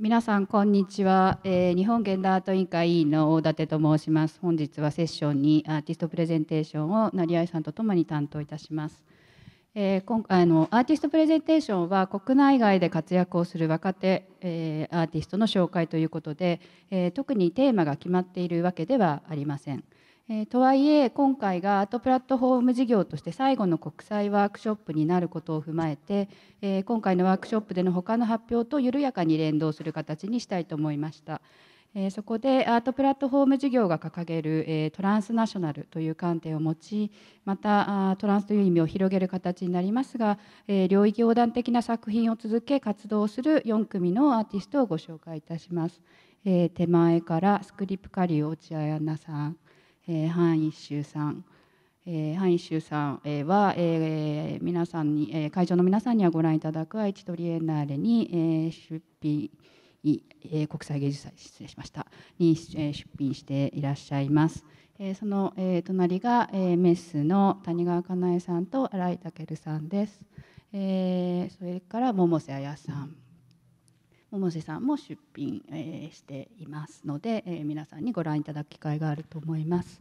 皆さんこんにちは、えー、日本現代アート委員会委員の大館と申します本日はセッションにアーティストプレゼンテーションを成合さんとともに担当いたします、えー、今回のアーティストプレゼンテーションは国内外で活躍をする若手、えー、アーティストの紹介ということで、えー、特にテーマが決まっているわけではありません、えとはいえ今回がアートプラットフォーム事業として最後の国際ワークショップになることを踏まえて、え今回のワークショップでの他の発表と緩やかに連動する形にしたいと思いました。えそこでアートプラットフォーム事業が掲げる、えトランスナショナルという観点を持ちまたトランスという意味を広げる形になりますが、え領域横断的な作品を続け活動する4組のアーティストをご紹介いたします、え手前からスクリプカリー落合アンナさんえー、範一周さん、えー、範一周さん、えー、は、えー、皆さんに、えー、会場の皆さんにはご覧いただく愛知トリエンナーレに、えー、出品えー、国際芸術祭失礼しましたに、えー、出品していらっしゃいます。えー、その、えー、隣が、えー、メスの谷川かなえさんと新井健さんです。えー、それから百瀬彩さん百瀬さんも出品、えー、していますので、えー、皆さんにご覧いただく機会があると思います。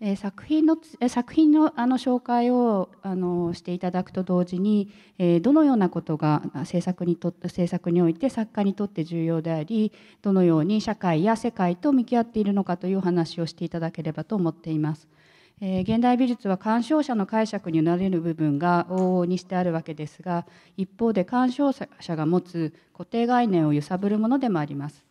えー、作品のえ作品のあの紹介をあのしていただくと同時に、えー、どのようなことが制作にと制作において作家にとって重要でありどのように社会や世界と向き合っているのかという話をしていただければと思っています。え現代美術は鑑賞者の解釈になれる部分が往々にしてあるわけですが一方で鑑賞者が持つ固定概念を揺さぶるものでもあります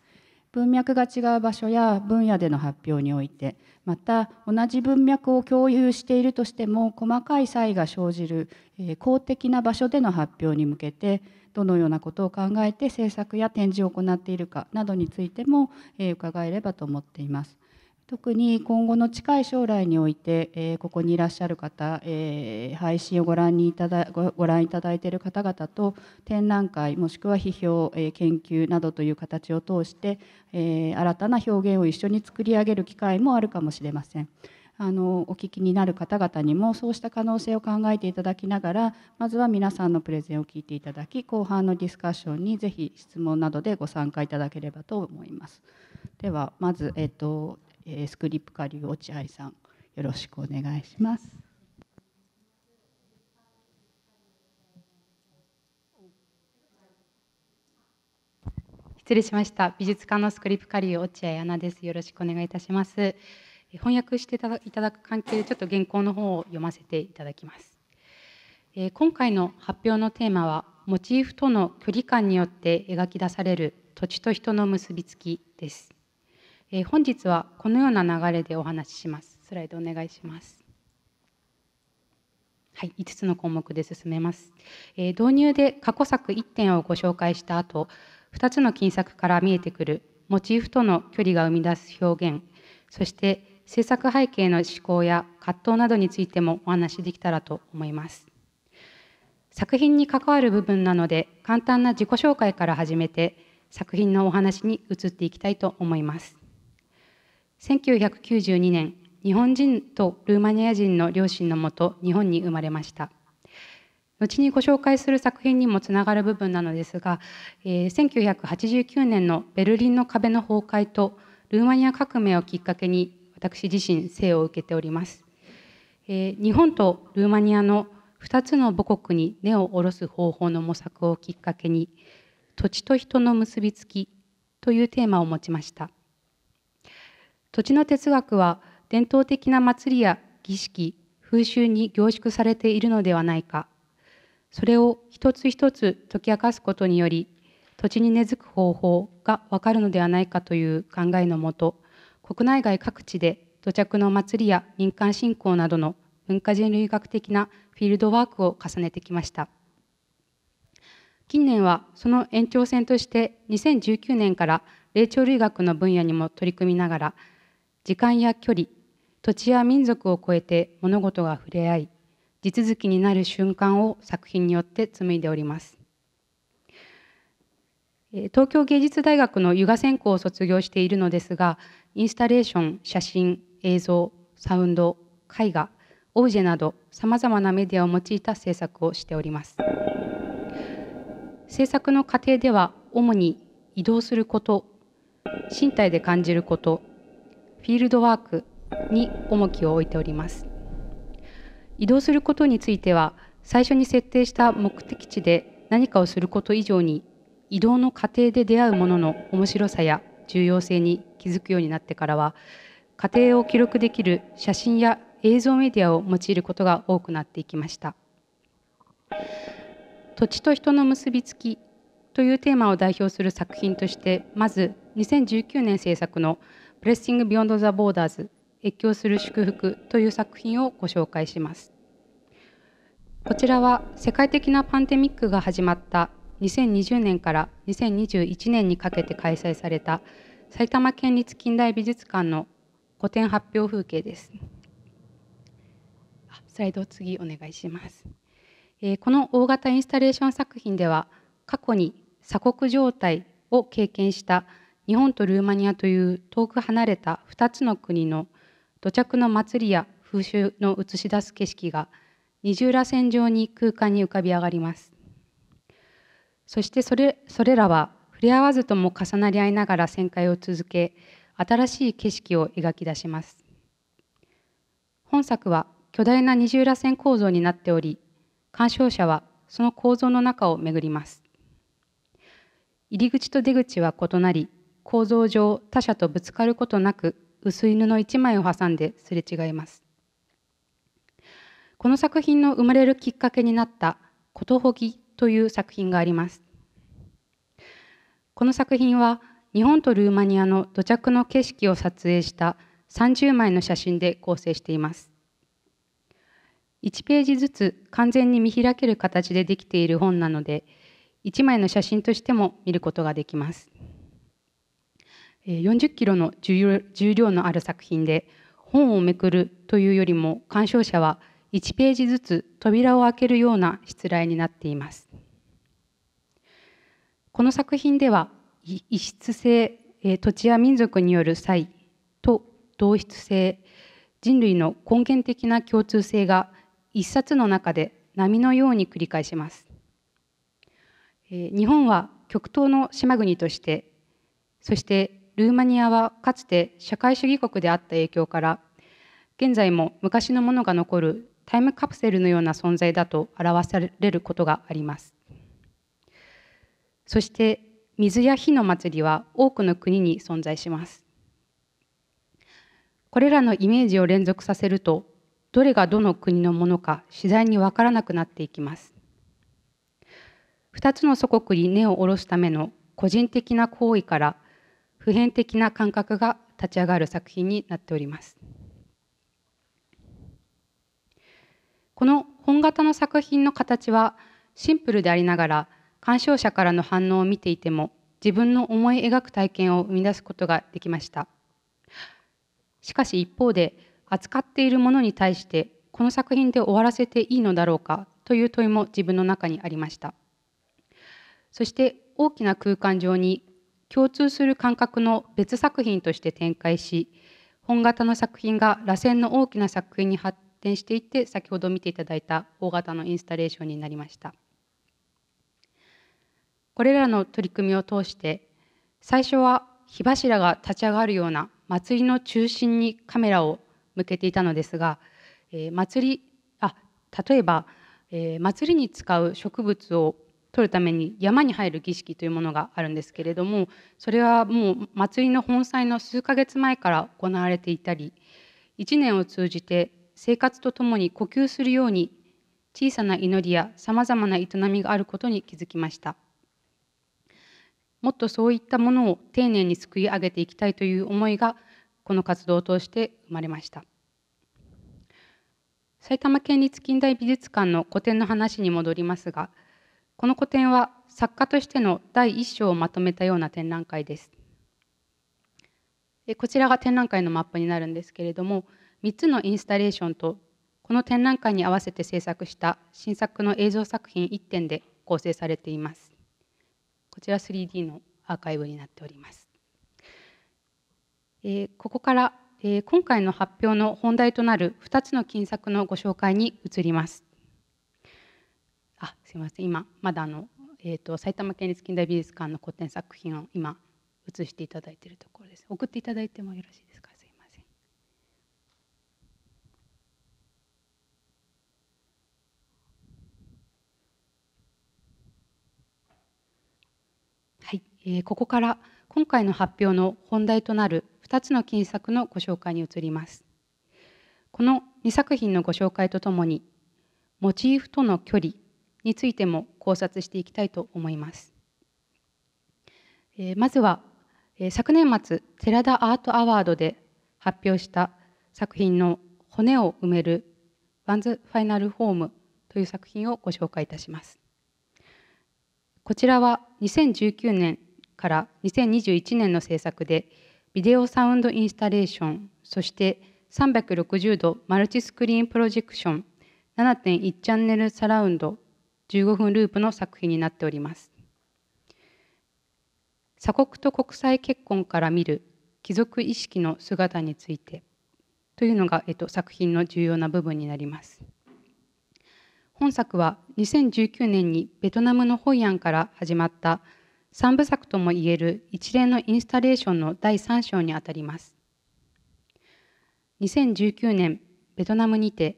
文脈が違う場所や分野での発表においてまた同じ文脈を共有しているとしても細かい差異が生じる、え公的な場所での発表に向けてどのようなことを考えて制作や展示を行っているかなどについても、え伺えればと思っています。特に今後の近い将来において、えー、ここにいらっしゃる方、えー、配信をご覧にいただご覧いただいている方々と展覧会もしくは批評、えー、研究などという形を通して、え新たな表現を一緒に作り上げる機会もあるかもしれません。あのお聞きになる方々にもそうした可能性を考えていただきながらまずは皆さんのプレゼンを聞いていただき後半のディスカッションにぜひ質問などでご参加いただければと思います。ではまず、えっと、えー、スクリプカ下流落合さんよろしくお願いします。失礼しました。美術家のスクリプカリー落合アナです。よろしくお願いいたします。翻訳していただく関係でちょっと原稿の方を読ませていただきます。え今回の発表のテーマはモチーフとの距離感によって描き出される土地と人の結びつきです。えー、本日はこのような流れでお話しします。スライドお願いします。はい、5つの項目で進めます。えー、導入で過去作1点をご紹介した後、2つの金作から見えてくるモチーフとの距離が生み出す表現、そして制作背景の思考や葛藤などについてもお話しできたらと思います。作品に関わる部分なので簡単な自己紹介から始めて作品のお話に移っていきたいと思います。1992年日本人とルーマニア人の両親のもと日本に生まれました後にご紹介する作品にもつながる部分なのですが、えー、1989年のベルリンの壁の崩壊とルーマニア革命をきっかけに私自身生を受けております、えー、日本とルーマニアの2つの母国に根を下ろす方法の模索をきっかけに土地と人の結びつきというテーマを持ちました。土地の哲学は伝統的な祭りや儀式、風習に凝縮されているのではないか。それを一つ一つ解き明かすことにより、土地に根付く方法がわかるのではないかという考えのもと、国内外各地で土着の祭りや民間信仰などの文化人類学的なフィールドワークを重ねてきました。近年はその延長線として2019年から霊長類学の分野にも取り組みながら時間や距離土地や民族を超えて物事が触れ合い地続きになる瞬間を作品によって紡いでおります東京芸術大学の湯河専攻を卒業しているのですがインスタレーション写真映像サウンド絵画オブジェなどさまざまなメディアを用いた制作をしております制作の過程では主に移動すること身体で感じることフィールドワークに重きを置いております移動することについては最初に設定した目的地で何かをすること以上に移動の過程で出会うものの面白さや重要性に気づくようになってからは過程を記録できる写真や映像メディアを用いることが多くなっていきました土地と人の結びつきというテーマを代表する作品としてまず2019年制作の「プレッシング・ビヨンド・ザ・ボーダーズ越境する祝福という作品をご紹介します。こちらは世界的なパンデミックが始まった2020年から2021年にかけて開催された埼玉県立近代美術館の個展発表風景です。スライド次お願いします。えこの大型インスタレーション作品では過去に鎖国状態を経験した日本とルーマニアという遠く離れた2つの国の土着の祭りや風習の映し出す景色が二重ら旋状に空間に浮かび上がります。そしてそれそれらは触れ合わずとも重なり合いながら旋回を続け新しい景色を描き出します。本作は巨大な二重ら旋構造になっており鑑賞者はその構造の中を巡ります。入り口と出口は異なり構造上他者とぶつかることなく薄い布一枚を挟んですれ違いますこの作品の生まれるきっかけになった「ことほぎ」という作品がありますこの作品は日本とルーマニアの土着の景色を撮影した30枚の写真で構成しています1ページずつ完全に見開ける形でできている本なので1枚の写真としても見ることができます。40キロの重量のある作品で本をめくるというよりも鑑賞者は1ページずつ扉を開けるような失礼になっています。この作品では異質性、土地や民族による差異と同質性、人類の根源的な共通性が一冊の中で波のように繰り返します。日本は極東の島国として、そしてルーマニアはかつて社会主義国であった影響から現在も昔のものが残るタイムカプセルのような存在だと表されることがありますそして水や火の祭りは多くの国に存在しますこれらのイメージを連続させるとどれがどの国のものか次第にわからなくなっていきます二つの祖国に根を下ろすための個人的な行為から普遍的な感覚が立ち上がる作品になっておりますこの本型の作品の形はシンプルでありながら鑑賞者からの反応を見ていても自分の思い描く体験を生み出すことができましたしかし一方で扱っているものに対してこの作品で終わらせていいのだろうかという問いも自分の中にありましたそして大きな空間上に共通する感覚の別作品として展開し本型の作品が螺旋の大きな作品に発展していって先ほど見ていただいた大型のインスタレーションになりましたこれらの取り組みを通して最初は火柱が立ち上がるような祭りの中心にカメラを向けていたのですが、えー、祭りあ例えば、えー、祭りに使う植物を取るために山に入る儀式というものがあるんですけれどもそれはもう祭りの本祭の数ヶ月前から行われていたり1年を通じて生活とともに呼吸するように小さな祈りやさまざまな営みがあることに気づきましたもっとそういったものを丁寧にすくい上げていきたいという思いがこの活動を通して生まれました埼玉県立近代美術館の個展の話に戻りますが「この個展は作家としての第一章をまとめたような展覧会です。こちらが展覧会のマップになるんですけれども3つのインスタレーションとこの展覧会に合わせて制作した新作の映像作品1点で構成されています。こちら 3D のアーカイブになっております。えここから、え今回の発表の本題となる2つの金作のご紹介に移ります。すいません今まだあの、えーと、埼玉県立近代美術館の古典作品を今映していただいているところです送っていただいてもよろしいですかすいませんはい、えー、ここから今回の発表の本題となる2つの金作のご紹介に移りますこの2作品のご紹介とともにモチーフとの距離についても考察していきたいと思います。えまずは、え昨年末寺田アートアワードで発表した作品の「骨を埋めるワンズ・ファイナル・ホーム」という作品をご紹介いたします。こちらは2019年から2021年の制作でビデオサウンドインスタレーションそして360度マルチスクリーンプロジェクション7.1チャンネルサラウンド15分ループの作品になっております。鎖国と国際結婚から見る貴族意識の姿についてというのが、えっと、作品の重要な部分になります。本作は2019年にベトナムのホイアンから始まった三部作ともいえる一連のインスタレーションの第三章にあたります。2019年ベトナムにて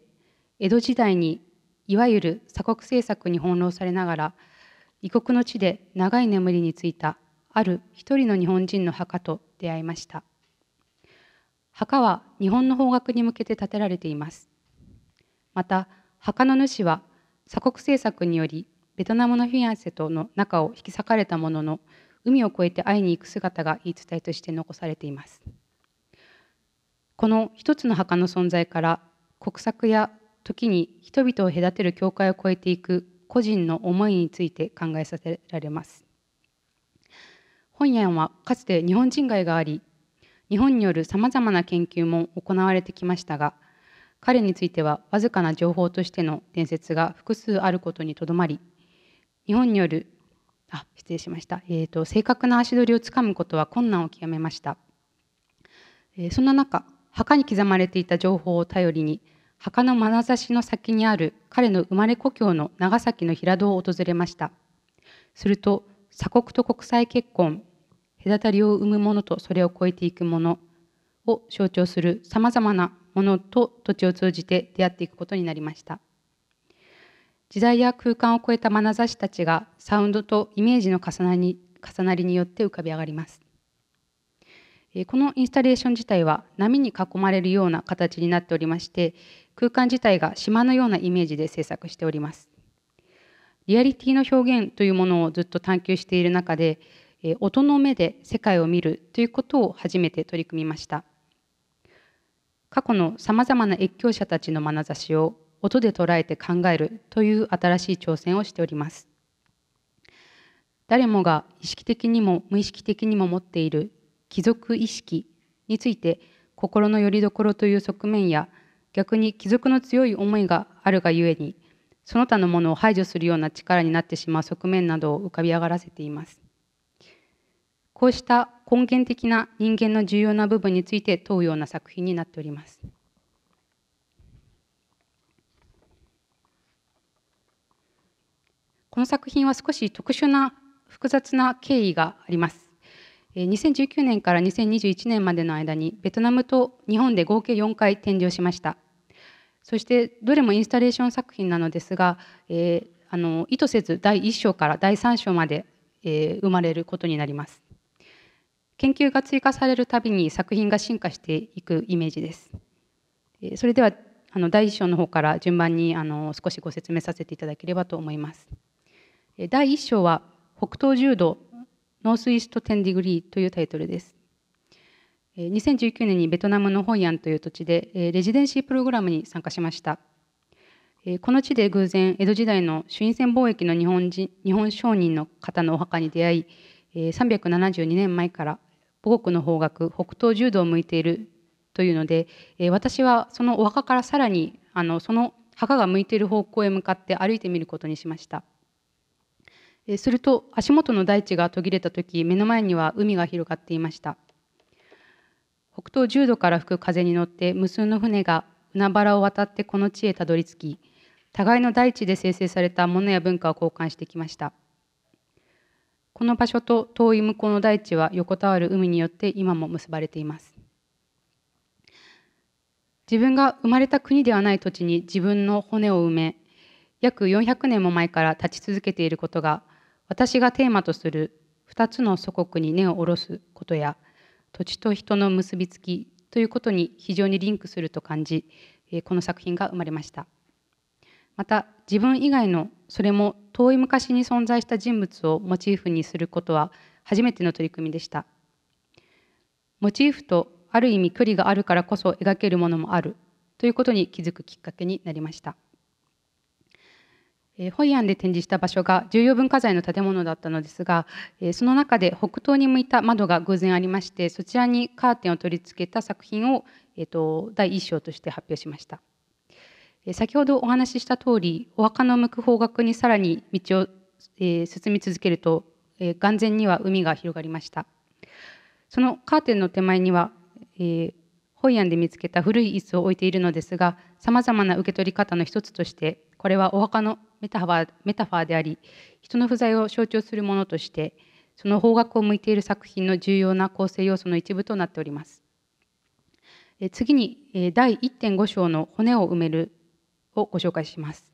江戸時代にいわゆる鎖国政策に翻弄されながら異国の地で長い眠りについたある一人の日本人の墓と出会いました墓は日本の方角に向けて建てられていますまた墓の主は鎖国政策によりベトナムのフィアンセとの仲を引き裂かれたものの海を越えて会いに行く姿が言い伝えとして残されていますこの一つの墓の存在から国策や時に人々を隔てる境界を越えていく個人の思いについて考えさせられます。本屋はかつて日本人街があり日本によるさまざまな研究も行われてきましたが彼についてはわずかな情報としての伝説が複数あることにとどまり日本によるあ失礼しました、えーと、正確な足取りをつかむことは困難を極めました、えー、そんな中墓に刻まれていた情報を頼りに墓の眼差しの先にある彼の生まれ故郷の長崎の平戸を訪れました。すると、鎖国と国際結婚、隔たりを生むものとそれを超えていくものを象徴するさまざまなものと土地を通じて出会っていくことになりました。時代や空間を超えた眼差したちがサウンドとイメージの重なり重なりによって浮かび上がります。このインスタレーション自体は波に囲まれるような形になっておりまして空間自体が島のようなイメージで制作しております。リアリティの表現というものをずっと探求している中で、音の目で世界を見るということを初めて取り組みました。過去のさまざまな越境者たちの眼差しを音で捉えて考えるという新しい挑戦をしております。誰もが意識的にも無意識的にも持っている貴族意識について心の拠り所という側面や逆に帰属の強い思いがあるがゆえにその他のものを排除するような力になってしまう側面などを浮かび上がらせていますこうした根源的な人間の重要な部分について問うような作品になっておりますこの作品は少し特殊な複雑な経緯があります2019年から2021年までの間にベトナムと日本で合計4回展示をしましたそしてどれもインスタレーション作品なのですが、えー、あの意図せず第1章から第3章まで、えー、生まれることになります研究が追加されるたびに作品が進化していくイメージです、えー、それではあの第1章の方から順番にあの少しご説明させていただければと思います第1章は北東柔道ノースイーストテンディグリーというタイトルです2019年にベトナムのホイアンという土地でレジデンシープログラムに参加しましたこの地で偶然江戸時代の朱印船貿易の日本人日本商人の方のお墓に出会い372年前から母国の方角北東柔道を向いているというので私はそのお墓からさらにあのその墓が向いている方向へ向かって歩いてみることにしましたすると足元の大地が途切れた時目の前には海が広がっていました北東10度から吹く風に乗って無数の船が海原を渡ってこの地へたどり着き互いの大地で生成されたものや文化を交換してきましたこの場所と遠い向こうの大地は横たわる海によって今も結ばれています自分が生まれた国ではない土地に自分の骨を埋め約400年も前から立ち続けていることが私がテーマとする2つの祖国に根を下ろすことや土地と人の結びつきということに非常にリンクすると感じこの作品が生まれましたまた自分以外のそれも遠い昔に存在した人物をモチーフにすることは初めての取り組みでしたモチーフとある意味距離があるからこそ描けるものもあるということに気づくきっかけになりましたえホイアンで展示した場所が重要文化財の建物だったのですが、えその中で北東に向いた窓が偶然ありましてそちらにカーテンを取り付けた作品を、えーと、第1章として発表しました、え先ほどお話しした通りお墓の向く方角にさらに道を、え進み続けると、え眼前には海が広がりましたそのカーテンの手前には、えホイアンで見つけた古い椅子を置いているのですがさまざまな受け取り方の一つとしてこれはお墓のメタファーであり人の不在を象徴するものとしてその方角を向いている作品の重要な構成要素の一部となっております。え次にえ第1.5章の「骨を埋める」をご紹介します。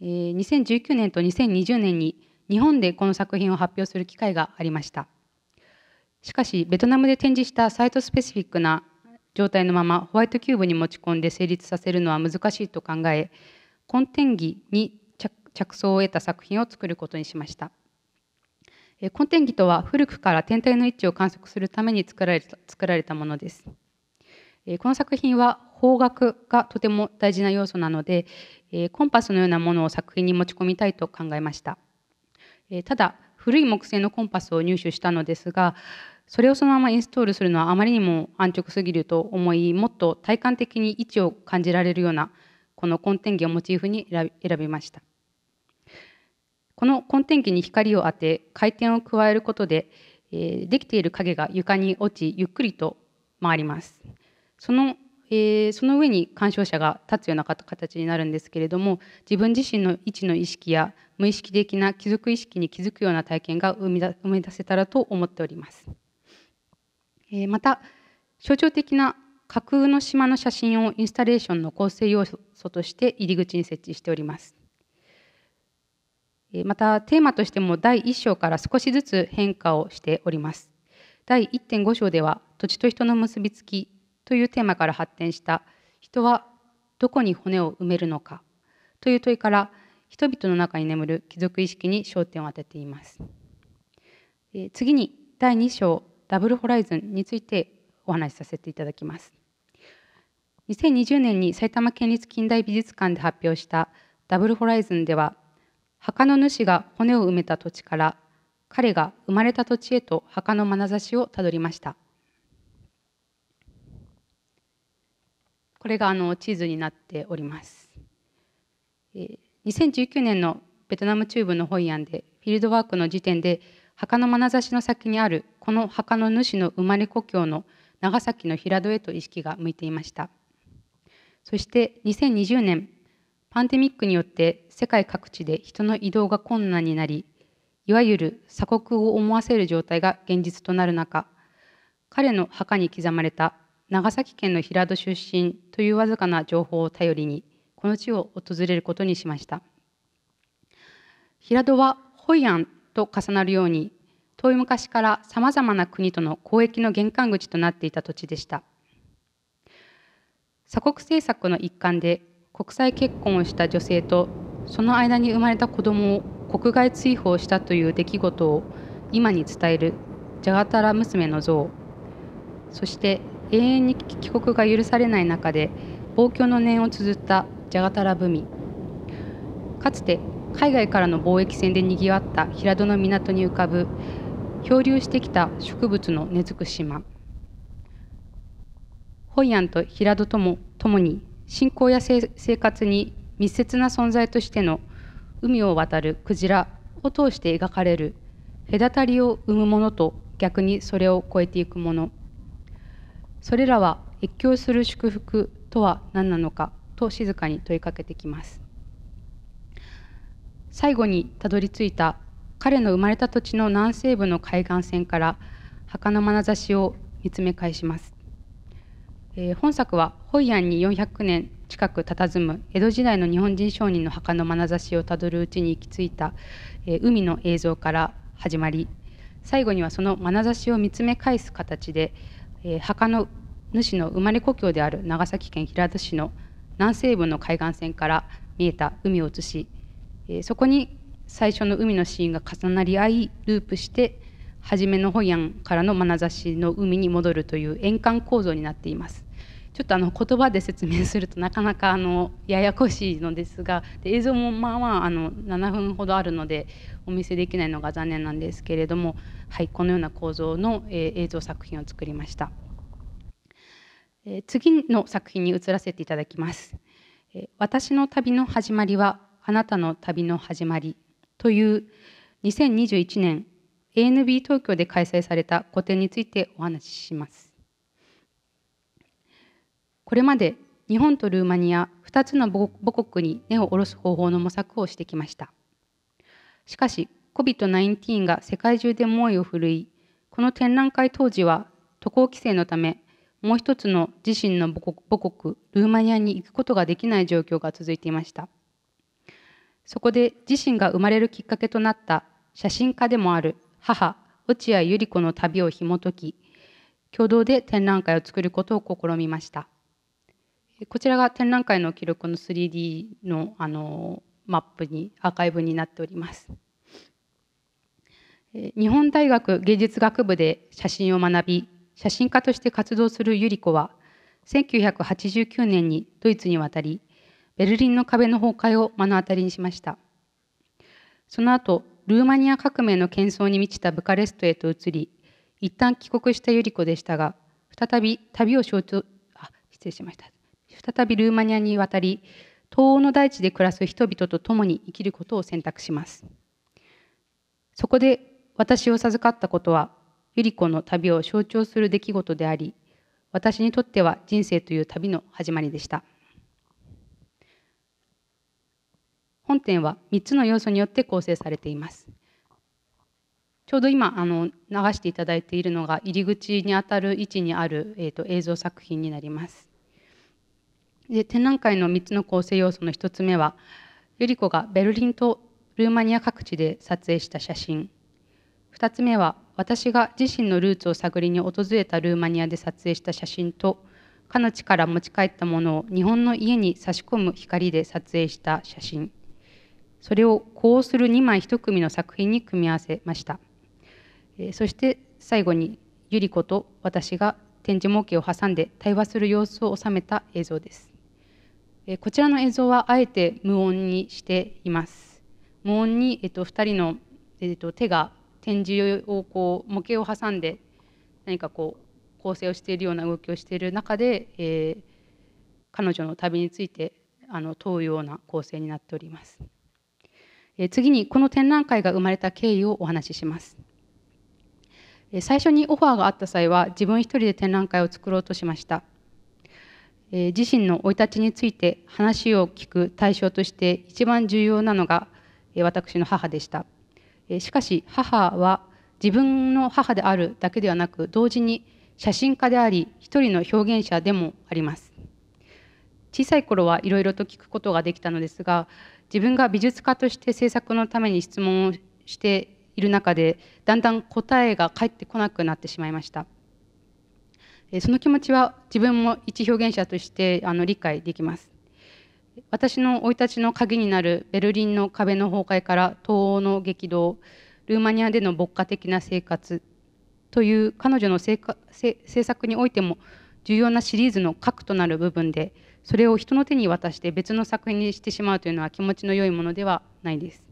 え2019年と2020年に日本でこの作品を発表する機会がありました。しかしベトナムで展示したサイトスペシフィックな状態のままホワイトキューブに持ち込んで成立させるのは難しいと考え根底儀に着想を得た作品を作ることにしました。根天気とは古くから天体の位置を観測するために作られた作られたものです。この作品は方角がとても大事な要素なのでコンパスのようなものを作品に持ち込みたいと考えました。ただ古い木製のコンパスを入手したのですがそれをそのままインストールするのはあまりにも安直すぎると思いもっと体感的に位置を感じられるようなこの根天ギをモチーフに選びました。この根天気に光を当て回転を加えることで、えー、できている影が床に落ちゆっくりと回りますその、えー、その上に鑑賞者が立つような形になるんですけれども自分自身の位置の意識や無意識的な気づく意識に気づくような体験が生み出生み出せたらと思っております、えー、また象徴的な架空の島の写真をインスタレーションの構成要素として入り口に設置しておりますまたテーマとしても第1章から少しずつ変化をしております第1.5章では土地と人の結びつきというテーマから発展した人はどこに骨を埋めるのかという問いから人々の中に眠る貴族意識に焦点を当てています次に第2章ダブルホライズンについてお話しさせていただきます2020年に埼玉県立近代美術館で発表したダブルホライズンでは墓の主が骨を埋めた土地から彼が生まれた土地へと墓の眼差しをたどりましたこれがあの地図になっております2019年のベトナム中部のホイアンでフィールドワークの時点で墓の眼差しの先にあるこの墓の主の生まれ故郷の長崎の平戸へと意識が向いていましたそして2020年パンデミックによって世界各地で人の移動が困難になり、いわゆる鎖国を思わせる状態が現実となる中、彼の墓に刻まれた長崎県の平戸出身というわずかな情報を頼りに、この地を訪れることにしました。平戸はホイアンと重なるように、遠い昔からさまざまな国との交易の玄関口となっていた土地でした。鎖国政策の一環で国際結婚をした女性とその間に生まれた子供を国外追放したという出来事を今に伝えるジャガタラ娘の像そして永遠に帰国が許されない中で望郷の念を綴ったジャガタラ文かつて海外からの貿易船でにぎわった平戸の港に浮かぶ漂流してきた植物の根付く島ホイアンと平戸とも共に信仰や生活に密接な存在としての海を渡るクジラを通して描かれる隔たりを生むものと逆にそれを超えていくものそれらは越境する祝福とは何なのかと静かに問いかけてきます最後にたどり着いた彼の生まれた土地の南西部の海岸線から墓の眼差しを見つめ返しますえー、本作はホイアンに400年近く佇む江戸時代の日本人商人の墓の眼差しをたどるうちに行き着いた、えー、海の映像から始まり最後にはその眼差しを見つめ返す形で、えー、墓の主の生まれ故郷である長崎県平戸市の南西部の海岸線から見えた海を映し、えそこに最初の海のシーンが重なり合いループして初めのホイアンからの眼差しの海に戻るという円環構造になっています。ちょっとあの言葉で説明するとなかなかあのややこしいのですがで映像もまあまああの7分ほどあるのでお見せできないのが残念なんですけれども、はい、このような構造の、え映像作品を作りました、え次の作品に移らせていただきます、え私の旅の始まりはあなたの旅の始まり」という2021年 ANB 東京で開催された個展についてお話しします。これまで日本とルーマニア2つの母国に根を下ろす方法の模索をしてきました。しかし COVID-19 が世界中で猛威を振るい、この展覧会当時は渡航規制のため、もう一つの自身の母国ルーマニアに行くことができない状況が続いていました。そこで自身が生まれるきっかけとなった写真家でもある母落合百合子の旅を紐解き共同で展覧会を作ることを試みました。こちらが展覧会の記録の 3D のあのマップにアーカイブになっております。日本大学芸術学部で写真を学び写真家として活動する百合子は1989年にドイツに渡りベルリンの壁の崩壊を目の当たりにしましたその後ルーマニア革命の喧騒に満ちたブカレストへと移り一旦帰国した百合子でしたが再び旅を象徴あ失礼しました再びルーマニアに渡り東欧の大地で暮らす人々と共に生きることを選択しますそこで私を授かったことは百合子の旅を象徴する出来事であり私にとっては人生という旅の始まりでした本展は3つの要素によって構成されていますちょうど今あの流していただいているのが入り口にあたる位置にある、えーと映像作品になりますで展覧会の3つの構成要素の1つ目は百合子がベルリンとルーマニア各地で撮影した写真2つ目は私が自身のルーツを探りに訪れたルーマニアで撮影した写真と彼の地から持ち帰ったものを日本の家に差し込む光で撮影した写真それをこうする2枚1組の作品に組み合わせましたそして最後に百合子と私が展示模型を挟んで対話する様子を収めた映像ですえこちらの映像はあえて無音にしています無音に、えっと、2人の、えっと、手が展示をこう模型を挟んで何かこう構成をしているような動きをしている中で、えー、彼女の旅についてあの問うような構成になっております、えー、次にこの展覧会が生まれた経緯をお話しします最初にオファーがあった際は自分一人で展覧会を作ろうとしましたえー、自身の生い立ちについて話を聞く対象として一番重要なのが、えー、私の母でした、えー、しかし母は自分の母であるだけではなく同時に写真家であり一人の表現者でもあります小さい頃はいろいろと聞くことができたのですが自分が美術家として制作のために質問をしている中でだんだん答えが返ってこなくなってしまいましたその気持ちは自分も一表現者としてあの理解できます私の生い立ちの鍵になるベルリンの壁の崩壊から東欧の激動ルーマニアでの牧歌的な生活という彼女の政策においても重要なシリーズの核となる部分でそれを人の手に渡して別の作品にしてしまうというのは気持ちの良いものではないです、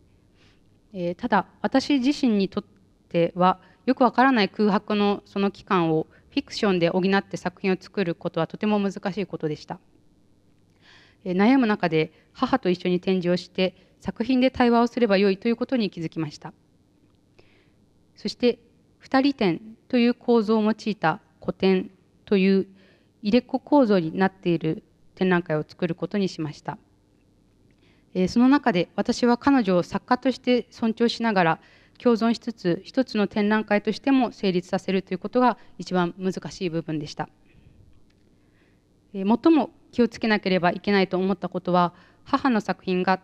えー、ただ私自身にとってはよくわからない空白のその期間をフィクションで補って作品を作ることはとても難しいことでした。悩む中で母と一緒に展示をして作品で対話をすればよいということに気づきましたそして2人展という構造を用いた古典という入れ子構造になっている展覧会を作ることにしましたその中で私は彼女を作家として尊重しながら共存しつつ一つの展覧会としても成立させるということが一番難しい部分でした。最も気をつけなければいけないと思ったことは母の作品が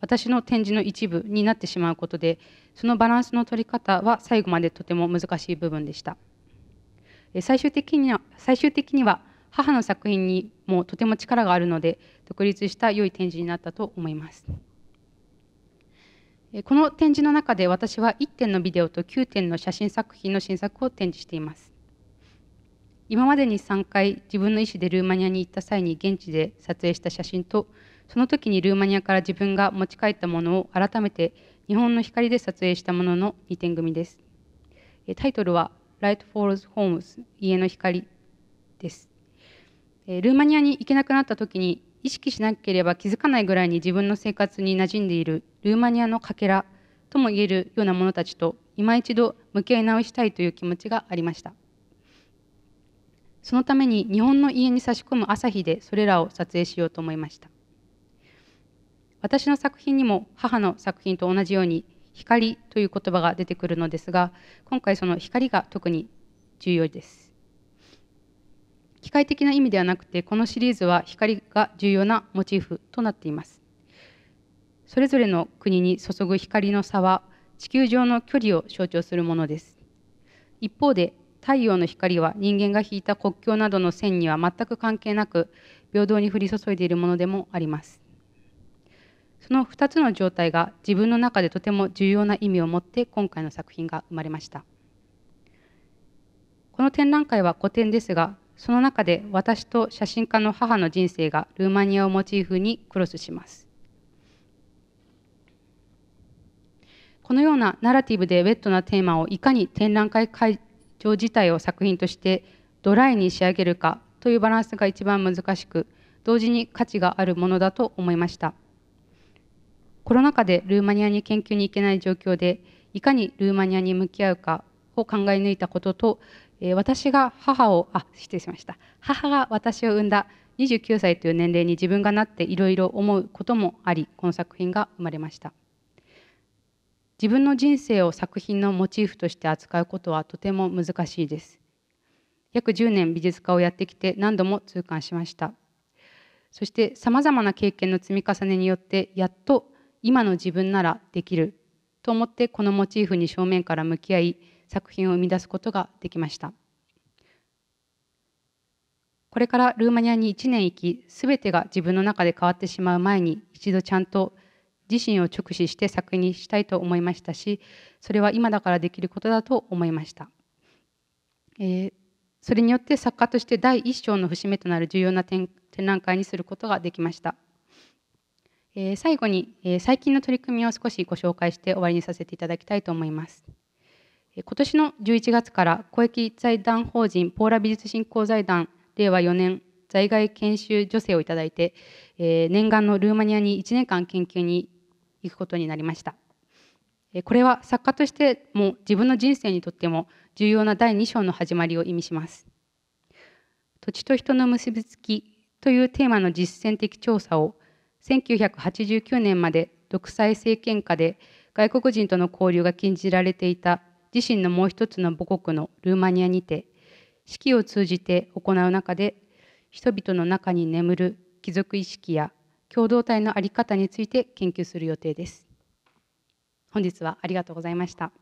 私の展示の一部になってしまうことでそのバランスの取り方は最後までとても難しい部分でした最終的には最終的には母の作品にもとても力があるので独立した良い展示になったと思います。この展示の中で私は1点のビデオと9点の写真作品の新作を展示しています。今までに3回自分の意思でルーマニアに行った際に現地で撮影した写真とその時にルーマニアから自分が持ち帰ったものを改めて日本の光で撮影したものの2点組です。タイトルは「Light Falls Homes 家の光」です。ルーマニアに行けなくなった時に意識しなければ気づかないぐらいに自分の生活に馴染んでいるルーマニアのかけらとも言えるような者たちと今一度向き合い直したいという気持ちがありましたそのために日本の家に差し込む朝日でそれらを撮影しようと思いました私の作品にも母の作品と同じように光という言葉が出てくるのですが今回その光が特に重要です機械的な意味ではなくてこのシリーズは光が重要なモチーフとなっていますそれぞれの国に注ぐ光の差は地球上の距離を象徴するものです一方で太陽の光は人間が引いた国境などの線には全く関係なく平等に降り注いでいるものでもありますその2つの状態が自分の中でとても重要な意味を持って今回の作品が生まれましたこの展覧会は古典ですがその中で私と写真家の母の人生がルーマニアをモチーフにクロスします。このようなナラティブでウェットなテーマをいかに展覧会会場自体を作品としてドライに仕上げるかというバランスが一番難しく同時に価値があるものだと思いましたコロナ禍でルーマニアに研究に行けない状況でいかにルーマニアに向き合うかを考え抜いたこととえ私が母をあ失礼しました母が私を産んだ29歳という年齢に自分がなっていろいろ思うこともありこの作品が生まれました自分の人生を作品のモチーフとして扱うことはとても難しいです約10年美術家をやってきて何度も痛感しましたそしてさまざまな経験の積み重ねによってやっと今の自分ならできると思ってこのモチーフに正面から向き合い作品を生み出すことができましたこれからルーマニアに1年行き全てが自分の中で変わってしまう前に一度ちゃんと自身を直視して作品にしたいと思いましたしそれは今だからできることだと思いました、えー、それによって作家として第一章の節目となる重要な展覧会にすることができましたえ最後に、え最近の取り組みを少しご紹介して終わりにさせていただきたいと思います。今年の11月から公益財団法人ポーラ美術振興財団令和4年在外研修助成をいただいて、えー、念願のルーマニアに1年間研究に行くことになりました。これは作家としても自分の人生にとっても重要な第2章の始まりを意味します。土地と人の結びつきというテーマの実践的調査を1989年まで独裁政権下で外国人との交流が禁じられていた自身のもう一つの母国のルーマニアにて式を通じて行う中で人々の中に眠る貴族意識や共同体の在り方について研究する予定です。本日はありがとうございました。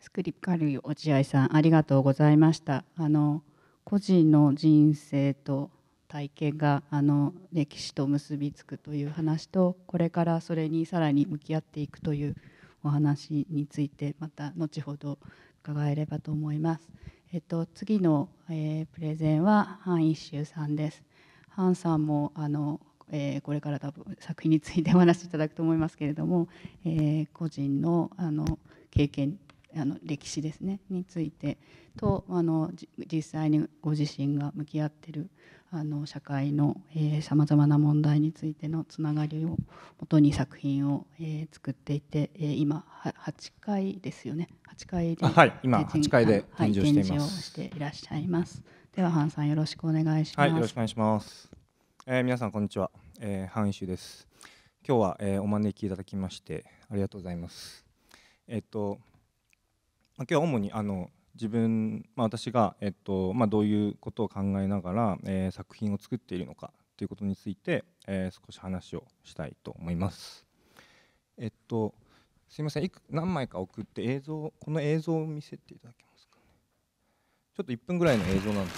スクリプカル落合さんありがとうございました。あの個人の人生と体験があの歴史と結びつくという話とこれからそれにさらに向き合っていくというお話についてまた後ほど伺えればと思います。えっと、次の、えー、プレゼンはハン・イシさんです。ハンさんもあの、えー、これから多分作品についてお話しいただくと思いますけれども、えー、個人のあの経験あの歴史ですねについてとあの実際にご自身が向き合ってるあの社会のさまざまな問題についてのつながりをもとに作品を、えー、作っていて、えー、今は8回ですよね8回ではい今8回で展示をしていはい、展示をしていらっしゃいますではハンさんよろしくお願いします、はい、よろしくお願いします、えー、皆さんこんにちは、えー、ハンイシュです今日は、えー、お招きいただきましてありがとうございますえっ、ー、と今日は主にあの自分、まあ、私が、えっとまあ、どういうことを考えながら、えー、作品を作っているのかということについて、えー、少し話をしたいと思います。えっとすいませんいく何枚か送って映像この映像を見せていただけますかねちょっと1分ぐらいの映像なんで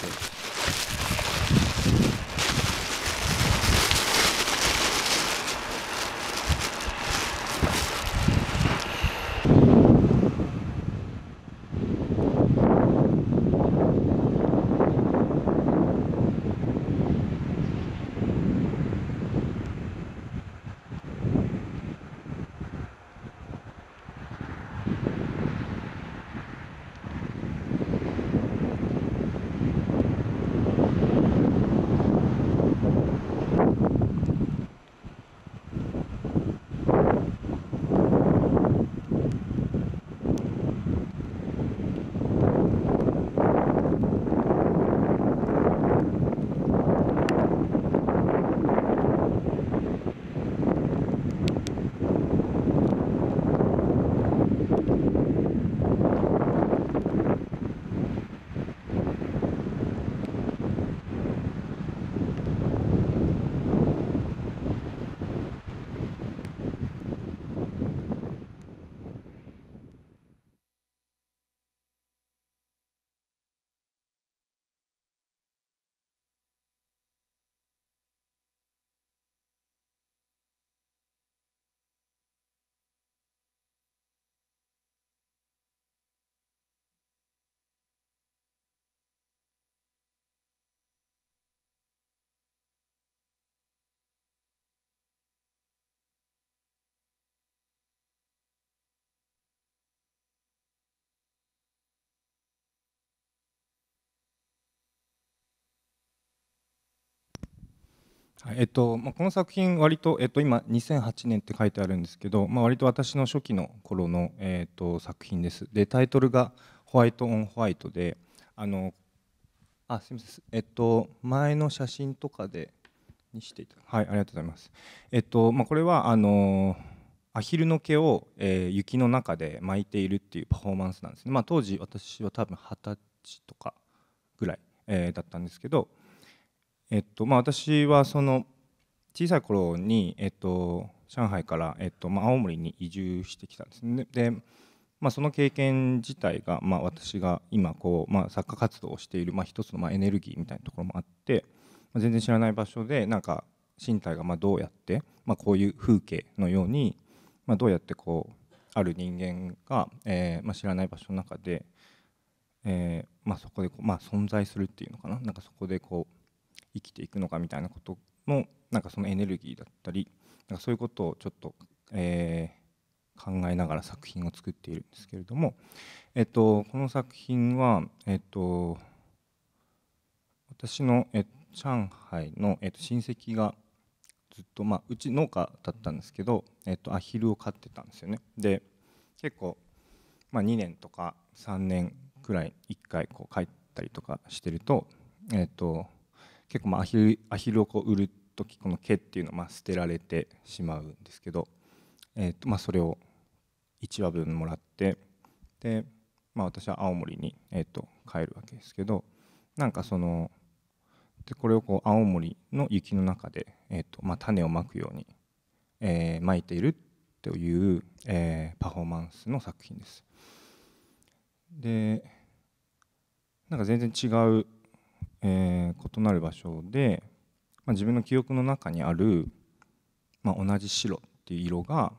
えっとまあ、この作品割と、えっと、今2008年って書いてあるんですけど、まあ、割と私の初期の頃の、えっと、作品ですでタイトルが「ホワイト・オン・ホワイトで」あのあすみませんえっと前の写真とかでにしていたはいありがとうございますえっと、まあ、これはあのアヒルの毛を、えー、雪の中で巻いているっていうパフォーマンスなんですね、まあ、当時私は多分二十歳とかぐらい、えー、だったんですけど、えっとまあ、私はその小さい頃に、えっと、上海から、えっとまあ、青森に移住してきたんですね。でまあ、その経験自体が、まあ、私が今こう、まあ、作家活動をしている、まあ、一つのまあエネルギーみたいなところもあって、まあ、全然知らない場所でなんか身体がまあどうやって、まあ、こういう風景のように、まあ、どうやってこうある人間が、えーまあ、知らない場所の中で、えーまあ、そこでこう、まあ、存在するっていうのかななんかそこでこう生きていくのかみたいなことのなんかそのエネルギーだったりなんかそういうことをちょっと、えー、考えながら作品を作っているんですけれども、えっと、この作品は、えっと、私の、えっと、上海の、えっと、親戚がずっと、まあ、うち農家だったんですけど、えっと、アヒルを飼ってたんですよね。で結構、まあ、2年とか3年くらい1回こう帰ったりとかしてると,、えっと結構まあアヒアヒルをこう売る時この毛っていうのはまあ捨てられてしまうんですけど、えーとまあ、それを1羽分もらってで、まあ、私は青森に、えと帰るわけですけどなんかそのでこれをこう青森の雪の中で、えとまあ、種をまくように、えー、まいているという、えー、パフォーマンスの作品です。でなんか全然違うえー、異なる場所で、まあ、自分の記憶の中にある、まあ、同じ白っていう色が、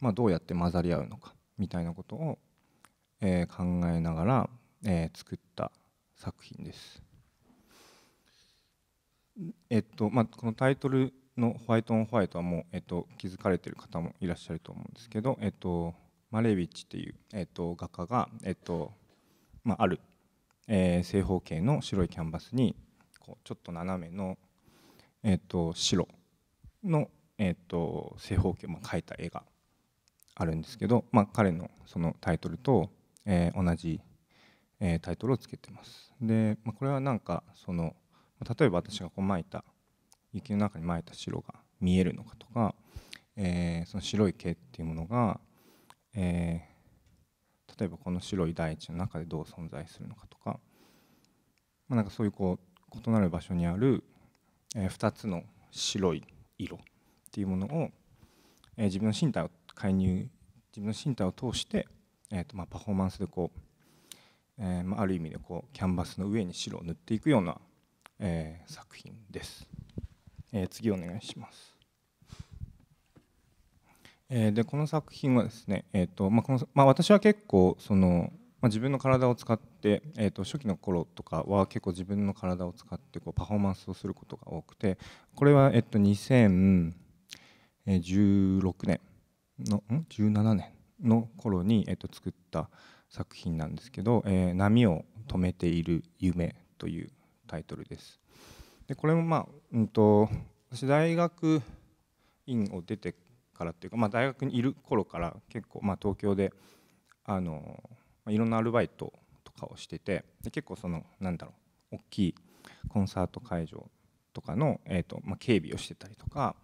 まあ、どうやって混ざり合うのかみたいなことを、えー、考えながら、えー、作った作品です。えっとまあ、このタイトルの「ホワイト・オン・ホワイト」はもう、えっと、気づかれてる方もいらっしゃると思うんですけど、えっと、マレビッチっていう、えっと、画家が、えっとまあ、あるえー、正方形の白いキャンバスにこうちょっと斜めの、えーと、白の、えーと、正方形を、まあ、描いた絵があるんですけど、まあ、彼のそのタイトルと、えー、同じ、えー、タイトルをつけてます。で、まあ、これはなんかその例えば私がこう巻いた雪の中に巻いた白が見えるのかとか、えー、その白い毛っていうものが、えー、例えばこの白い大地の中でどう存在するのかとか、まあ、なんかそういうこう異なる場所にある、えー、2つの白い色っていうものを、えー、自分の身体を介入自分の身体を通して、えーとまあ、パフォーマンスでこう、えーまあ、ある意味でこうキャンバスの上に白を塗っていくような、えー、作品です、えー、次お願いしますえー、でこの作品はですね、えーとまあこのまあ、私は結構その、まあ、自分の体を使って、えー、と初期の頃とかは結構自分の体を使ってこうパフォーマンスをすることが多くてこれは、えー、と2016年のん17年の頃に、えー、と作った作品なんですけど「えー、波を止めている夢」というタイトルです。でこれもまあ、うんと、と私大学院を出てからっていうか、まあ、大学にいる頃から結構、まあ、東京であの、まあ、いろんなアルバイトとかをしててで結構そのなんだろう大きいコンサート会場とかの、えーとまあ、警備をしてたりとか、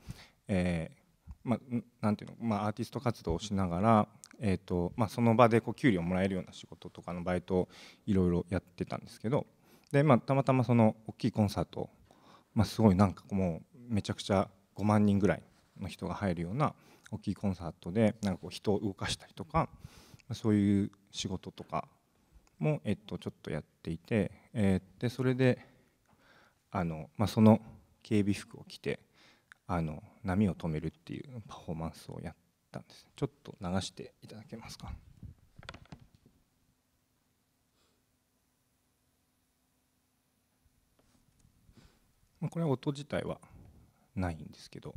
えーまあ、なんていうの、まあ、アーティスト活動をしながら、えーとまあ、その場でこう給料もらえるような仕事とかのバイトをいろいろやってたんですけどで、まあ、たまたまその大きいコンサート、まあ、すごいなんかもうめちゃくちゃ5万人ぐらいの人が入るような大きいコンサートでなんかこう人を動かしたりとかそういう仕事とかも、えっと、ちょっとやっていて、えでそれであの、まあ、その警備服を着てあの波を止めるっていうパフォーマンスをやったんですちょっと流していただけますか。これは音自体はないんですけど。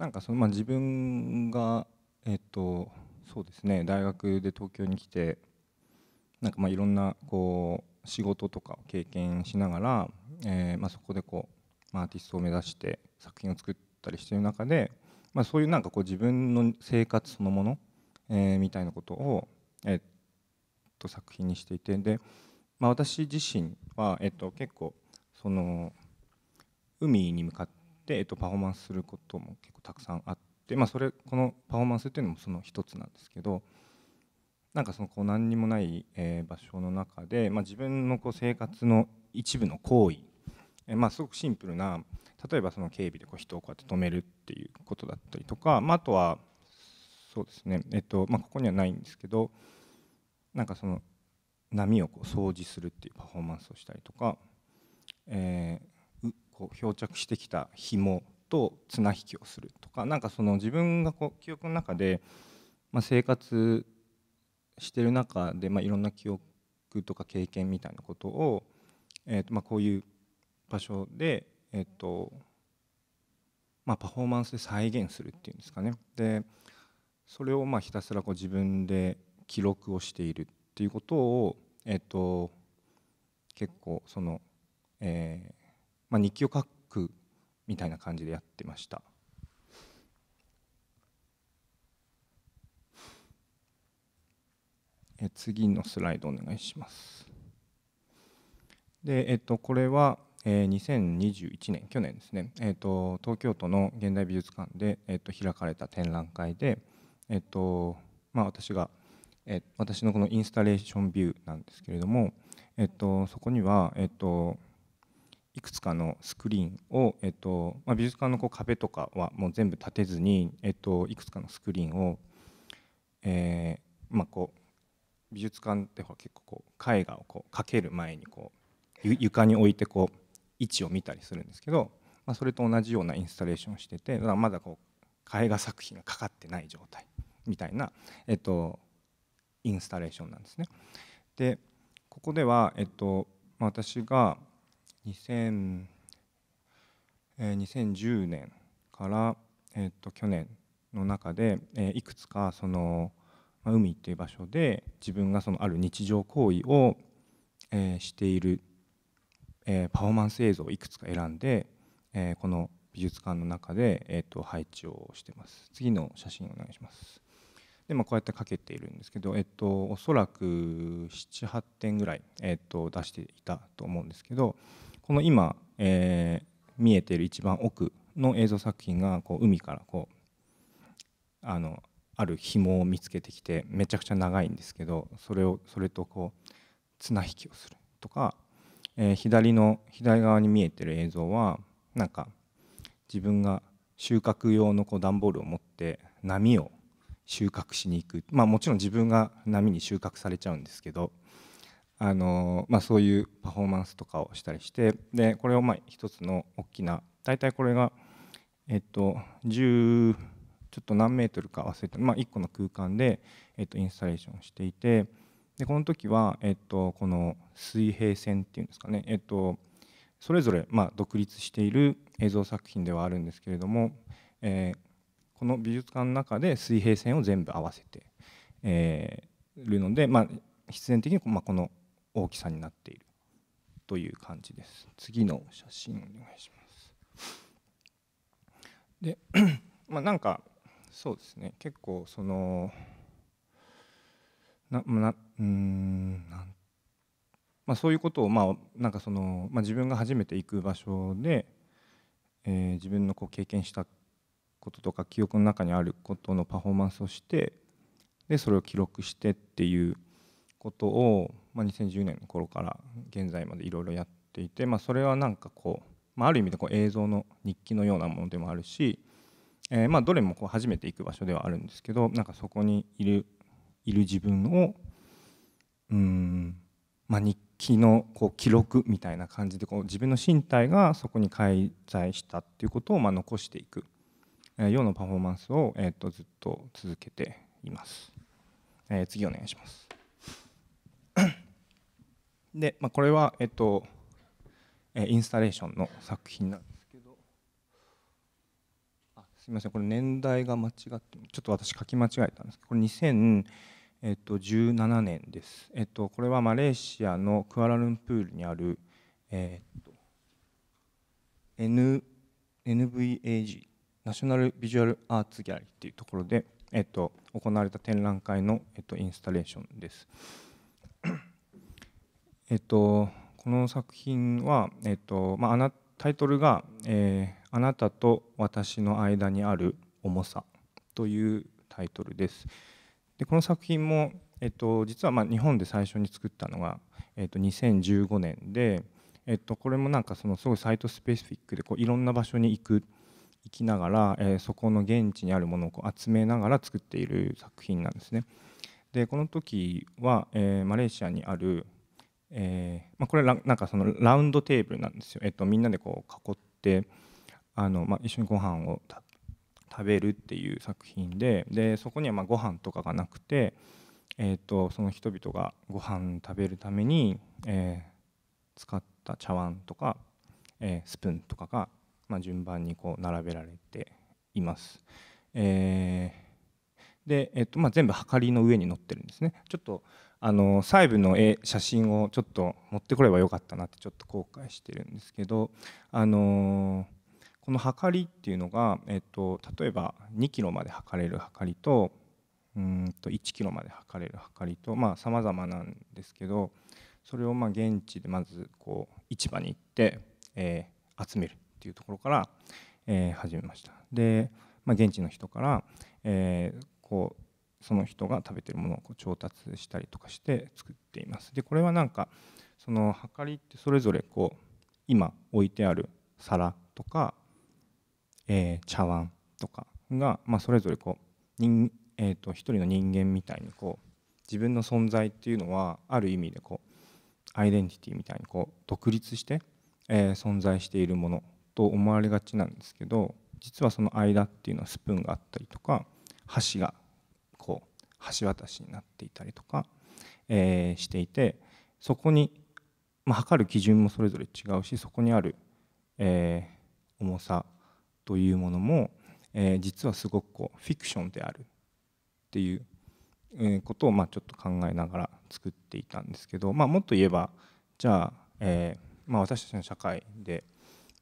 なんかそのまあ自分がえっとそうですね大学で東京に来てなんかまあいろんなこう仕事とかを経験しながら、えまあそこでこう、まあ、アーティストを目指して作品を作ったりしている中で、まあ、そういうなんかこう自分の生活そのもの、えみたいなことを、えっと作品にしていてで、まあ、私自身は、えっと結構その海に向かって、えっと、パフォーマンスすることも結構たくさんあって、まあ、それこのパフォーマンスっていうのもその一つなんですけどなんかそのこう何にもない、えー、場所の中で、まあ、自分のこう生活の一部の行為、えー、まあ、すごくシンプルな例えばその警備でこう人をこうやって止めるっていうことだったりとか、まあ、あとはそうですね、えっとまあ、ここにはないんですけどなんかその波をこう掃除するっていうパフォーマンスをしたりとか、えー、こう漂着してきた紐と綱引きをするとかなんかその自分がこう記憶の中で、まあ、生活してる中で、まあ、いろんな記憶とか経験みたいなことを、えーとまあ、こういう場所で、えーとまあ、パフォーマンスで再現するっていうんですかね。でそれをまあひたすらこう自分で記録をしているっていうことを、えーと、結構その、えー、まあ、日記を書くみたいな感じでやってました。え次のスライドお願いします。で、えっと、これは、えー、2021年去年ですね、えーと、東京都の現代美術館で、えーと、開かれた展覧会で、えーとまあ、私が、えー、私のこのインスタレーションビューなんですけれども、えーと、とそこには、えーといくつかのスクリーンを、えっとまあ、美術館のこう壁とかはもう全部立てずに、えっと、いくつかのスクリーンを、えーまあ、こう美術館って結構こう絵画をこうかける前にこう床に置いてこう位置を見たりするんですけど、まあ、それと同じようなインスタレーションをしててだまだこう絵画作品がかかってない状態みたいな、えっと、インスタレーションなんですね。でここでは、えっとまあ、私が2000え2010年から、えー、と去年の中で、えー、いくつかその、まあ、海っていう場所で自分がそのある日常行為を、えー、している、えー、パフォーマンス映像をいくつか選んで、えー、この美術館の中で、えー、と配置をしてます次の写真お願いしますで、まあ、こうやってかけているんですけど、えっと、おそらく78点ぐらい、えっと、出していたと思うんですけど、この今、えー、見えてる一番奥の映像作品がこう海からこうあのある紐を見つけてきてめちゃくちゃ長いんですけどそれをそれとこう綱引きをするとか、えー、左の左側に見えてる映像はなんか自分が収穫用のこう段ボールを持って波を収穫しに行くまあもちろん自分が波に収穫されちゃうんですけどあのまあ、そういうパフォーマンスとかをしたりしてでこれをまあ一つの大きな大体これが、えっと、10ちょっと何メートルか忘れて、まあ、1個の空間で、えっと、インスタレーションしていてでこの時は、えっと、この水平線っていうんですかね、えっと、それぞれ、まあ、独立している映像作品ではあるんですけれども、えー、この美術館の中で水平線を全部合わせて、えー、るので、まあ、必然的に、まあ、この大きさになっているという感じです次の写真お願いしますで まあなんかそうですね結構そのななうんまあ、そういうことを、まあ、なんかその、まあ、自分が初めて行く場所で、えー、自分のこう経験したこととか記憶の中にあることのパフォーマンスをしてでそれを記録してっていうことを、まあ、2010年の頃から現在までいろいろやっていて、まあ、それはなんかこう、まあ、ある意味でこう映像の日記のようなものでもあるし、えー、まあどれもこう初めて行く場所ではあるんですけどなんかそこにいるいる自分をうん、まあ、日記のこう記録みたいな感じでこう自分の身体がそこに介在したっていうことをまあ残していく、えようなパフォーマンスを、えー、とずっと続けています。えー、次お願いします。で、まあ、これは、えっと、インスタレーションの作品なんですけどあすみませんこれ年代が間違ってちょっと私書き間違えたんですけどこれ2017年です、えっと、これはマレーシアのクアラルンプールにある、えっと、N NVAG ナショナルビジュアルアーツギャラリーっていうところで、えっと、行われた展覧会の、えっと、インスタレーションです。えっと、この作品は、えっとまあ、なタイトルが、えー「あなたと私の間にある重さ」というタイトルです。でこの作品も、えっと、実はまあ日本で最初に作ったのが、えっと、2015年で、えっと、これもなんかそのすごいサイトスペシフィックでこういろんな場所に行く行きながら、えー、そこの現地にあるものをこう集めながら作っている作品なんですね。でこの時は、えー、マレーシアにあるえーまあ、これはなんかそのラウンドテーブルなんですよ、えっと、みんなでこう囲ってあの、まあ、一緒にご飯を食べるっていう作品ででそこにはまあご飯とかがなくて、えー、とその人々がご飯食べるために、えー、使った茶碗とか、えー、スプーンとかが、まあ、順番にこう並べられています。えーでえっとまあ、全部はかりの上に乗ってるんですね。ちょっとあの細部の絵写真をちょっと持ってこればよかったなってちょっと後悔してるんですけどあのこのはかりっていうのが、えっと、例えば2キロまで測れるはかりとうんと1キロまで測れるはかりとまあ様々なんですけどそれをまあ現地でまずこう市場に行って、えー、集めるっていうところから、えー、始めました。で、まあ、現地の人から、えー、こうその人が食べてるものをこう調達したりとかして作っています。でこれはなんかそのはかりってそれぞれこう今置いてある皿とか、えー、茶碗とかが、まあ、それぞれこう人、えー、と一人の人間みたいにこう自分の存在っていうのはある意味でこうアイデンティティみたいにこう独立して、えー、存在しているものと思われがちなんですけど実はその間っていうのはスプーンがあったりとか箸が橋渡しになっていたりとか、えー、していてそこに、まあ、測る基準もそれぞれ違うしそこにある、えー、重さというものも、えー、実はすごくこうフィクションであるっていうことを、まあ、ちょっと考えながら作っていたんですけど、まあ、もっと言えばじゃあ、えーまあ、私たちの社会で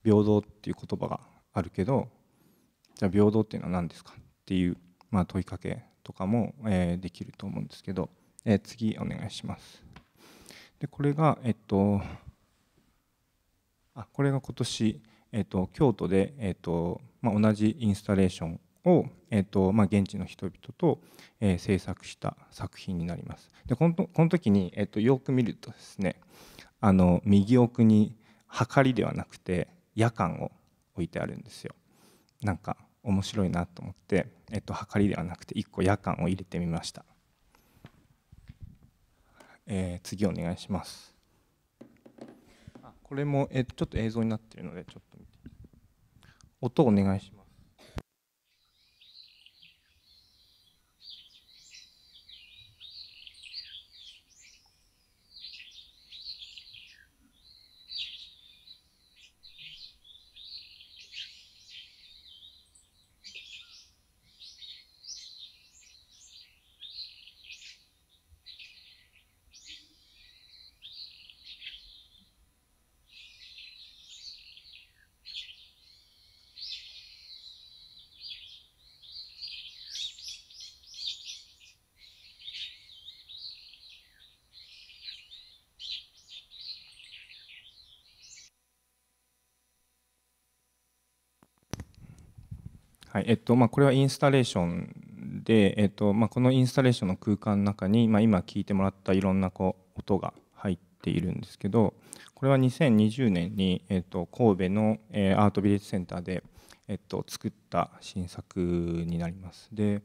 平等っていう言葉があるけどじゃあ平等っていうのは何ですかっていう、まあ、問いかけとかも、えー、できると思うんですけど、えー、次お願いします。でこれが、えっと、あこれが今年、えっと、京都で、えっとまあ、同じインスタレーションを、えっとまあ、現地の人々と、えー、制作した作品になります。でこのこの時に、えっと、よく見るとですねあの右奥にはかりではなくて夜間を置いてあるんですよ。なんか面白いなと思って、えっと、はかりではなくて1個夜間を入れてみました、えー、次お願いしますこれも、えちょっと映像になっているのでちょっと音お願いしますえっとまあ、これはインスタレーションで、えっとまあ、このインスタレーションの空間の中に、まあ、今聞いてもらったいろんなこう音が入っているんですけどこれは2020年に、えっと、神戸の、えー、アートビレッジセンターで、えっと、作った新作になります。で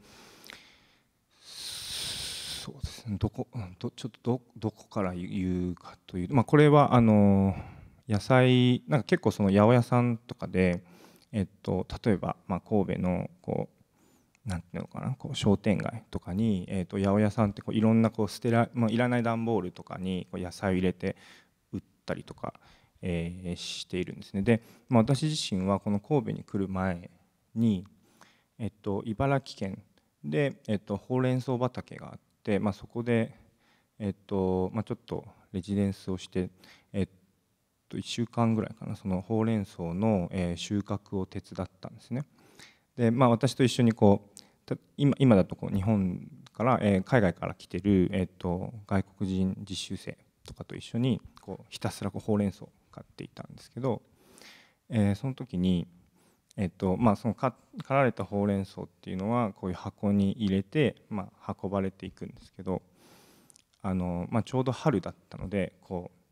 そうですねどこどちょっとどどこから言うかという、まあ、これはあの野菜なんか結構その八百屋さんとかで。えっと、例えば、まあ、神戸のこうなんていうのかなこう商店街とかに、えっと、八百屋さんってこういろんなこう捨てら、まあ、いらない段ボールとかにこう野菜を入れて売ったりとか、えー、しているんですね。で、まあ、私自身はこの神戸に来る前に、えっと、茨城県で、えっと、ほうれん草畑があって、まあ、そこで、えっとまあ、ちょっとレジデンスをして、と1週間ぐらいかなそのほうれん草の、収穫を手伝ったんですね。でまあ、私と一緒にこう今今だとこう日本から、海外から来てる、えっと外国人実習生とかと一緒にこうひたすらこうほうれん草を買っていたんですけど、えその時に、えっとまあ、その刈られたほうれん草っていうのはこういう箱に入れて、ま運ばれていくんですけどあの、まちょうど春だったのでこう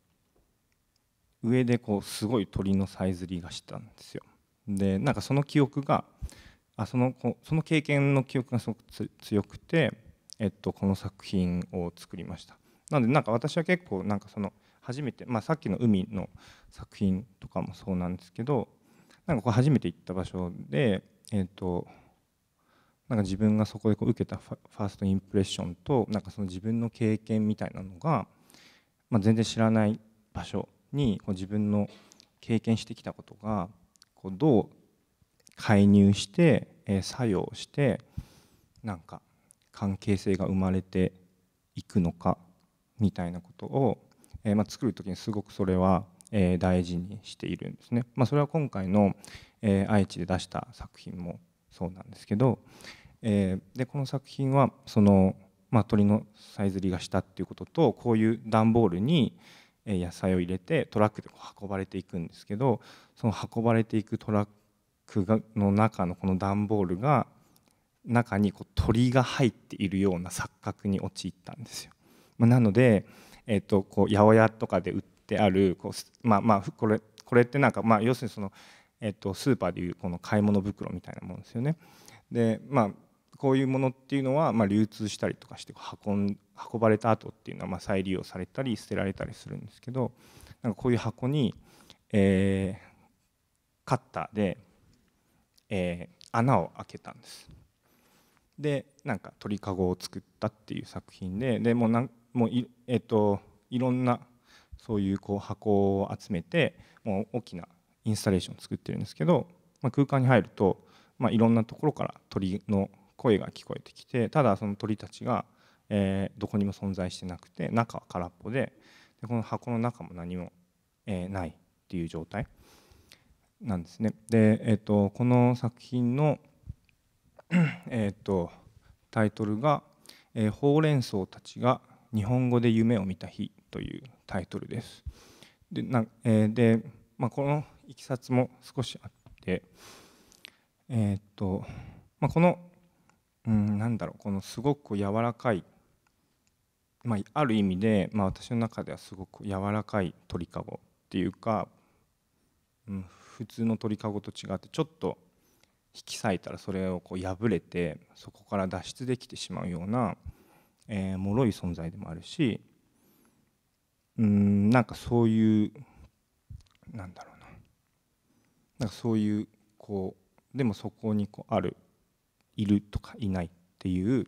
上でこうすごい鳥のさえずりがしたんですよ。でなんかその記憶があそのその経験の記憶がすごく強くて、えっと、この作品を作りました。なのでなんか私は結構なんかその初めて、まあ、さっきの海の作品とかもそうなんですけどなんかこう初めて行った場所で、えっと、なんか自分がそこでこう受けたファーストインプレッションとなんかその自分の経験みたいなのが、まあ、全然知らない場所にこう自分の経験してきたことがこうどう介入して、え作用してなんか関係性が生まれていくのかみたいなことを、えま作る時にすごくそれは、え大事にしているんですね。まあ、それは今回の、え愛知で出した作品もそうなんですけど、えでこの作品はその、まあ、鳥のさえずりがしたっていうこととこういう段ボールに、野菜を入れてトラックで運ばれていくんですけどその運ばれていくトラックがの中のこの段ボールが中にこう鳥が入っているような錯覚に陥ったんですよ。まあ、なので、えー、とこう八百屋とかで売ってあるこうまあまあこれこれってなんかまあ要するにその、えー、とスーパーでいうこの買い物袋みたいなもんですよね。でまあこういうものっていうのは、ま流通したりとかして運ん運ばれた後っていうのは、ま再利用されたり捨てられたりするんですけどなんかこういう箱に、えー、カッターで、えー、穴を開けたんです。でなんか鳥かごを作ったっていう作品ででもなんもうい,、えーと、といろんなそういうこう箱を集めてもう大きなインスタレーションを作ってるんですけど、まあ、空間に入ると、まあ、いろんなところから鳥の声が聞こえてきてただその鳥たちが、えー、どこにも存在してなくて中は空っぽででこの箱の中も何も、えー、ないっていう状態なんですね。で、えーと、この作品のえーと、タイトルが、えー「ほうれん草たちが日本語で夢を見た日」というタイトルです。でな、えー、でまあ、このいきさつも少しあって、えーとまあ、このうんなんだろうこのすごく柔らかい、まあ、ある意味で、まあ、私の中ではすごく柔らかい鳥かごっていうか、うん、普通の鳥かごと違ってちょっと引き裂いたらそれをこう破れてそこから脱出できてしまうような、えー、脆い存在でもあるしうんなんかそういうなんだろうななんかそういうこうでもそこにこうあるいるとかいないっていう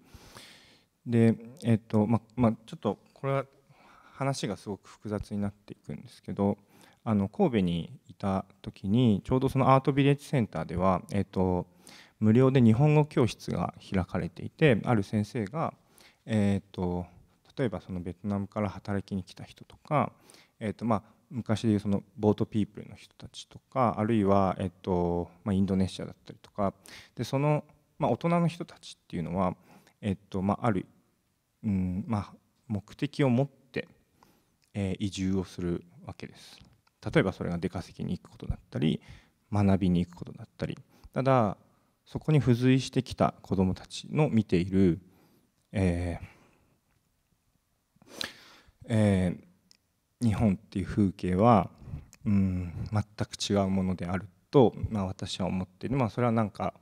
でえっとままあちょっとこれは話がすごく複雑になっていくんですけどあの神戸にいた時にちょうどそのアートビレッジセンターでは、えっと、無料で日本語教室が開かれていてある先生が、えっと、例えばそのベトナムから働きに来た人とか、えっとまあ、昔でいうそのボートピープルの人たちとかあるいは、えっとまあ、インドネシアだったりとかでそのまあ、大人の人たちっていうのは、えっとまあ、ある、うんまあ、目的を持って、えー、移住をするわけです。例えばそれが出稼ぎに行くことだったり学びに行くことだったりただそこに付随してきた子どもたちの見ている、えーえー、日本っていう風景はうん全く違うものであると、まあ、私は思っている、まあ、それは何か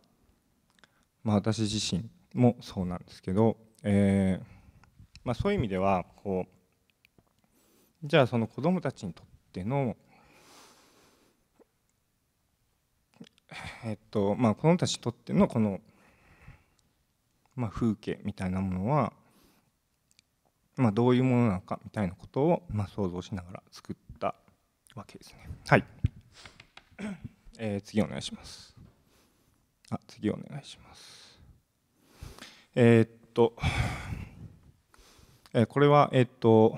まあ、私自身もそうなんですけど、えーまあ、そういう意味ではこうじゃあその子どもたちにとっての、えっとまあ、子どもたちにとってのこの、まあ、風景みたいなものは、まあ、どういうものなのかみたいなことを、まあ、想像しながら作ったわけですね。はい、えー、次お願いします。あ次お願いします。えー、っと、えー、これは、えー、っと、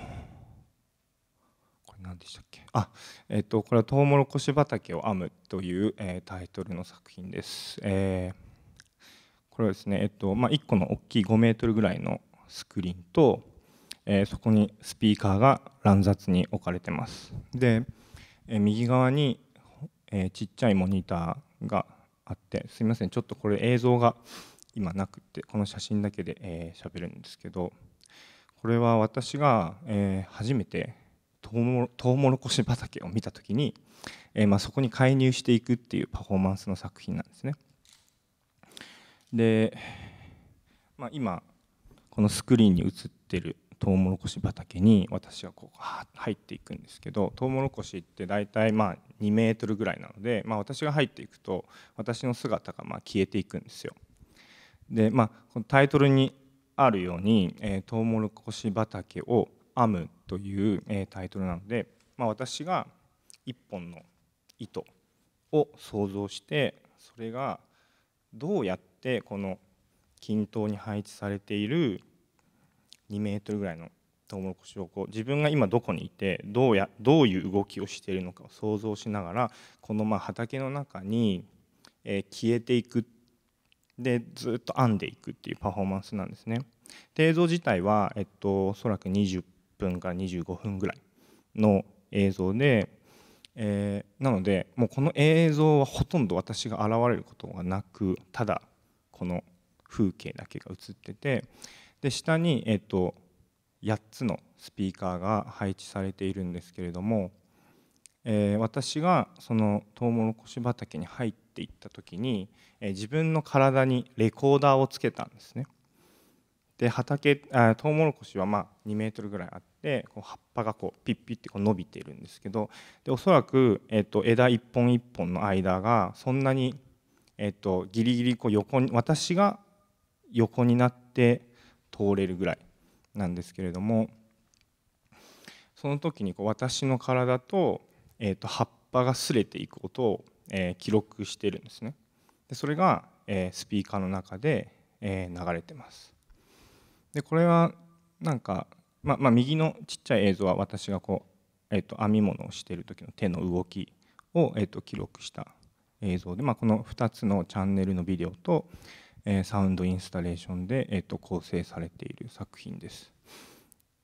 これ何でしたっけあ、えっと、これは「トウモロコシ畑を編む」という、えタイトルの作品です。えこれはですね、えっとまあ、1個の大きい5メートルぐらいのスクリーンと、えそこにスピーカーが乱雑に置かれてます。で、え右側に、えちっちゃいモニターがあってすみませんちょっとこれ映像が今なくてこの写真だけで喋、えー、るんですけどこれは私が、えー、初めてトウモロコシ畑を見た時に、えー、まあ、そこに介入していくっていうパフォーマンスの作品なんですね。で、まあ、今このスクリーンに映ってるトウモロコシ畑に私はこう入っていくんですけどトウモロコシって大体まあ2メートルぐらいなので、まあ、私が入っていくと私の姿がまあ消えていくんですよ。でまあこのタイトルにあるように「えー、トウモロコシ畑を編む」という、えー、タイトルなので、まあ、私が一本の糸を想像してそれがどうやってこの均等に配置されている2メートルぐらいのトウモロコシをこう自分が今どこにいてどうやどういう動きをしているのかを想像しながらこのまあ畑の中に、え消えていくでずっと編んでいくっていうパフォーマンスなんですね。で映像自体は、えっと、おそらく20分から25分ぐらいの映像で、えー、なのでもうこの映像はほとんど私が現れることがなくただこの風景だけが映っててで下に、えっと、8つのスピーカーが配置されているんですけれども、えー、私がそのトウモロコシ畑に入っていった時に、えー、自分の体にレコーダーをつけたんですね。で畑あトウモロコシはま2メートルぐらいあってこう葉っぱがこうピッピッてこう伸びているんですけどでおそらく、えー、と枝一本一本の間がそんなに、えー、とギリギリこう横に私が横になって通れるぐらいなんですけれどもその時にこう私の体と,、えー、と葉っぱが擦れていく音を、えー、記録してるんですね。でそれが、えー、スピーカーの中で、えー、流れてます。でこれはなんか、まあ、ま右のちっちゃい映像は私がこう、えー、と編み物をしてる時の手の動きを、えー、と記録した映像で、まあ、この2つのチャンネルのビデオと,、えサウンドインスタレーションで、えー、と構成されている作品です。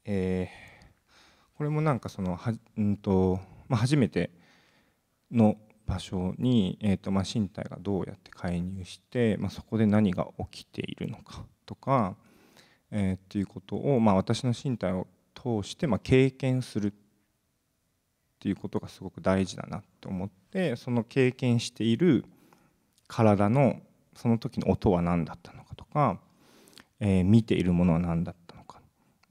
えー、これもなんかそのは、うんとまあ、初めての場所に、えーとまあ、身体がどうやって介入して、まあ、そこで何が起きているのかとか、えー、っていうことを、まあ、私の身体を通して、まあ、経験するっていうことがすごく大事だなと思ってその経験している体のその時の音は何だったのかとか、えー、見ているものは何だったのか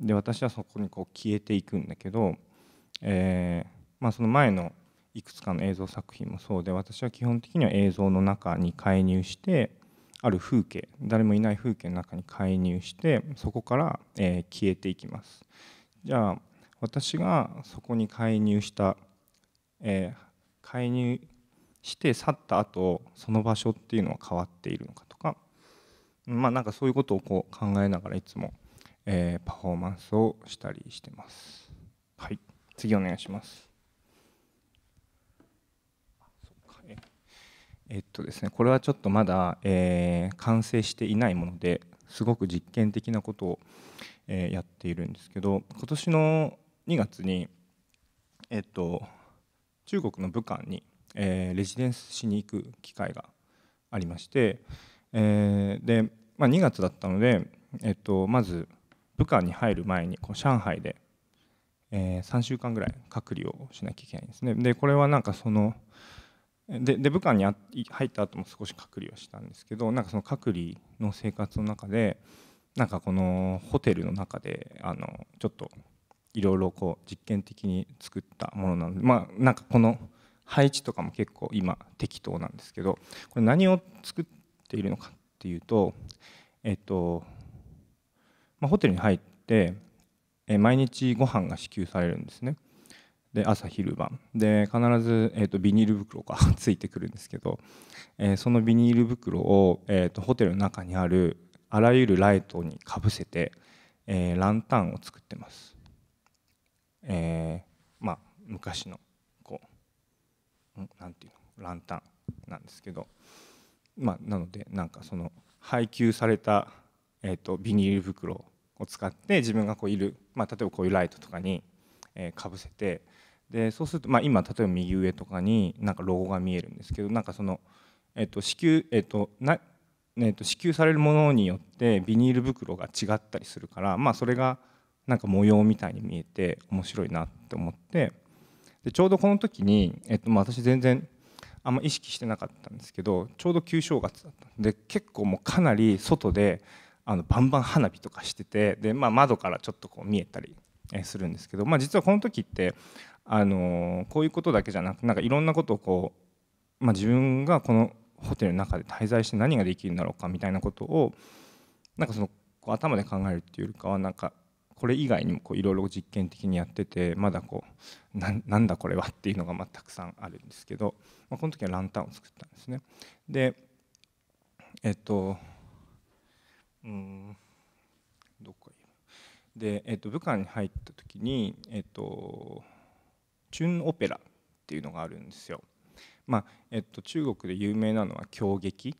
で私はそこにこう消えていくんだけど、えー、まあ、その前のいくつかの映像作品もそうで私は基本的には映像の中に介入してある風景誰もいない風景の中に介入してそこから、えー、消えていきます。じゃあ私がそこに介入した、え介入して去った後その場所っていうのは変わっているのかとかまあなんかそういうことをこう考えながらいつも、えー、パフォーマンスをしたりしてます。はい次お願いします。えっとですね、これはちょっとまだ、えー、完成していないものですごく実験的なことを、えー、やっているんですけど今年の2月に、えっと、中国の武漢にえー、レジデンスしに行く機会がありまして、えー、で、まあ、2月だったので、えっと、まず武漢に入る前にこう上海で、えー、3週間ぐらい隔離をしなきゃいけないんですねでこれはなんかそのでで武漢に入った後も少し隔離をしたんですけどなんかその隔離の生活の中でなんかこのホテルの中であのちょっといろいろこう実験的に作ったものなのでまあなんかこの配置とかも結構今適当なんですけどこれ何を作っているのかっていうとえっと、まあ、ホテルに入って毎日ご飯が支給されるんですねで朝昼晩で必ず、えっとビニール袋が ついてくるんですけど、えー、そのビニール袋を、えっとホテルの中にあるあらゆるライトにかぶせて、えー、ランタンを作ってます、えー、まあ昔の何ていうのランタンなんですけどまあなのでなんかその配給された、えとビニール袋を使って自分がこういる、まあ、例えばこういうライトとかに、えかぶせてでそうすると、まあ、今例えば右上とかになんかロゴが見えるんですけどなんかその、えと支給えっ、となえー、と支給されるものによってビニール袋が違ったりするから、まあ、それがなんか模様みたいに見えて面白いなって思ってでちょうどこの時に、えっと、まあ私全然あんま意識してなかったんですけどちょうど旧正月だったんで結構もうかなり外であのバンバン花火とかしててで、まあ、窓からちょっとこう見えたりするんですけど、まあ、実はこの時ってあのこういうことだけじゃなくなんかいろんなことをこう、まあ、自分がこのホテルの中で滞在して何ができるんだろうかみたいなことをなんかその頭で考えるっていうよりかはなんかこれ以外にもいろいろ実験的にやっててまだこうなんだこれはっていうのがまあたくさんあるんですけど、まあ、この時はランタンを作ったんですね。でえっとうんどっかで、えっと、武漢に入った時に、えっと、チュンオペラっていうのがあるんですよ。まあえっと、中国で有名なのは京劇っ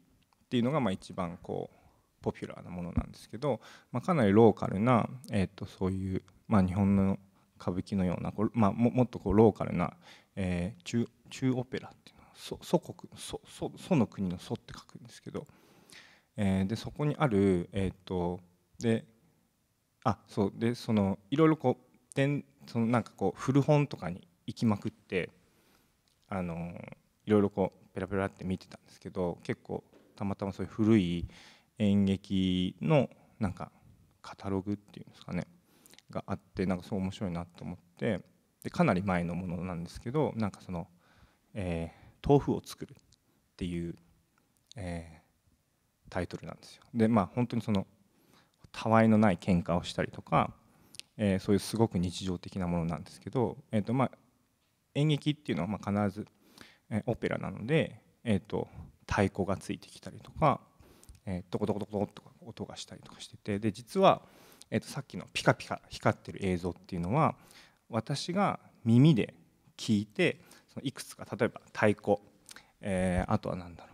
ていうのがまあ一番こうポピュラーなものなんですけど、まあ、かなりローカルな、えー、とそういう、まあ、日本の歌舞伎のようなこう、まあ、ももっとこうローカルな、えー、中中オペラっていうのは祖祖国祖祖祖の国の祖って書くんですけど、えー、でそこにある、えーと、であそうでそのいろいろこうでそのなんかこう古本とかに行きまくってあのいろいろこうペラペラって見てたんですけど結構たまたまそういう古い演劇のなんかカタログっていうんですかねがあってなんかすごい面白いなと思ってでかなり前のものなんですけどなんかその、えー、豆腐を作るっていう、えー、タイトルなんですよ。でまあ本当にそのたわいのない喧嘩をしたりとか、えー、そういうすごく日常的なものなんですけど、えーとまあ、演劇っていうのはまあ必ず、えー、オペラなので、えーと、太鼓がついてきたりとか、えコドコドコとか音がしたりとかしててで実は、えとさっきのピカピカ光ってる映像っていうのは私が耳で聞いてそのいくつか例えば太鼓、えあとは何だろ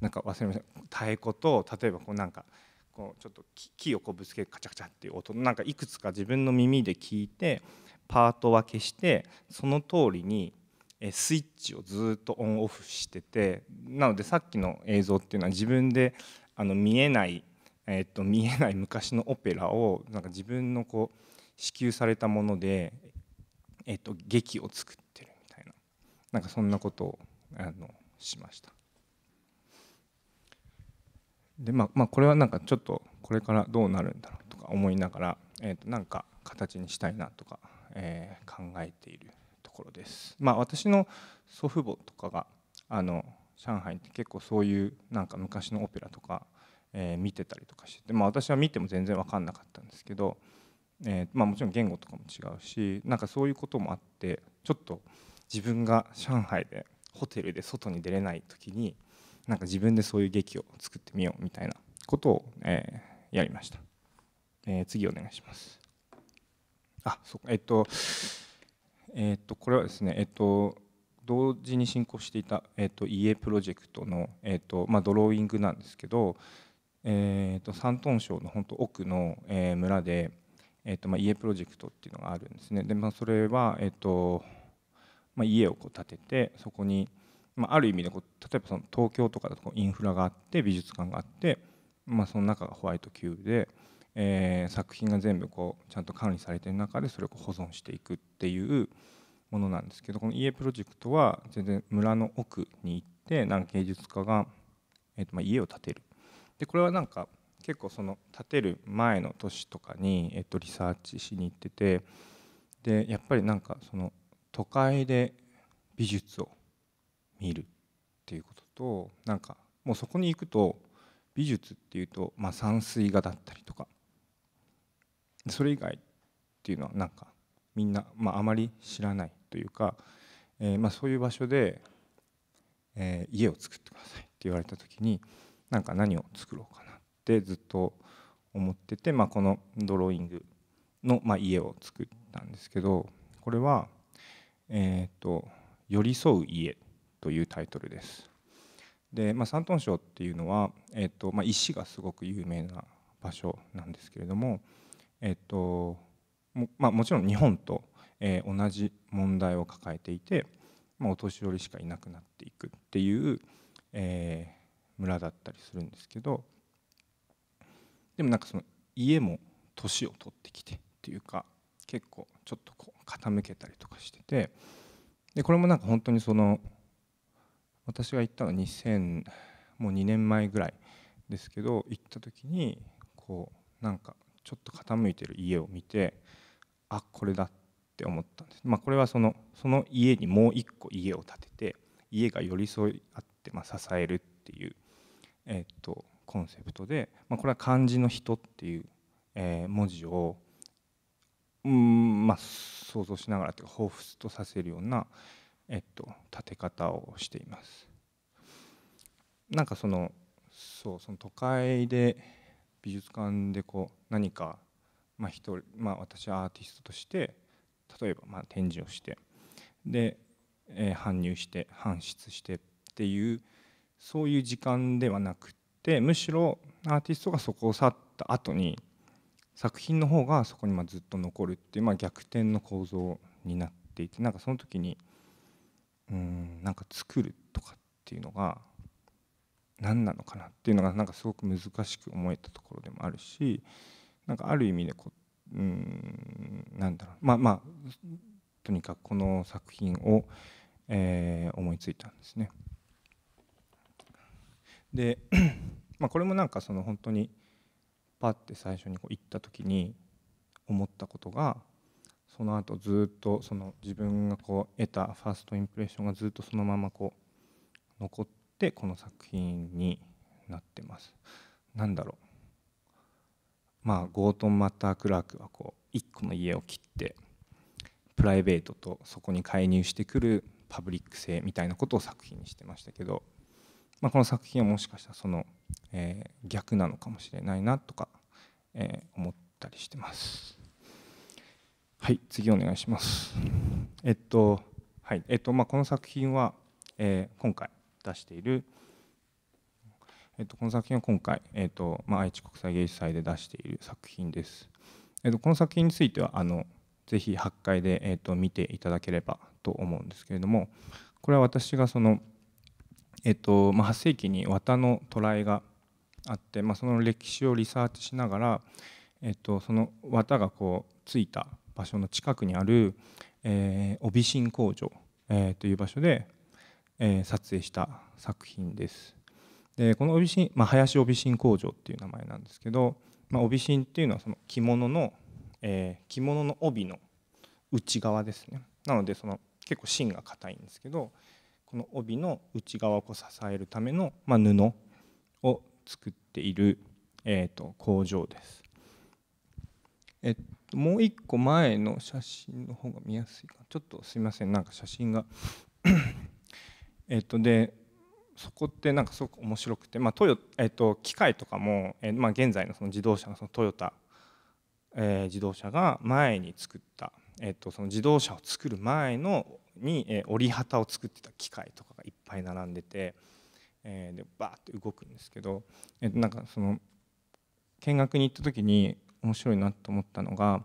うなんか忘れません太鼓と例えばこうなんかこうちょっと木をこうぶつけるカチャカチャっていう音なんかいくつか自分の耳で聞いてパート分けしてその通りにスイッチをずっとオンオフしててなのでさっきの映像っていうのは自分であの見えない、えー、っと見えない 昔のオペラをなんか自分のこう支給されたもので、えー、っと劇を作ってるみたいななんかそんなことをあのしました。でまあ、まあ、これはなんかちょっとこれからどうなるんだろうとか思いながら、えー、となんか形にしたいなとか、えー、考えているところです。まあ、私の祖父母とかがあの上海って結構そういうなんか昔のオペラとか、えー、見てたりとかしてて、まあ、私は見ても全然分かんなかったんですけど、えーまあ、もちろん言語とかも違うしなんかそういうこともあってちょっと自分が上海でホテルで外に出れない時になんか自分でそういう劇を作ってみようみたいなことを、えー、やりました、えー、次お願いしますあそっかえっとえっとこれはですねえっと同時に進行していた、えー、と EA プロジェクトの、えーとまあ、ドローイングなんですけど、えー、と山東省の本当奥の、えー、村で、えーとまあ、家プロジェクトっていうのがあるんですねで、まあ、それは、えーとまあ、家をこう建ててそこに、まあ、ある意味でこう例えばその東京とかだとインフラがあって美術館があって、まあ、その中がホワイトキューブで、えー、作品が全部こうちゃんと管理されてる中でそれを保存していくっていう。ものなんですけどこの家プロジェクトは全然村の奥に行ってなんか芸術家が、えーとまあ、家を建てるでこれはなんか結構その建てる前の年とかに、えー、とリサーチしに行っててでやっぱりなんかその都会で美術を見るっていうこととなんかもうそこに行くと美術っていうと、まあ、山水画だったりとかそれ以外っていうのはなんかみんな、まあ、あまり知らないというか、えー、まあ、そういう場所で、えー、家を作ってくださいって言われた時になんか何を作ろうかなってずっと思ってて、まあ、このドローイングの、まあ、家を作ったんですけどこれは、えっ、ー、と「寄り添う家」というタイトルです。で、まあ、山東省っていうのは、えーとまあ、石がすごく有名な場所なんですけれども、えーともまあ、もちろん日本とえー、同じ問題を抱えていて、まあ、お年寄りしかいなくなっていくっていう、えー、村だったりするんですけどでもなんかその家も年を取ってきてっていうか結構ちょっとこう傾けたりとかしててでこれもなんか本当にその私が行ったのは2000もう2年前ぐらいですけど行った時にこうなんかちょっと傾いてる家を見てあこれだっって思ったんです、まあ、これはそのその家にもう一個家を建てて家が寄り添い合って、まあ、支えるっていう、えっとコンセプトで、まあ、これは漢字の「人」っていう、えー、文字をうんまあ想像しながらというか彷彿とさせるような、えっと、立て方をしています。なんかそのそうその都会で美術館でこう何か、まあ人まあ、私はアーティストとして例えばまあ展示をしてで、えー、搬入して搬出してっていうそういう時間ではなくてむしろアーティストがそこを去った後に作品の方がそこにまずっと残るっていう、まあ、逆転の構造になっていてなんかその時にうんなんか作るとかっていうのが何なのかなっていうのがなんかすごく難しく思えたところでもあるしなんかある意味でこうんなんだろうまあまあとにかくこの作品を、えー、思いついたんですね。で、まあ、これもなんかその本当にパッて最初にこう行った時に思ったことがその後ずっとその自分がこう得たファーストインプレッションがずっとそのままこう残ってこの作品になってます。なんだろうまあ、ゴートン・マッター・クラークはこう1個の家を切ってプライベートとそこに介入してくるパブリック性みたいなことを作品にしてましたけど、まあ、この作品はもしかしたらその、えー、逆なのかもしれないなとか、えー、思ったりしてます。はい次お願いします。えっとはいえっとまあ、この作品は、えー、今回出している「えっと、この作品は今回、えっとまあ、愛知国際芸術祭で出している作品です。えっと、この作品についてはあのぜひ8回で、えっと、見ていただければと思うんですけれどもこれは私がその、えっとまあ、8世紀に綿の渡来があって、まあ、その歴史をリサーチしながら、えっと、その綿がこうついた場所の近くにある、えー、帯新工場、えー、という場所で、えー、撮影した作品です。でこの帯芯、まあ、林帯芯工場っていう名前なんですけど、まあ、帯芯っていうのはその着物の、えー、着物の帯の内側ですねなのでその結構芯が硬いんですけどこの帯の内側を支えるための、まあ、布を作っている、えーと、工場です。えっと、もう一個前の写真の方が見やすいかちょっとすいませんなんか写真が えっとでそこってなんかすごく面白くて、まあトヨえー、と機械とかも、えーまあ、現在のその自動車のそのトヨタ、えー、自動車が前に作った、えー、とその自動車を作る前のに、えー、折り旗を作ってた機械とかがいっぱい並んでて、えー、でバーって動くんですけど、えー、なんかその見学に行った時に面白いなと思ったのが、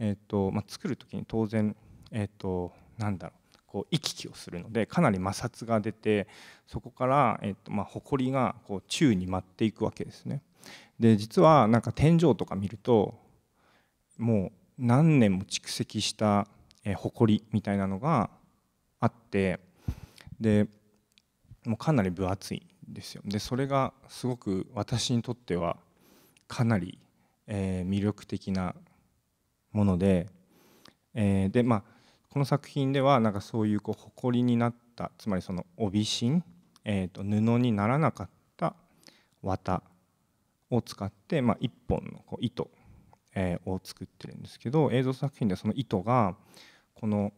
えーとまあ、作る時に当然、えー、となんだろうこう行き来をするのでかなり摩擦が出てそこから、えっとまあ、埃がこう宙に舞っていくわけですね。で実はなんか天井とか見るともう何年も蓄積したりみたいなのがあってでもうかなり分厚いんですよ。でそれがすごく私にとってはかなり、え魅力的なもので、えでまあこの作品ではなんかそういうこう誇りになったつまりその帯芯、えー、と布にならなかった綿を使って、まあ、1本のこう糸、えを作ってるんですけど映像作品ではその糸がこの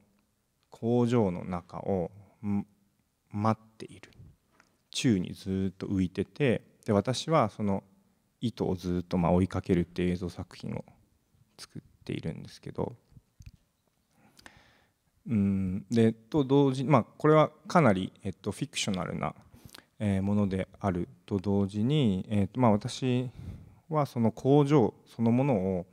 工場の中を待っている宙にずっと浮いててで私はその糸をずっとま追いかけるっていう映像作品を作っているんですけどうんでと同時に、まあ、これはかなり、えっと、フィクショナルな、えー、ものであると同時に、えーとまあ、私はその工場そのものを、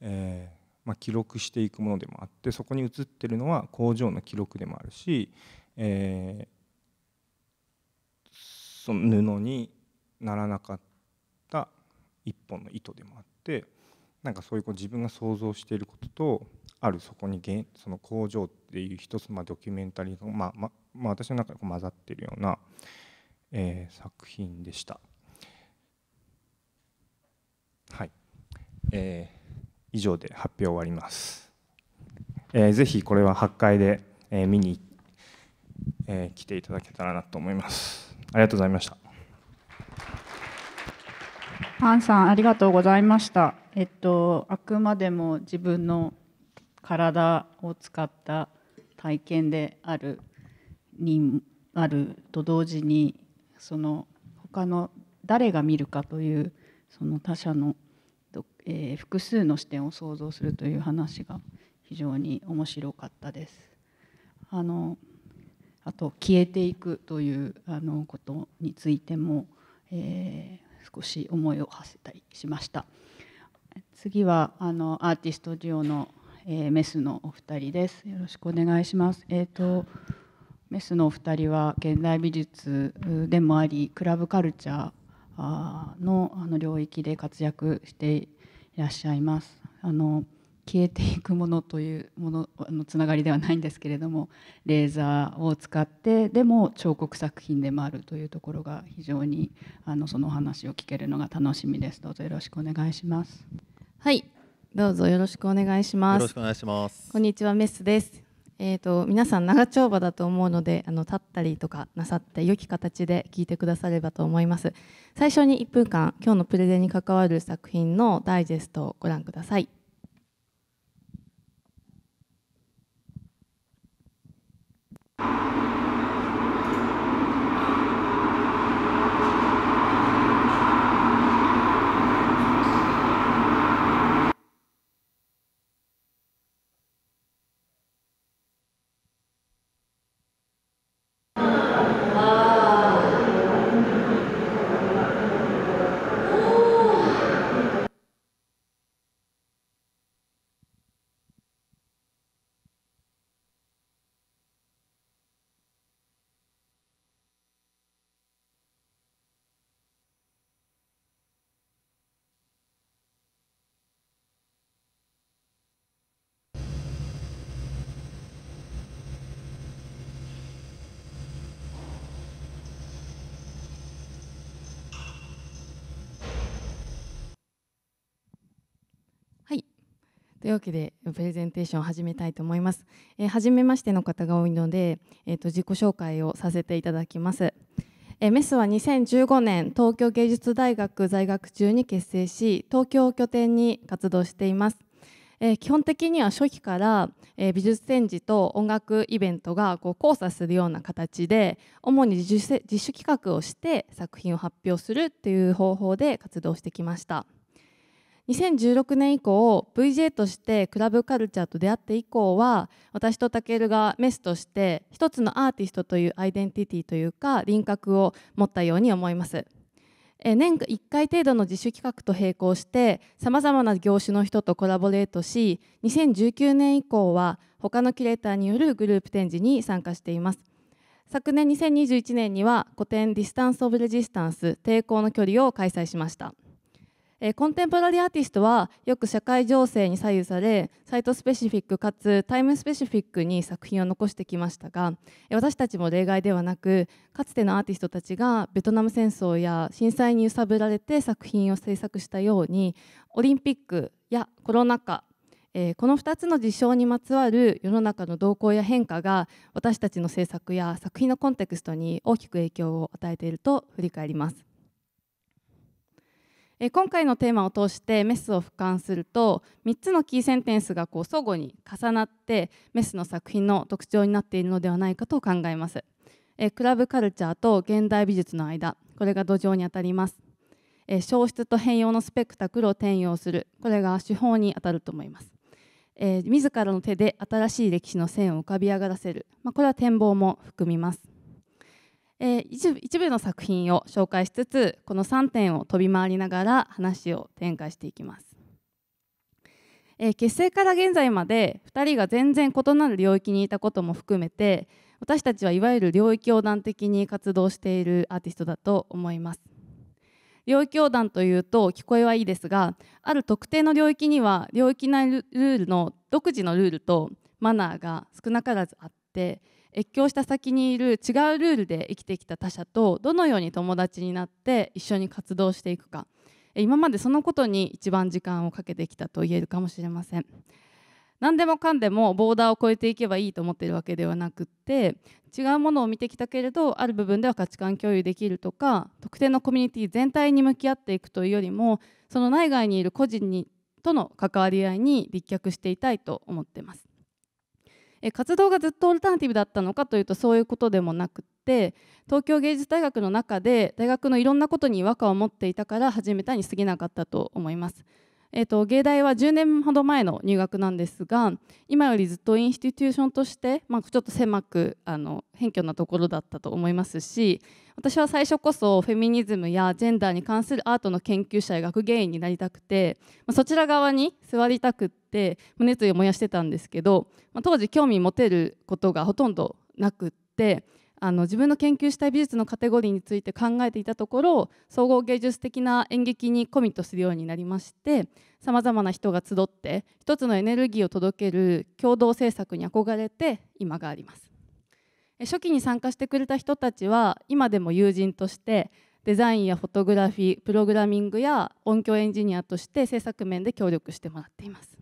えーまあ、記録していくものでもあってそこに写ってるのは工場の記録でもあるし、えー、その布にならなかった一本の糸でもあって。なんかそういうこう自分が想像していることとあるそこにその工場っていう一つまあドキュメンタリーの、まあままあ、私の中でこう混ざっているような、えー、作品でした。はい、えー、以上で発表終わります。えー、ぜひこれは8階で、えー、見に、えー、来ていただけたらなと思います。ありがとうございました。パンさんありがとうございました。えっとあくまでも自分の体を使った体験であるにあると同時にその他の誰が見るかというその他者の、えー、複数の視点を想像するという話が非常に面白かったです。あのあと消えていくというあのことについても、えー、少し思いを馳せたりしました次はあのアーティストデュオの、えー、メスのお二人ですよろしくお願いしますえっ、ー、とメスのお二人は現代美術でもありクラブカルチャーのあの領域で活躍していらっしゃいますあの消えていくものというものの繋がりではないんですけれどもレーザーを使ってでも彫刻作品でもあるというところが非常にあのその話を聞けるのが楽しみですどうぞよろしくお願いしますはいどうぞよろしくお願いしますよろしくお願いしますこんにちはメスですえーと皆さん長丁場だと思うのであの立ったりとかなさって良き形で聞いてくださればと思います最初に1分間今日のプレゼンに関わる作品のダイジェストをご覧ください you というわけでプレゼンテーションを始めたいと思います。えー、初めましての方が多いので、えーと、自己紹介をさせていただきます。えー、メスは2015年東京芸術大学在学中に結成し東京を拠点に活動しています。えー、基本的には初期から、え美術展示と音楽イベントがこう交差するような形で主に自主企画をして作品を発表するという方法で活動してきました。2016年以降 VJ としてクラブカルチャーと出会って以降は私とたけるがメスとして一つのアーティストというアイデンティティというか輪郭を持ったように思います。年1回程度の自主企画と並行してさまざまな業種の人とコラボレートし2019年以降は他のキュレーターによるグループ展示に参加しています昨年2021年には個展「ディスタンス・オブ・レジスタンス抵抗の距離」を開催しました。えコンテンポラリーアーティストはよく社会情勢に左右されサイトスペシフィックかつタイムスペシフィックに作品を残してきましたが私たちも例外ではなくかつてのアーティストたちがベトナム戦争や震災に揺さぶられて作品を制作したようにオリンピックやコロナ禍えー、この2つの事象にまつわる世の中の動向や変化が私たちの制作や作品のコンテクストに大きく影響を与えていると振り返ります。えー、今回のテーマを通してメスを俯瞰すると3つのキーセンテンスがこう相互に重なってメスの作品の特徴になっているのではないかと考えます、えー、クラブカルチャーと現代美術の間これが土壌にあたります、えー、消失と変容のスペクタクルを転用するこれが手法にあたると思いますえー、自らの手で新しい歴史の線を浮かび上がらせる、まあ、これは展望も含みます。えー、一部の作品を紹介しつつこの3点を飛び回りながら話を展開していきます、えー、結成から現在まで2人が全然異なる領域にいたことも含めて私たちはいわゆる領域横断的に活動しているアーティストだと思います領域横断というと聞こえはいいですがある特定の領域には領域内ルールの独自のルールとマナーが少なからずあって越境した先にいる違うルールで生きてきた他者とどのように友達になって一緒に活動していくか今までそのことに一番時間をかけてきたと言えるかもしれません何でもかんでもボーダーを越えていけばいいと思っているわけではなくって違うものを見てきたけれどある部分では価値観共有できるとか特定のコミュニティ全体に向き合っていくというよりもその内外にいる個人にとの関わり合いに立脚していたいと思っていますえ活動がずっとオルタナティブだったのかというとそういうことでもなくって東京芸術大学の中で大学のいろんなことに違和感を持っていたから始めたに過ぎなかったと思います。えーと、芸大は10年ほど前の入学なんですが今よりずっとインスティテューションとして、まあ、ちょっと狭くあの偏虚なところだったと思いますし私は最初こそフェミニズムやジェンダーに関するアートの研究者や学芸員になりたくて、まあ、そちら側に座りたくって熱意を燃やしてたんですけど、まあ、当時興味持てることがほとんどなくってあの自分の研究したい美術のカテゴリーについて考えていたところ総合芸術的な演劇にコミットするようになりましてさまざまな人が集って一つのエネルギーを届ける共同制作に憧れて今があります。初期に参加してくれた人たちは今でも友人としてデザインやフォトグラフィープログラミングや音響エンジニアとして制作面で協力してもらっています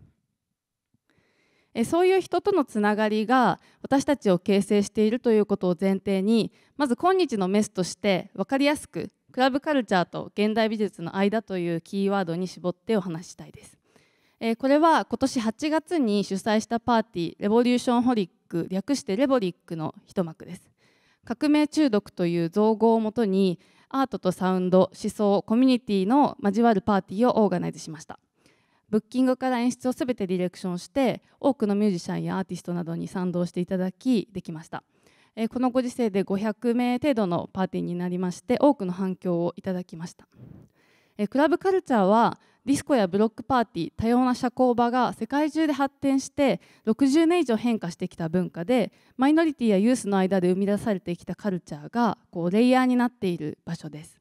そういう人とのつながりが私たちを形成しているということを前提にまず今日のメスとして分かりやすくクラブカルチャーと現代美術の間というキーワードに絞ってお話したいですこれは今年8月に主催したパーティーレボリューションホリック略してレボリックの一幕です革命中毒という造語をもとにアートとサウンド思想コミュニティの交わるパーティーをオーガナイズしましたブッキングから演出を全てディレクションして多くのミュージシャンやアーティストなどに賛同していただきできましたこのご時世で500名程度のパーティーになりまして多くの反響をいただきましたクラブカルチャーはディスコやブロックパーティー多様な社交場が世界中で発展して60年以上変化してきた文化でマイノリティやユースの間で生み出されてきたカルチャーがこうレイヤーになっている場所です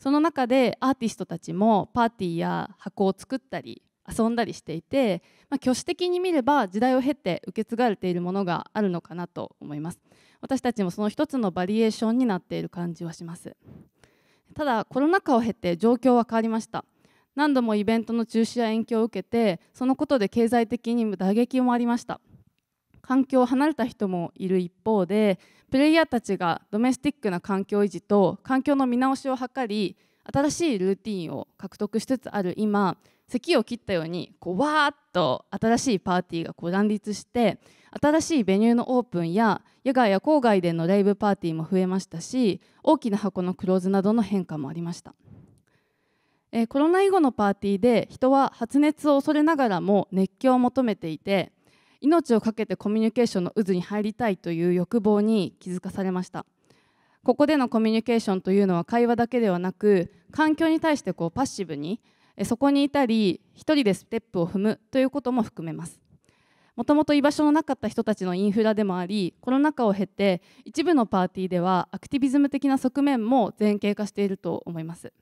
その中でアーティストたちもパーティーや箱を作ったり遊んだりしていて、まあ、挙手的に見れば時代を経て受け継がれているものがあるのかなと思います私たちもその一つのバリエーションになっている感じはしますただコロナ禍を経て状況は変わりました何度もイベントの中止や延期を受けてそのことで経済的にも打撃もありました環境を離れた人もいる一方でプレイヤーたちがドメスティックな環境維持と環境の見直しを図り新しいルーティンを獲得しつつある今咳を切ったようにこうわーっと新しいパーティーがこう乱立して新しいベニューのオープンや野外や郊外でのライブパーティーも増えましたし大きな箱のクローズなどの変化もありました。えー、コロナ以後のパーティーで人は発熱を恐れながらも熱狂を求めていて命を懸けてコミュニケーションの渦に入りたいという欲望に気づかされましたここでのコミュニケーションというのは会話だけではなく環境に対してこうパッシブにそこにいたり一人でステップを踏むということも含めますもともと居場所のなかった人たちのインフラでもありコロナ禍を経て一部のパーティーではアクティビズム的な側面も前景化していると思います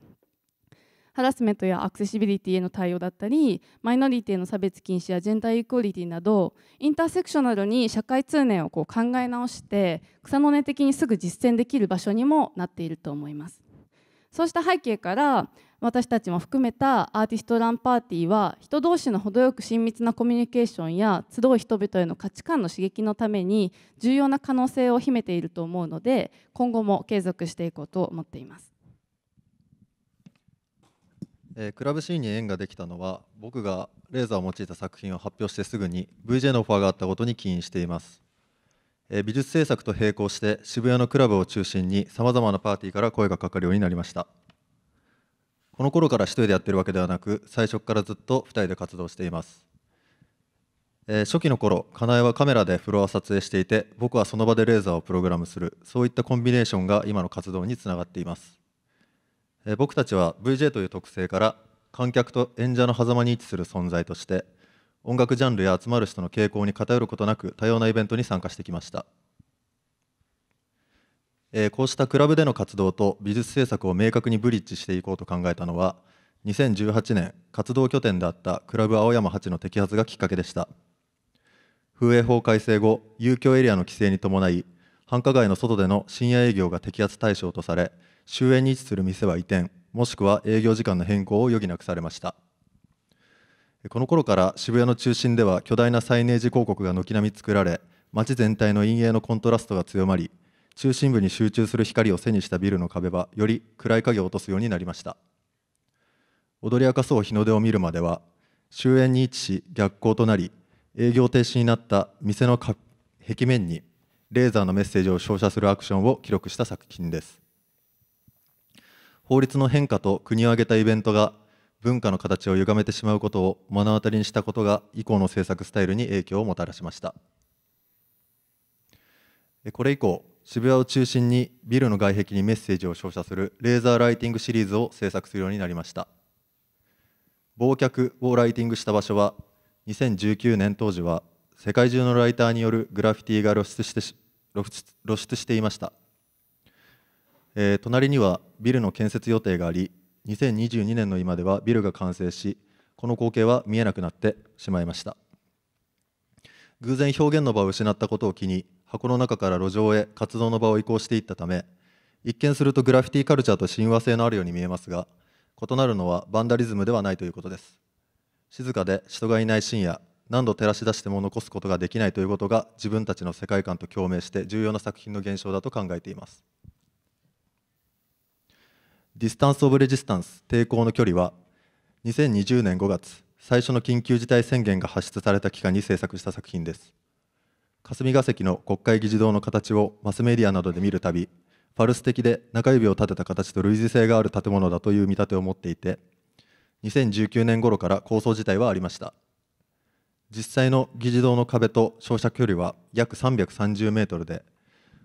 ハラスメントやアクセシビリティへの対応だったりマイノリティへの差別禁止やジェンダーイクオリティなどインターセクショナルに社会通念をこう考え直して草の根的にすぐ実践できる場所にもなっていると思います。そうした背景から私たちも含めたアーティストランパーティーは人同士の程よく親密なコミュニケーションや集う人々への価値観の刺激のために重要な可能性を秘めていると思うので今後も継続していこうと思っています。えー、クラブシーンに縁ができたのは僕がレーザーを用いた作品を発表してすぐに VJ のオファーがあったことに起因しています、えー、美術制作と並行して渋谷のクラブを中心にさまざまなパーティーから声がかかるようになりましたこの頃から1人でやってるわけではなく最初からずっと2人で活動していますえー、初期の頃金井はカメラでフロア撮影していて僕はその場でレーザーをプログラムするそういったコンビネーションが今の活動につながっていますえ僕たちは VJ という特性から観客と演者の狭間に位置する存在として音楽ジャンルや集まる人の傾向に偏ることなく多様なイベントに参加してきました、えこうしたクラブでの活動と美術制作を明確にブリッジしていこうと考えたのは2018年活動拠点であったクラブ青山8の摘発がきっかけでした風営法改正後遊興エリアの規制に伴い繁華街の外での深夜営業が摘発対象とされ終焉に位置する店は移転もしくは営業時間の変更を余儀なくされましたこの頃から渋谷の中心では巨大なサイネージ広告が軒並み作られ街全体の陰影のコントラストが強まり中心部に集中する光を背にしたビルの壁はより暗い影を落とすようになりました踊り明かそう日の出を見るまでは終焉に位置し逆光となり営業停止になった店の壁面にレーザーのメッセージを照射するアクションを記録した作品です法律の変化と国を挙げたイベントが文化の形を歪めてしまうことを目の当たりにしたことが以降の政策スタイルに影響をもたらしましたこれ以降渋谷を中心にビルの外壁にメッセージを照射するレーザーライティングシリーズを制作するようになりました忘却をライティングした場所は2019年当時は世界中のライターによるグラフィティが露出して露出していましたえー、隣にはビルの建設予定があり2022年の今ではビルが完成しこの光景は見えなくなってしまいました偶然表現の場を失ったことを機に箱の中から路上へ活動の場を移行していったため一見するとグラフィティカルチャーと親和性のあるように見えますが異なるのはバンダリズムではないということです静かで人がいない深夜何度照らし出しても残すことができないということが自分たちの世界観と共鳴して重要な作品の現象だと考えていますディスタンス・オブ・レジスタンス抵抗の距離は2020年5月最初の緊急事態宣言が発出された期間に制作した作品です霞が関の国会議事堂の形をマスメディアなどで見るたびファルス的で中指を立てた形と類似性がある建物だという見立てを持っていて2019年頃から構想自体はありました実際の議事堂の壁と照射距離は約330メートルで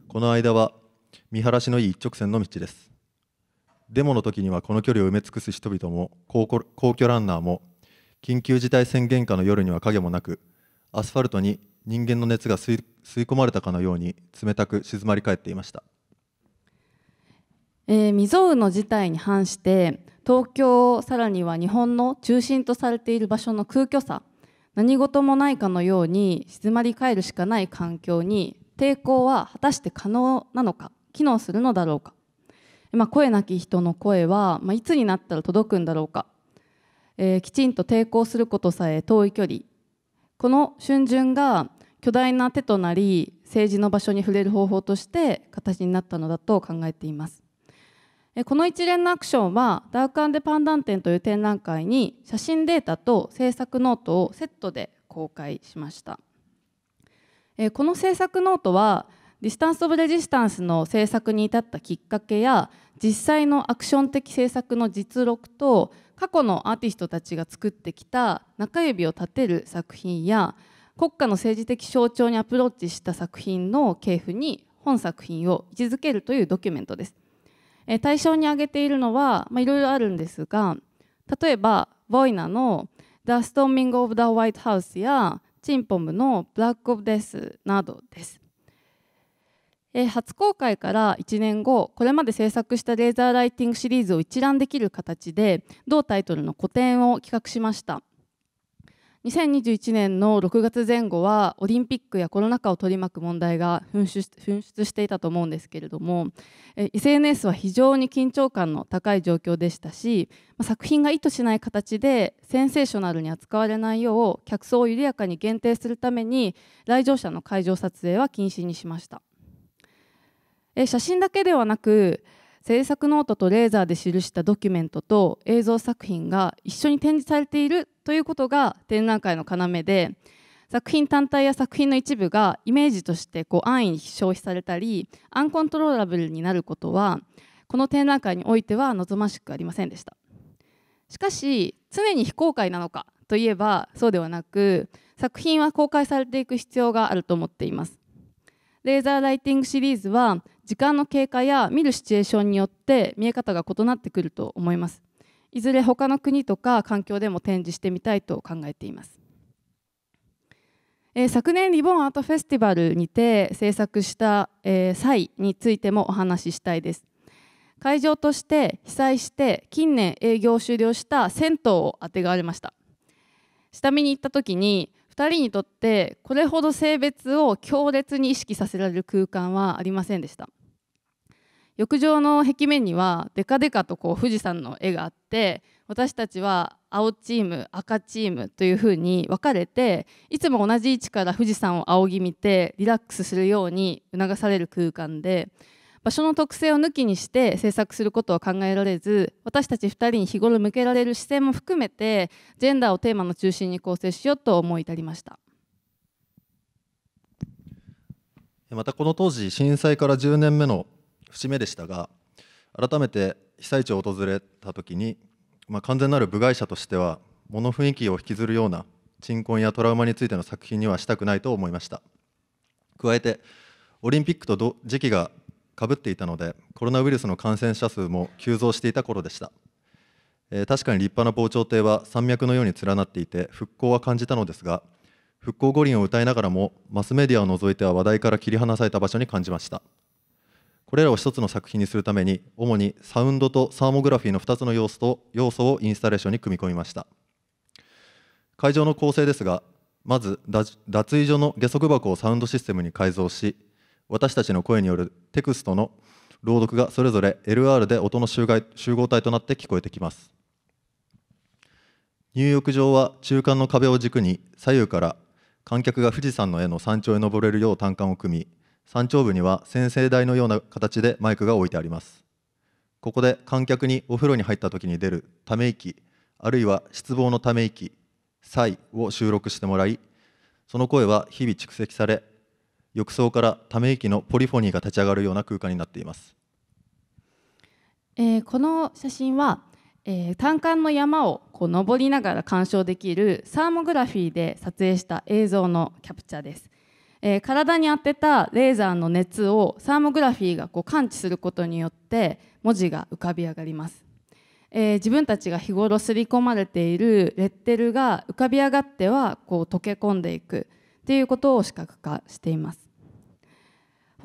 この間は見晴らしのいい一直線の道ですデモの時にはこの距離を埋め尽くす人々も皇居ランナーも緊急事態宣言下の夜には影もなくアスファルトに人間の熱が吸い込まれたかのように冷たく静まり返っていました、えー、未曾有の事態に反して東京さらには日本の中心とされている場所の空虚さ何事もないかのように静まり返るしかない環境に抵抗は果たして可能なのか機能するのだろうかま声なき人の声は、まあ、いつになったら届くんだろうか、えー、きちんと抵抗することさえ遠い距離この春巡が巨大な手となり政治の場所に触れる方法として形になったのだと考えていますこの一連のアクションはダークパンダン展という展覧会に写真データと制作ノートをセットで公開しましたこの制作ノートはディスタンス・オブ・レジスタンスの制作に至ったきっかけや実際のアクション的制作の実録と過去のアーティストたちが作ってきた中指を立てる作品や国家の政治的象徴にアプローチした作品の系譜に本作品を位置づけるというドキュメントです。え対象に挙げているのはいろいろあるんですが例えばボイナの「The Storming of the White House」やチンポムの「Black of Death」などです。初公開から1年後これまで制作したレーザーライティングシリーズを一覧できる形で同タイトルの個展を企画しました2021年の6月前後はオリンピックやコロナ禍を取り巻く問題が噴出噴出していたと思うんですけれども SNS は非常に緊張感の高い状況でしたし作品が意図しない形でセンセーショナルに扱われないよう客層を緩やかに限定するために来場者の会場撮影は禁止にしました。え写真だけではなく制作ノートとレーザーで記したドキュメントと映像作品が一緒に展示されているということが展覧会の要で作品単体や作品の一部がイメージとしてこう安易に消費されたりアンコントローラブルになることはこの展覧会においては望ましくありませんでしたしかし常に非公開なのかといえばそうではなく作品は公開されていく必要があると思っていますレーザーライティングシリーズは時間の経過や見るシチュエーションによって見え方が異なってくると思いますいずれ他の国とか環境でも展示してみたいと考えています、えー、昨年リボンアートフェスティバルにて制作した「えー、際」についてもお話ししたいです会場として被災して近年営業を終了した銭湯をあてがわれました下見に行った時に2人にとってこれほど性別を強烈に意識させられる空間はありませんでした浴場の壁面にはデカデカとこう富士山の絵があって私たちは青チーム赤チームというふうに分かれていつも同じ位置から富士山を仰ぎ見てリラックスするように促される空間で場所の特性を抜きにして制作することは考えられず私たち2人に日頃向けられる視線も含めてジェンダーをテーマの中心に構成しようと思い至りました。またこの当時震災から10年目の節目でしたが改めて被災地を訪れた時に、まあ、完全なる部外者としては物雰囲気を引きずるような鎮魂やトラウマについての作品にはしたくないと思いました加えてオリンピックと時期がかぶっていたのでコロナウイルスの感染者数も急増していた頃でした、えー、確かに立派な防潮堤は山脈のように連なっていて復興は感じたのですが復興五輪を歌いながらもマスメディアを除いては話題から切り離された場所に感じましたこれらを一つの作品にするために主にサウンドとサーモグラフィーの2つの要素と要素をインスタレーションに組み込みました会場の構成ですがまず脱衣所の下足箱をサウンドシステムに改造し私たちの声によるテクストの朗読がそれぞれ LR で音の集合体となって聞こえてきます入浴場は中間の壁を軸に左右から観客が富士山の絵の山頂へ登れるよう単管を組み山頂部には先生台のような形でマイクが置いてありますここで観客にお風呂に入った時に出るため息あるいは失望のため息「サイ」を収録してもらいその声は日々蓄積され浴槽からため息のポリフォニーが立ち上がるような空間になっています、えー、この写真は、えー、単管の山をこう登りながら鑑賞できるサーモグラフィーで撮影した映像のキャプチャーです、えー、体に当てたレーザーの熱をサーモグラフィーがこう感知することによって文字が浮かび上がりますえ自分たちが日頃刷り込まれているレッテルが浮かび上がってはこう溶け込んでいくっていうことを視覚化しています。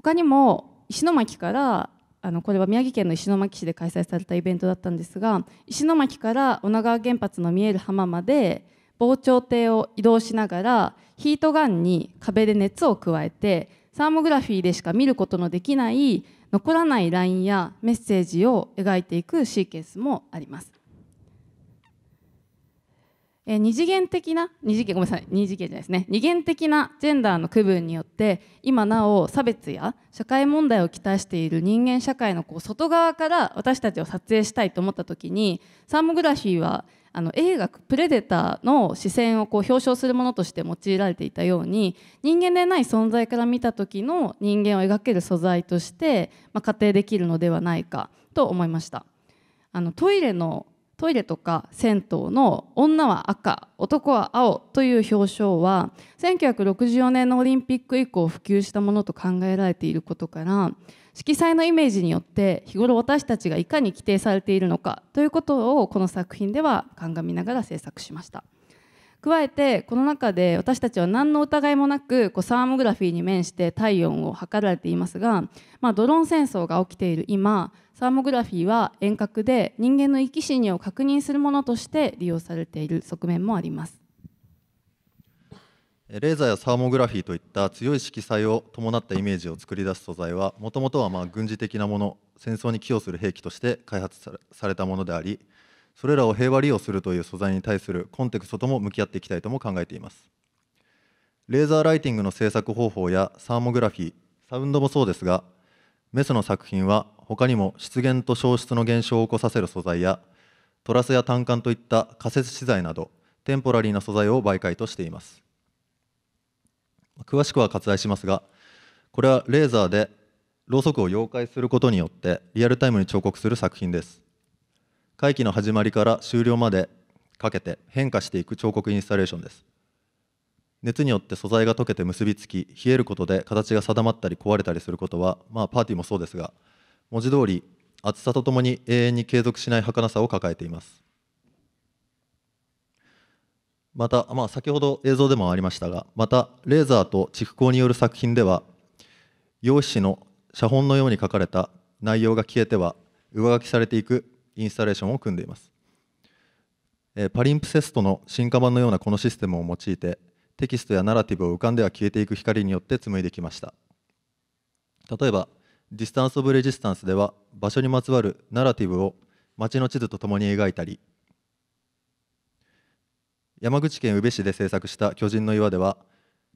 他にも石巻からあのこれは宮城県の石巻市で開催されたイベントだったんですが石巻から女川原発の見える浜まで防潮堤を移動しながらヒートガンに壁で熱を加えてサーモグラフィーでしか見ることのできない残らないラインやメッセージを描いていくシーケンスもあります。えー、二次元的な二次元ごめんなさい二次元じゃないですね二元的なジェンダーの区分によって今なお差別や社会問題を期待している人間社会のこう外側から私たちを撮影したいと思った時にサーモグラフィーはあの映画「プレデター」の視線をこう表彰するものとして用いられていたように人間でない存在から見た時の人間を描ける素材として、まあ、仮定できるのではないかと思いました。あのトイレのトイレとか銭湯の女は赤男は青という表彰は1964年のオリンピック以降普及したものと考えられていることから色彩のイメージによって日頃私たちがいかに規定されているのかということをこの作品では鑑みながら制作しました。加えてこの中で私たちは何の疑いもなくこうサーモグラフィーに面して体温を測られていますが、まあ、ドローン戦争が起きている今サーモグラフィーは遠隔で人間の生き死にを確認するものとして利用されている側面もありますレーザーやサーモグラフィーといった強い色彩を伴ったイメージを作り出す素材はもともとはまあ軍事的なもの戦争に寄与する兵器として開発されたものでありそれらを平和利用するという素材に対するコンテクストとも向き合っていきたいとも考えていますレーザーライティングの制作方法やサーモグラフィーサウンドもそうですがメスの作品は他にも湿原と消失の現象を起こさせる素材やトラスや単管といった仮設資材などテンポラリーな素材を媒介としています詳しくは割愛しますがこれはレーザーでろうそくを溶解することによってリアルタイムに彫刻する作品です会期の始まりから終了までかけて変化していく彫刻インスタレーションです熱によって素材が溶けて結びつき冷えることで形が定まったり壊れたりすることは、まあ、パーティーもそうですが文字通り厚さとともに永遠に継続しない儚さを抱えていますまた、まあ、先ほど映像でもありましたがまたレーザーと蓄光による作品では用紙の写本のように書かれた内容が消えては上書きされていくインスタレーションを組んでいますパリンプセストの進化版のようなこのシステムを用いてテキストやナラティブを浮かんでは消えていく光によって紡いできました例えば「ディスタンス・オブ・レジスタンス」では場所にまつわるナラティブを街の地図とともに描いたり山口県宇部市で制作した「巨人の岩」では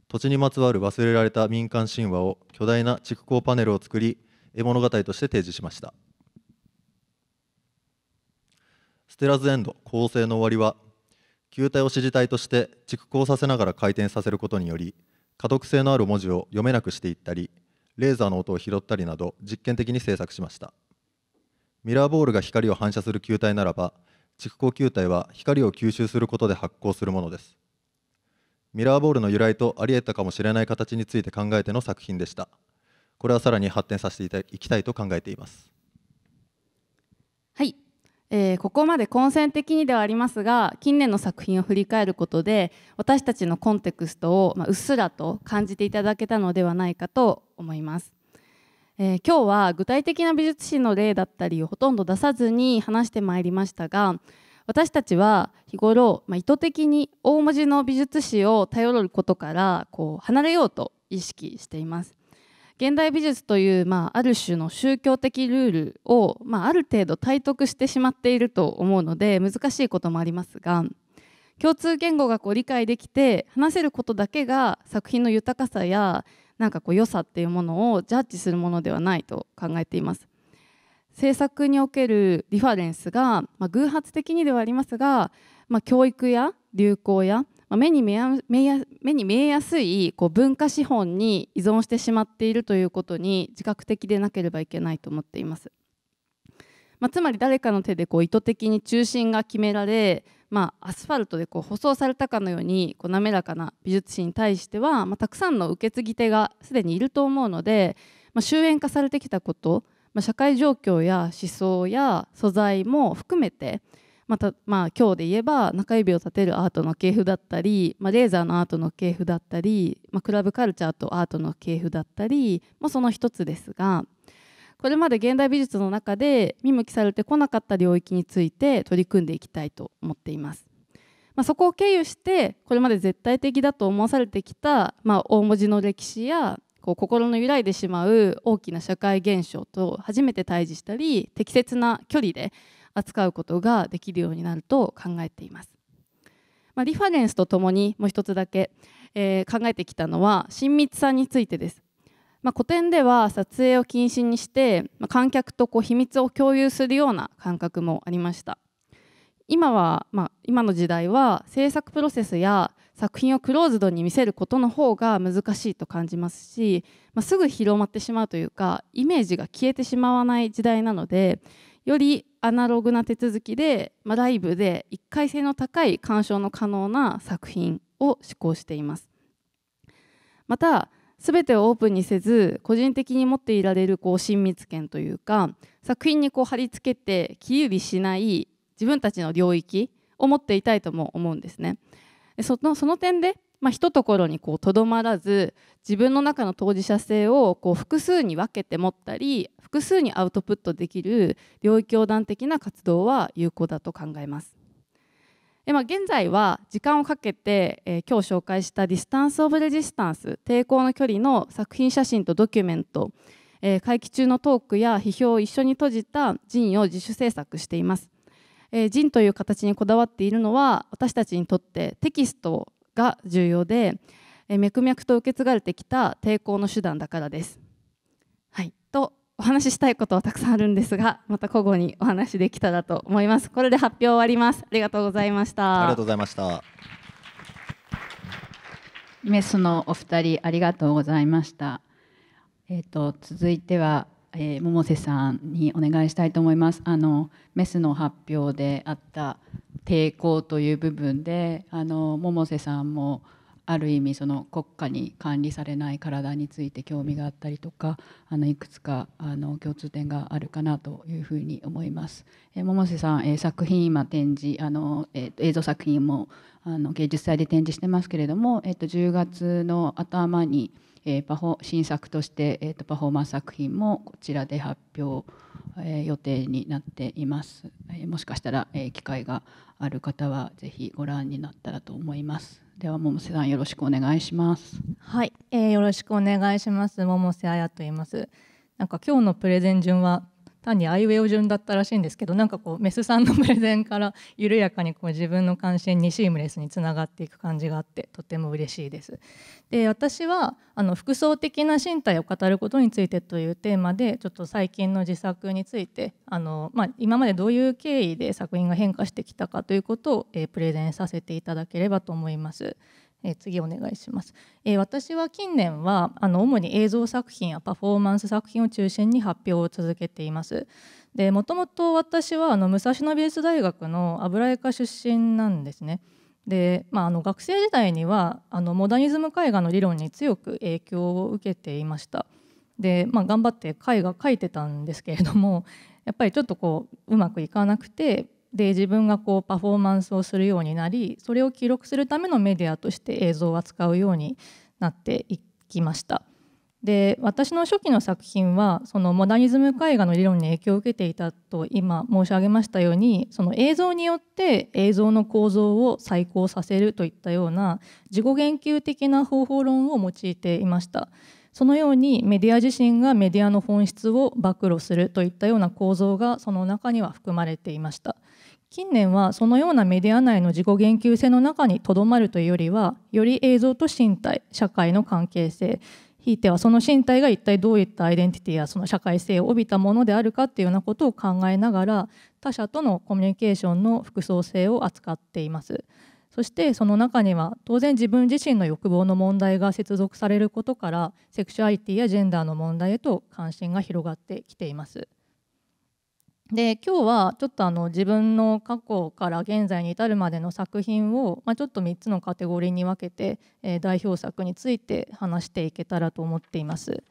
土地にまつわる忘れられた民間神話を巨大な蓄光パネルを作り絵物語として提示しましたステラズエンド構成の終わりは球体を指示体として軸光させながら回転させることにより可読性のある文字を読めなくしていったりレーザーの音を拾ったりなど実験的に制作しましたミラーボールが光を反射する球体ならば蓄光球体は光を吸収することで発光するものですミラーボールの由来とあり得たかもしれない形について考えての作品でしたこれはさらに発展させていきたいと考えていますえー、ここまで混戦的にではありますが近年の作品を振り返ることで私たちのコンテクストを、まあ、うっすらと感じていただけたのではないかと思います、えー、今日は具体的な美術史の例だったりをほとんど出さずに話してまいりましたが私たちは日頃、まあ、意図的に大文字の美術史を頼ることからこう離れようと意識しています現代美術という、まあ、ある種の宗教的ルールを、まあ、ある程度体得してしまっていると思うので難しいこともありますが共通言語がこう理解できて話せることだけが作品の豊かさやなんかこう良さっていうものをジャッジするものではないと考えています。制作におけるリファレンスが、まあ、偶発的にではありますが、まあ、教育や流行やま目に見目に見えやすいこう文化資本に依存してしまっているということに自覚的でなければいけないと思っています。まあ、つまり誰かの手でこう意図的に中心が決められ、まあ、アスファルトでこう舗装されたかのようにこう滑らかな美術史に対しては、まあ、たくさんの受け継ぎ手がすでにいると思うので、まあ、終焉化されてきたこと、まあ、社会状況や思想や素材も含めて、また、まあ、今日で言えば中指を立てるアートの系譜だったり、まあ、レーザーのアートの系譜だったり、まあ、クラブカルチャーとアートの系譜だったりもその一つですがこれまで現代美術の中で見向きされてこなかった領域について取り組んでいきたいと思っています。まあ、そこを経由してこれまで絶対的だと思わされてきた、まあ、大文字の歴史やこう心の揺らいでしまう大きな社会現象と初めて対峙したり適切な距離で扱うことができるようになると考えています。まあ、リファレンスとともにもう一つだけ、えー、考えてきたのは親密さについてです。まあ、古典では撮影を禁止にして、まあ、観客とこう秘密を共有するような感覚もありました。今は、まあ、今の時代は制作プロセスや作品をクローズドに見せることの方が難しいと感じますし、まあ、すぐ広まってしまうというかイメージが消えてしまわない時代なのでよりアナログな手続きで、まあ、ライブで一回性の高い鑑賞の可能な作品を施行していますまた全てをオープンにせず個人的に持っていられるこう親密権というか作品にこう貼り付けて切り売りしない自分たちの領域を持っていたいとも思うんですね。そのその点でまあ、一ところにとどまらず自分の中の当事者性をこう複数に分けて持ったり複数にアウトプットできる領域教団的な活動は有効だと考えます。でまあ、現在は時間をかけて、えー、今日紹介した「ディスタンス・オブ・レジスタンス」抵抗の距離の作品写真とドキュメント、えー、会期中のトークや批評を一緒に閉じた「ジン」を自主制作しています。えー、ジンという形にこだわっているのは私たちにとってテキストが重要で、え脈々と受け継がれてきた抵抗の手段だからです。はい、とお話ししたいことはたくさんあるんですがまた午後にお話できたらと思います。これで発表終わります。ありがとうございました。ありがとうございました。メスのお二人ありがとうございました。えっ、ー、と続いては、えー、百瀬さんにお願いしたいと思います。あのメスの発表であった抵抗という部分であの百瀬さんもある意味その国家に管理されない体について興味があったりとかあのいくつかあの共通点があるかなというふうに思います。え百瀬さん、え作品今展示あの、え映像作品もあの芸術祭で展示してますけれども、えっと、10月の頭に「えー、パフォ新作として、えー、とパフォーマンス作品もこちらで発表、えー、予定になっています、えー、もしかしたら、えー、機会がある方はぜひご覧になったらと思いますでは百瀬さんよろしくお願いしますはい、えー、よろしくお願いします百瀬彩と言いますなんか今日のプレゼン順は単にアイウェオ順だったらしいんですけどなんかこうメスさんのプレゼンから緩やかにこう自分の関心にシームレスにつながっていく感じがあってとても嬉しいです。で私はあの服装的な身体を語ることについてというテーマでちょっと最近の自作についてあの、まあ、今までどういう経緯で作品が変化してきたかということを、えー、プレゼンさせていただければと思います。えー、次お願いします、えー、私は近年はあの主に映像作品やパフォーマンス作品を中心に発表を続けていますでもともと私はあの武蔵野美術大学の油絵科出身なんですねで、まあ、あの学生時代にはあのモダニズム絵画の理論に強く影響を受けていましたで、まあ、頑張って絵画描いてたんですけれどもやっぱりちょっとこううまくいかなくてで自分がこうパフォーマンスをするようになりそれを記録するためのメディアとして映像を扱うようになっていきました。で私の初期の作品はそのモダニズム絵画の理論に影響を受けていたと今申し上げましたようにその映像によって映像の構造を再考させるといったような自己言及的な方法論を用いていましたそのようにメディア自身がメディアの本質を暴露するといったような構造がその中には含まれていました。近年はそのようなメディア内の自己言及性の中にとどまるというよりはより映像と身体社会の関係性ひいてはその身体が一体どういったアイデンティティやその社会性を帯びたものであるかっていうようなことを考えながら他者とのコミュニケーションの複層性を扱っています。そしてその中には当然自分自身の欲望の問題が接続されることからセクシュアリティやジェンダーの問題へと関心が広がってきています。で今日はちょっとあの自分の過去から現在に至るまでの作品を、まあ、ちょっと3つのカテゴリーに分けて、えー、代表作について話していけたらと思っています。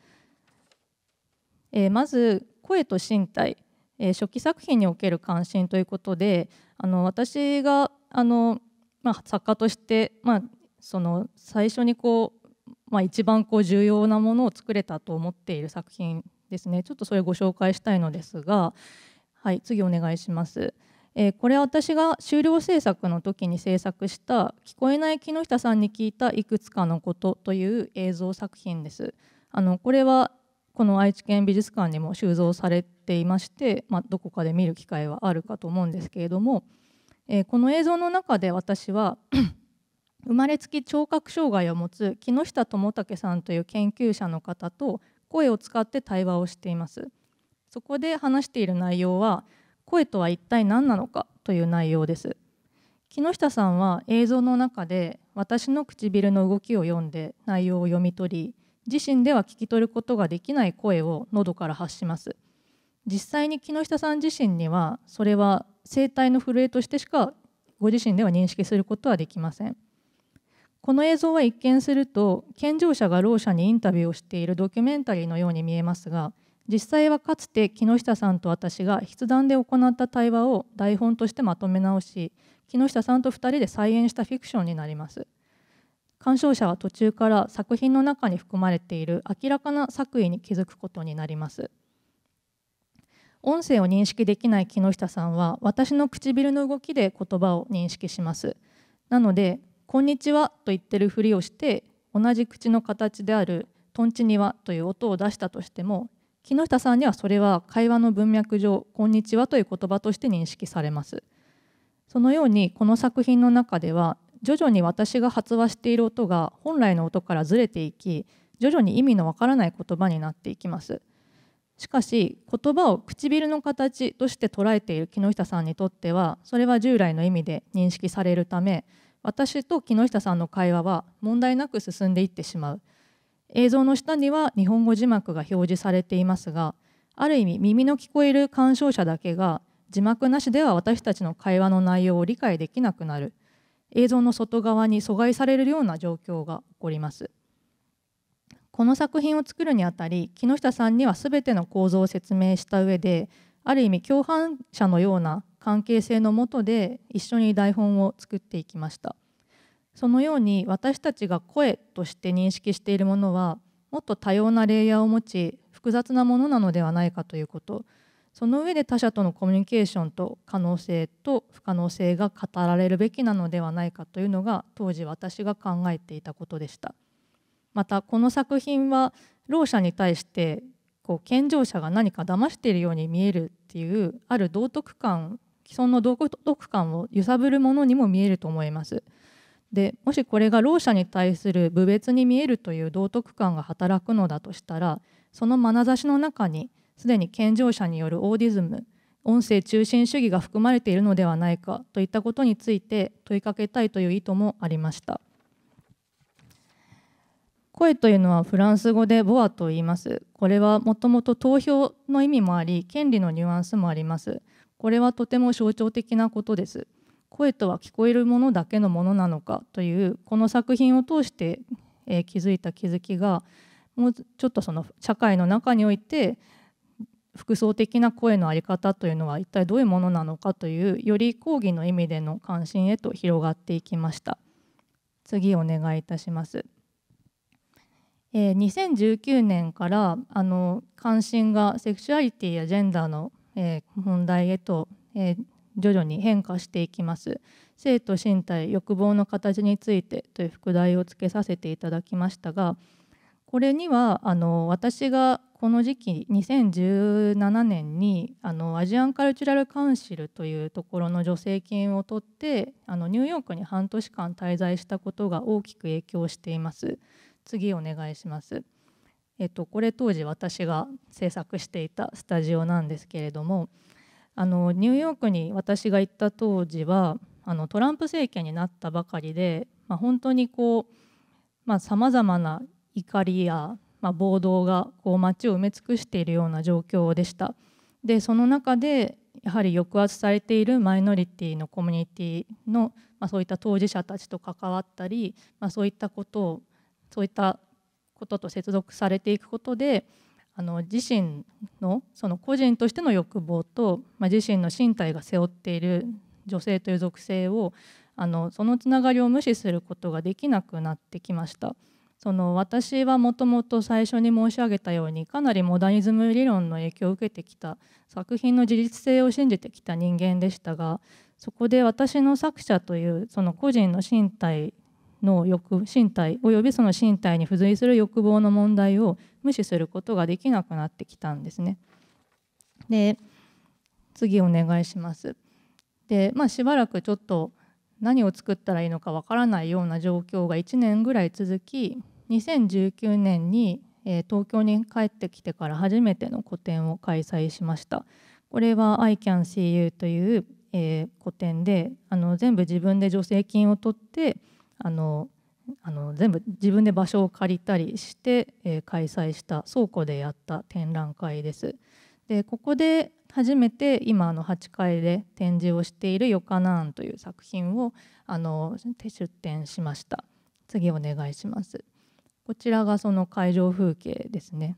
えー、まず声と身体、えー、初期作品における関心ということであの私があの、まあ、作家として、まあ、その最初にこう、まあ、一番こう重要なものを作れたと思っている作品ですねちょっとそれご紹介したいのですが、はい、次お願いします。えー、これは私が終了制作の時に制作した「聞こえない木下さんに聞いたいくつかのこと」という映像作品です。あのこれはこの愛知県美術館にも収蔵されていまして、まあ、どこかで見る機会はあるかと思うんですけれども、えー、この映像の中で私は 生まれつき聴覚障害を持つ木下智武さんという研究者の方と声を使って対話をしています。そこで話している内容は声とは一体何なのかという内容です木下さんは映像の中で私の唇の動きを読んで内容を読み取り自身では聞き取ることができない声を喉から発します実際に木下さん自身にはそれは声帯の震えとしてしかご自身では認識することはできませんこの映像は一見すると健常者がろう者にインタビューをしているドキュメンタリーのように見えますが実際はかつて木下さんと私が筆談で行った対話を台本としてまとめ直し木下さんと2人で再演したフィクションになります鑑賞者は途中から作品の中に含まれている明らかな作為に気づくことになります音声を認識できない木下さんは私の唇の動きで言葉を認識しますなので「こんにちは」と言ってるふりをして同じ口の形である「とんちには」という音を出したとしても木下さんにはそれは会話の文脈上「こんにちは」という言葉として認識されます。そのようにこの作品の中では徐々に私が発話している音が本来の音からずれていき徐々に意味のわからない言葉になっていきます。しかし言葉を唇の形として捉えている木下さんにとってはそれは従来の意味で認識されるため私と木下さんの会話は問題なく進んでいってしまう映像の下には日本語字幕が表示されていますがある意味耳の聞こえる鑑賞者だけが字幕なしでは私たちの会話の内容を理解できなくなる映像の外側に阻害されるような状況が起こりますこの作品を作るにあたり木下さんには全ての構造を説明した上である意味共犯者のような関係性のもとで一緒に台本を作っていきました。そのように私たちが声として認識しているものはもっと多様なレイヤーを持ち複雑なものなのではないかということその上で他者とのコミュニケーションと可能性と不可能性が語られるべきなのではないかというのが当時私が考えていたことでしたまたこの作品はろう者に対してこう健常者が何か騙しているように見えるっていうある道徳感既存の道徳感を揺さぶるものにも見えると思います。でもしこれがろう者に対する侮別に見えるという道徳感が働くのだとしたらその眼差しの中にすでに健常者によるオーディズム音声中心主義が含まれているのではないかといったことについて問いかけたいという意図もありました声というのはフランス語でボアと言いますこれはもともと投票の意味もあり権利のニュアンスもありますこれはとても象徴的なことです声とは聞こえるものだけのものなのかというこの作品を通して、えー、気づいた気づきがもうちょっとその社会の中において服装的な声の在り方というのは一体どういうものなのかというより講義の意味での関心へと広がっていきました次お願いいたします、えー、2019年からあの関心がセクシュアリティやジェンダーの、えー、問題へと、えー、徐々に変化していきます性と身体欲望の形についてという副題をつけさせていただきましたがこれにはあの私がこの時期2017年にあのアジアンカルチュラルカウンシルというところの助成金を取ってあのニューヨークに半年間滞在したことが大きく影響しています。次お願いします。えっと、これ当時私が制作していたスタジオなんですけれどもあのニューヨークに私が行った当時はあのトランプ政権になったばかりで、まあ、本当にこうさまざ、まな怒りや、まあ、暴動がこう街を埋め尽くしているような状況でした。でその中でやはり抑圧されているマイノリティのコミュニティの、まあ、そういった当事者たちと関わったり、まあ、そういったことをそういったことと接続されていくことで、あの自身のその個人としての欲望と、まあ、自身の身体が背負っている女性という属性をあのそのつながりを無視することができなくなってきました。その私はもともと最初に申し上げたようにかなりモダニズム理論の影響を受けてきた作品の自立性を信じてきた人間でしたがそこで私の作者というその個人の身体の欲身体及びその身体に付随する欲望の問題を無視することができなくなってきたんですね。で次お願いします。でまあしばらくちょっと何を作ったらいいのかわからないような状況が1年ぐらい続き2019年に、東京に帰ってきてから初めての個展を開催しました。これは「I can see you」という、えー、個展であの全部自分で助成金を取ってあのあの全部自分で場所を借りたりして、えー、開催した倉庫でやった展覧会です。でここで初めて今あの8階で展示をしている「よカナん」ン」という作品をあの出展しました。次お願いします。こちらがその会場風景ですね。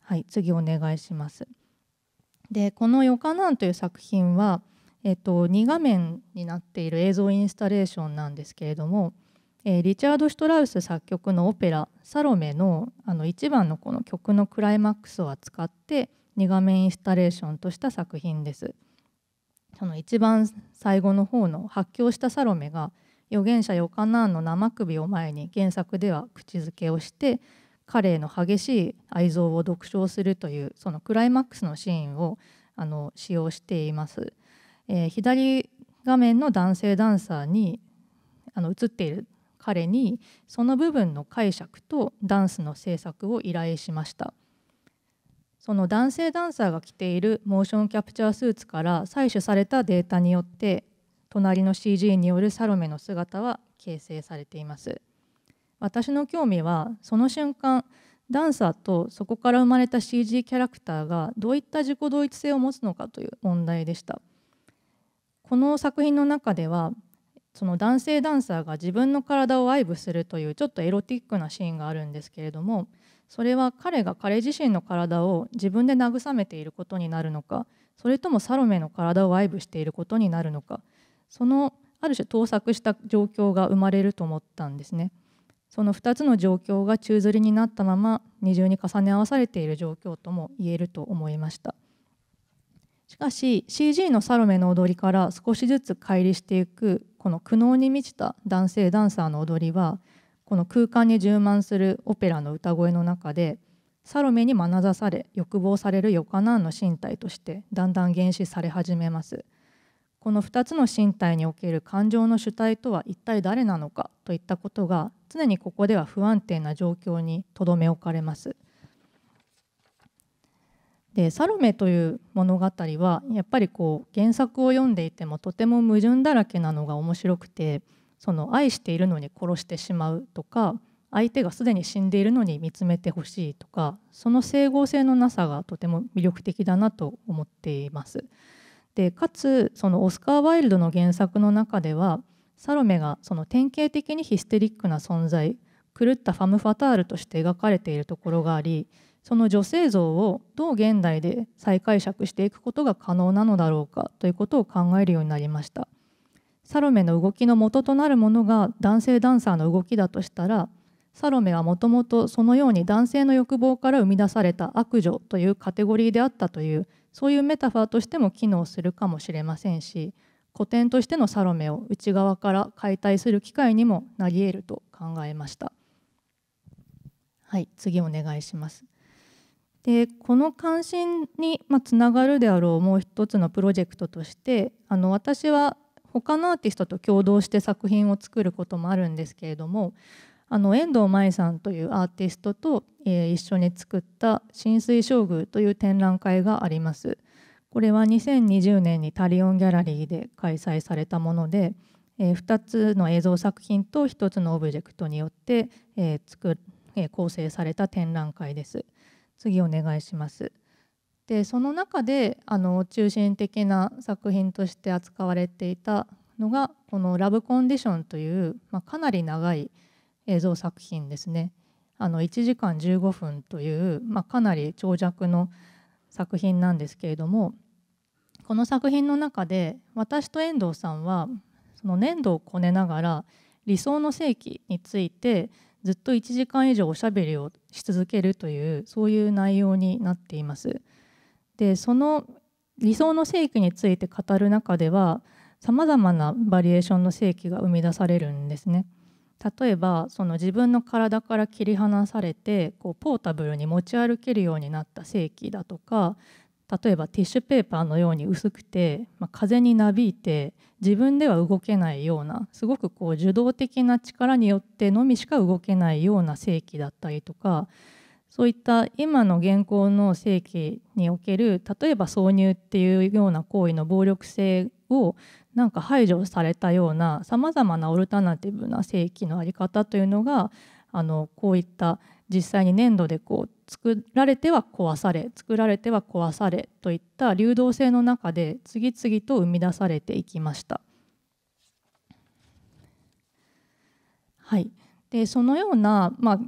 はい、次お願いします。で、この「よかなん」という作品はえっと、2画面になっている映像インスタレーションなんですけれども、えー、リチャード・シュトラウス作曲のオペラ「サロメの」あの1番のこの曲のクライマックスを扱って2画面インスタレーションとした作品です。その一番最後の方の発狂したサロメが預言者ヨカナーンの生首を前に原作では口づけをして彼への激しい愛憎を独唱するというそのクライマックスのシーンをあの使用しています。えー、左画面の男性ダンサーにあの映っている彼にその部分の解釈とダンスの制作を依頼しましたその男性ダンサーが着ているモーションキャプチャースーツから採取されたデータによって隣の CG によるサロメの姿は形成されています私の興味はその瞬間ダンサーとそこから生まれた CG キャラクターがどういった自己同一性を持つのかという問題でした。この作品の中ではその男性ダンサーが自分の体を愛撫するというちょっとエロティックなシーンがあるんですけれどもそれは彼が彼自身の体を自分で慰めていることになるのかそれともサロメの体を愛撫していることになるのかそのある種盗作した状況が生まれると思ったんですね。その2つの状況が宙吊りになったまま二重に重ね合わされている状況とも言えると思いました。しかし CG の「サロメの踊り」から少しずつ乖離していくこの苦悩に満ちた男性ダンサーの踊りはこの空間に充満するオペラの歌声の中でサロメに眼差され欲望されるヨカナーンの身体としてだんだん原始され始めますこの2つの身体における感情の主体とは一体誰なのかといったことが常にここでは不安定な状況にとどめ置かれますで「サロメ」という物語はやっぱりこう原作を読んでいてもとても矛盾だらけなのが面白くてその愛しているのに殺してしまうとか相手がすでに死んでいるのに見つめてほしいとかその整合性のなさがとても魅力的だなと思っています。でかつそのオスカー・ワイルドの原作の中ではサロメがその典型的にヒステリックな存在狂ったファム・ファタールとして描かれているところがありその女性像をどう現代で再解釈していくことが可能なのだろうかということを考えるようになりましたサロメの動きの元となるものが男性ダンサーの動きだとしたらサロメはもともとそのように男性の欲望から生み出された悪女というカテゴリーであったというそういうメタファーとしても機能するかもしれませんし古典としてのサロメを内側から解体する機会にもなり得ると考えました。はい、次お願いします。でこの関心に、まあ、つながるであろうもう一つのプロジェクトとしてあの私は他のアーティストと共同して作品を作ることもあるんですけれどもあの遠藤舞さんというアーティストと、えー、一緒に作った「浸水将軍」という展覧会があります。これは2020年にタリオンギャラリーで開催されたもので、えー、2つの映像作品と1つのオブジェクトによって、えー、作えー、構成された展覧会です。次お願いします。でその中であの中心的な作品として扱われていたのがこの「ラブコンディション」という、まあ、かなり長い映像作品ですね。あの1時間15分という、まあ、かなり長尺の作品なんですけれどもこの作品の中で私と遠藤さんはその粘土をこねながら理想の世紀についてずっと1時間以上おしゃべりをし続けるというそういう内容になっています。でその理想の世紀について語る中ではさまざまなバリエーションの世紀が生み出されるんですね。例えばその自分の体から切り離されてこうポータブルに持ち歩けるようになった世紀だとか例えばティッシュペーパーのように薄くて、まあ、風になびいて自分では動けないようなすごくこう受動的な力によってのみしか動けないような性器だったりとかそういった今の現行の性器における例えば挿入っていうような行為の暴力性をなんか排除されたようなさまざまなオルタナティブな性器の在り方というのがあのこういった実際に粘土でこう作られては壊され作られては壊されといった流動性の中で次々と生み出されていきました。はい、でそのような、まあ、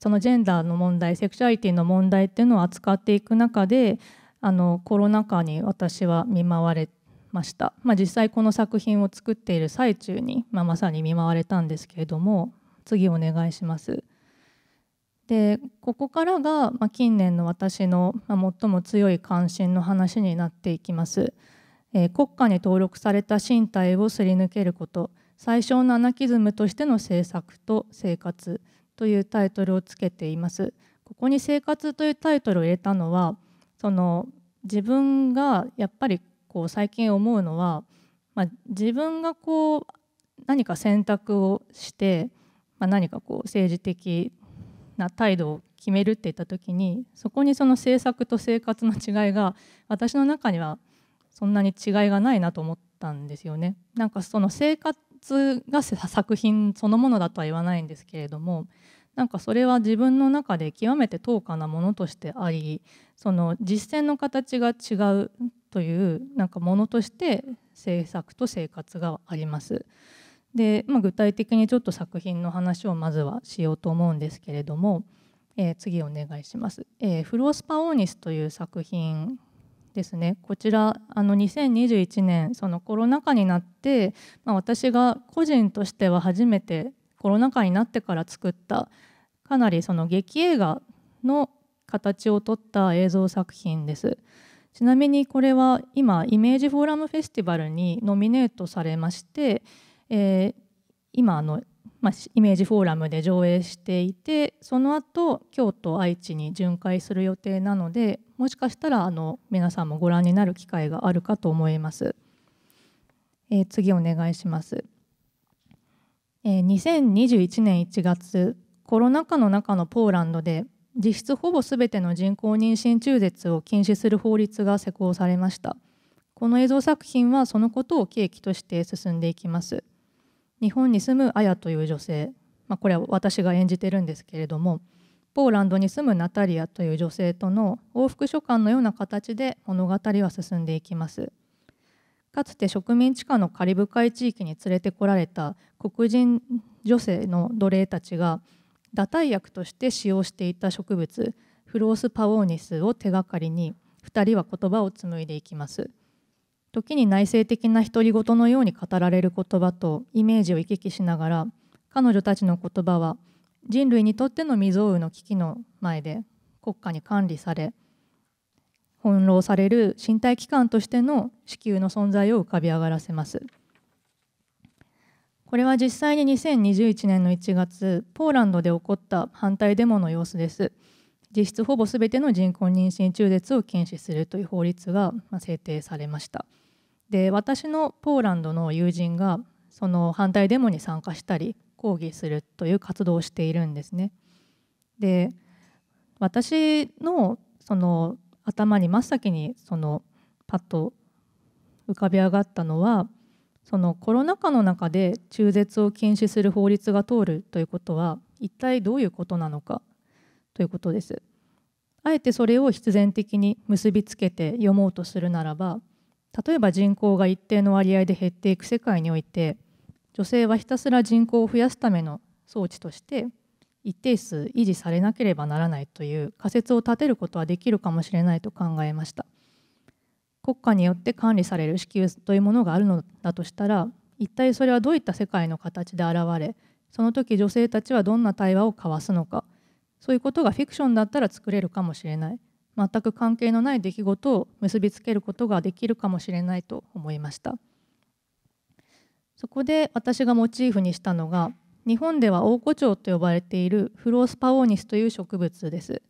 そのジェンダーの問題セクシュアリティの問題っていうのを扱っていく中であのコロナ禍に私は見舞われました、まあ、実際この作品を作っている最中に、まあ、まさに見舞われたんですけれども次お願いします。でここからが、ま近年の私の、ま最も強い関心の話になっていきます、えー、国家に登録された身体をすり抜けること最小のアナキズムとしての政策と生活というタイトルをつけていますここに生活というタイトルを入れたのはその自分がやっぱりこう最近思うのは、まあ、自分がこう何か選択をして、まあ、何かこう政治的な態度を決めるっていった時にそこにその政策と生活の違いが私の中にはそんなに違いがないなと思ったんですよね。なんかその生活が作品そのものだとは言わないんですけれどもなんかそれは自分の中で極めて等価なものとしてありその実践の形が違うというなんかものとして制作と生活があります。で、まあ、具体的にちょっと作品の話をまずはしようと思うんですけれども、えー、次お願いします、えー、フロスパオーニスという作品ですねこちらあの2021年そのコロナ禍になって、まあ、私が個人としては初めてコロナ禍になってから作ったかなりその劇映画の形をとった映像作品です。ちなみにこれは今イメージフォーラムフェスティバルにノミネートされましてえー、今あの、まあ、イメージフォーラムで上映していてその後京都愛知に巡回する予定なのでもしかしたらあの皆さんもご覧になる機会があるかと思います。えー、次お願いします。えー、2021年1月コロナ禍の中のポーランドで実質ほぼ全ての人工妊娠中絶を禁止する法律が施行されましたこの映像作品はそのことを契機として進んでいきます日本に住むアヤという女性、まあ、これは私が演じてるんですけれどもポーランドに住むナタリアという女性との往復書簡のような形で物語は進んでいきますかつて植民地下のカリブ海地域に連れてこられた黒人女性の奴隷たちが堕胎薬として使用していた植物フロース・パオーニスを手がかりに2人は言葉を紡いでいきます時に内省的な独り言のように語られる言葉とイメージを行き来しながら彼女たちの言葉は人類にとっての未曾有の危機の前で国家に管理され翻弄される身体機関としての子宮の存在を浮かび上がらせます。これは実際に2021年の1月ポーランドで起こった反対デモの様子です。実質ほぼ全ての人工妊娠中絶を禁止するという法律が制定されました。で私のポーランドの友人がその反対デモに参加したり抗議するという活動をしているんですね。で私のその頭に真っ先にそのパッと浮かび上がったのはそのコロナ禍の中で中絶を禁止する法律が通るということは一体どういうことなのかということです。あえてそれを必然的に結びつけて読もうとするならば例えば人口が一定の割合で減っていく世界において女性はひたすら人口を増やすための装置として一定数維持されなければならないという仮説を立てることはできるかもしれないと考えました国家によって管理される支給というものがあるのだとしたら一体それはどういった世界の形で現れその時女性たちはどんな対話を交わすのかそういうことがフィクションだったら作れるかもしれない全く関係のない出来事を結びつけることができるかもしれないと思いましたそこで私がモチーフにしたのが日本ではオオコチョウと呼ばれているフロースパオーニスという植物です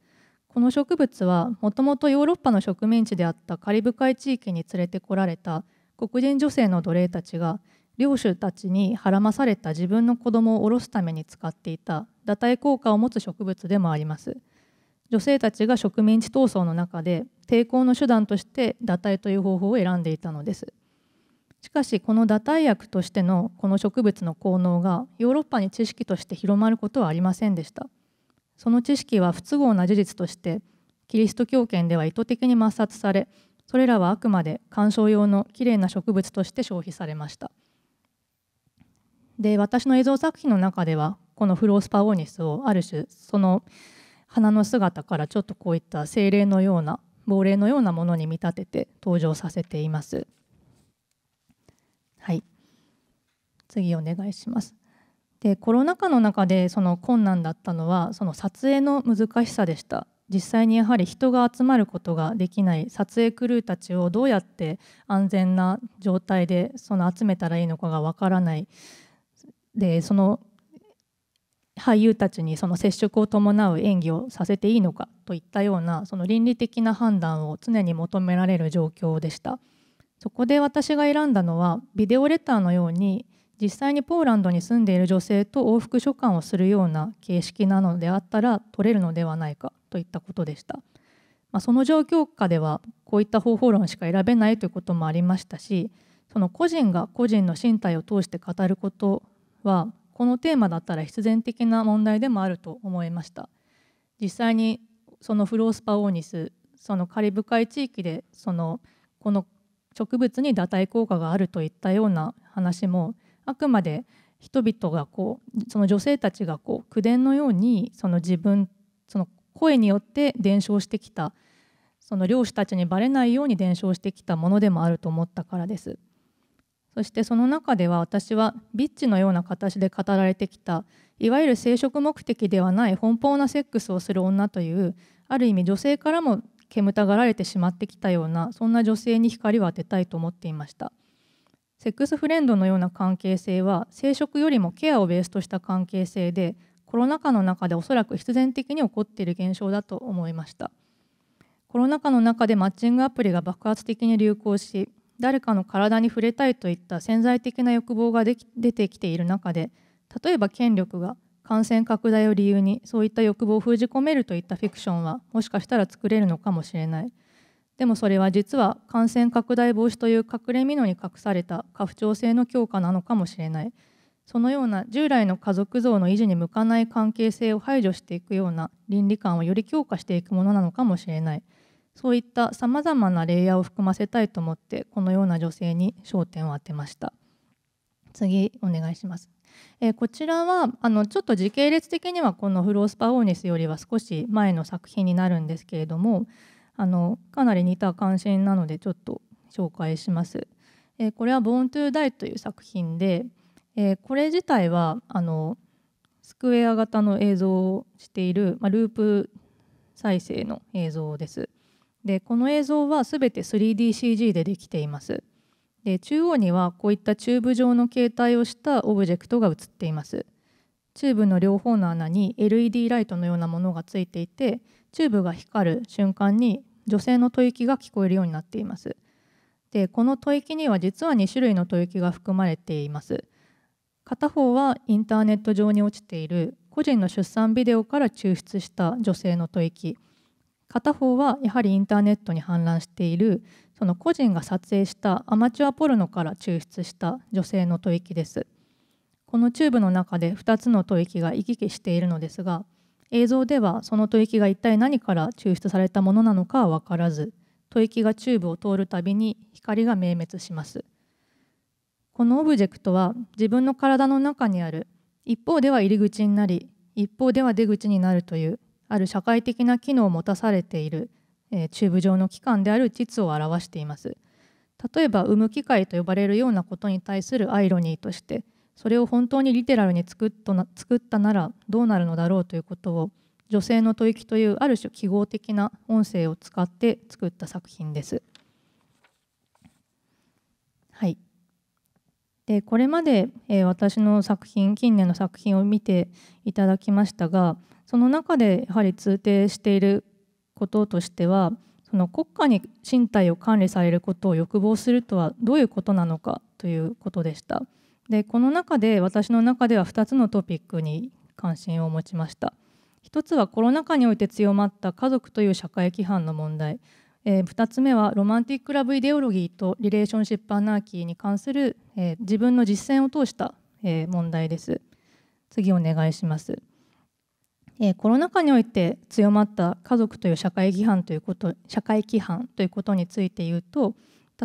この植物はもともとヨーロッパの植民地であったカリブ海地域に連れてこられた黒人女性の奴隷たちが領主たちにはらまされた自分の子供を下ろすために使っていた堕胎効果を持つ植物でもあります。女性たちが植民地闘争の中で抵抗の手段として堕胎という方法を選んでいたのですしかしこの堕胎薬としてのこの植物の効能がヨーロッパに知識として広まることはありませんでしたその知識は不都合な事実としてキリスト教圏では意図的に抹殺されそれらはあくまで観賞用のきれいな植物として消費されましたで私の映像作品の中ではこのフロースパオニスをある種その花の姿からちょっとこういった精霊のような亡霊のようなものに見立てて登場させています。はい、次お願いします。でコロナ禍の中でその困難だったのはその撮影の難しさでした。実際にやはり人が集まることができない撮影クルーたちをどうやって安全な状態でその集めたらいいのかがわからないでその俳優たちにその接触を伴う演技をさせていいのかといったようなその倫理的な判断を常に求められる状況でしたそこで私が選んだのはビデオレターのように実際にポーランドに住んでいる女性と往復書簡をするような形式なのであったら取れるのではないかといったことでした、まあ、その状況下ではこういった方法論しか選べないということもありましたしその個人が個人の身体を通して語ることはこのテーマだったら必然的な問題でもあると思いました実際にそのフロースパオーニスそのカリブ海地域でそのこの植物に堕胎効果があるといったような話もあくまで人々がこうその女性たちがこう口伝のようにその自分その声によって伝承してきたその漁師たちにばれないように伝承してきたものでもあると思ったからです。そしてその中では私はビッチのような形で語られてきたいわゆる生殖目的ではない奔放なセックスをする女というある意味女性からも煙たがられてしまってきたようなそんな女性に光を当てたいと思っていましたセックスフレンドのような関係性は生殖よりもケアをベースとした関係性でコロナ禍の中でおそらく必然的に起こっている現象だと思いましたコロナ禍の中でマッチングアプリが爆発的に流行し誰かの体に触れたいといった潜在的な欲望ができ出てきている中で例えば権力が感染拡大を理由にそういった欲望を封じ込めるといったフィクションはもしかしたら作れるのかもしれないでもそれは実は感染拡大防止という隠れ蓑に隠された過不調性の強化なのかもしれないそのような従来の家族像の維持に向かない関係性を排除していくような倫理観をより強化していくものなのかもしれない。そういったさまざまなレイヤーを含ませたいと思ってこのような女性に焦点を当てました次お願いします、えー、こちらはあのちょっと時系列的にはこの「フロースパオーニス」よりは少し前の作品になるんですけれどもあのかなり似た関心なのでちょっと紹介します。えー、これは「ボーン・トゥ・ダイ」という作品で、えー、これ自体はあのスクエア型の映像をしている、まあ、ループ再生の映像です。でこの映像は全て 3DCG でできていますで中央にはこういったチューブ状の形態をしたオブジェクトが写っていますチューブの両方の穴に LED ライトのようなものがついていてチューブが光る瞬間に女性の吐息が聞こえるようになっていますでこの吐息には実は2種類の吐息が含まれています片方はインターネット上に落ちている個人の出産ビデオから抽出した女性の吐息片方はやはりインターネットに氾濫しているその個人が撮影したアマチュアポルノから抽出した女性の吐息ですこのチューブの中で2つの吐息が行き来しているのですが映像ではその吐息が一体何から抽出されたものなのかは分からず吐息がチューブを通るたびに光が明滅しますこのオブジェクトは自分の体の中にある一方では入り口になり一方では出口になるというある社会的な機能を持たされている、えー、チューブ状の器官である膣を表しています。例えば産む機械と呼ばれるようなことに対するアイロニーとしてそれを本当にリテラルに作ったならどうなるのだろうということを女性の吐息というある種記号的な音声を使って作った作品です。はい、でこれまで、えー、私の作品近年の作品を見ていただきましたがその中でやはり通底していることとしてはその国家に身体を管理されることを欲望するとはどういうことなのかということでした。でこの中で私の中では2つのトピックに関心を持ちました。1つはコロナ禍において強まった家族という社会規範の問題、えー、2つ目はロマンティック・ラブ・イデオロギーとリレーションシップ・アナーキーに関する、えー、自分の実践を通した、えー、問題です。次お願いします。えコロナ禍において強まった家族という社会規範ということ社会規範ということについて言うと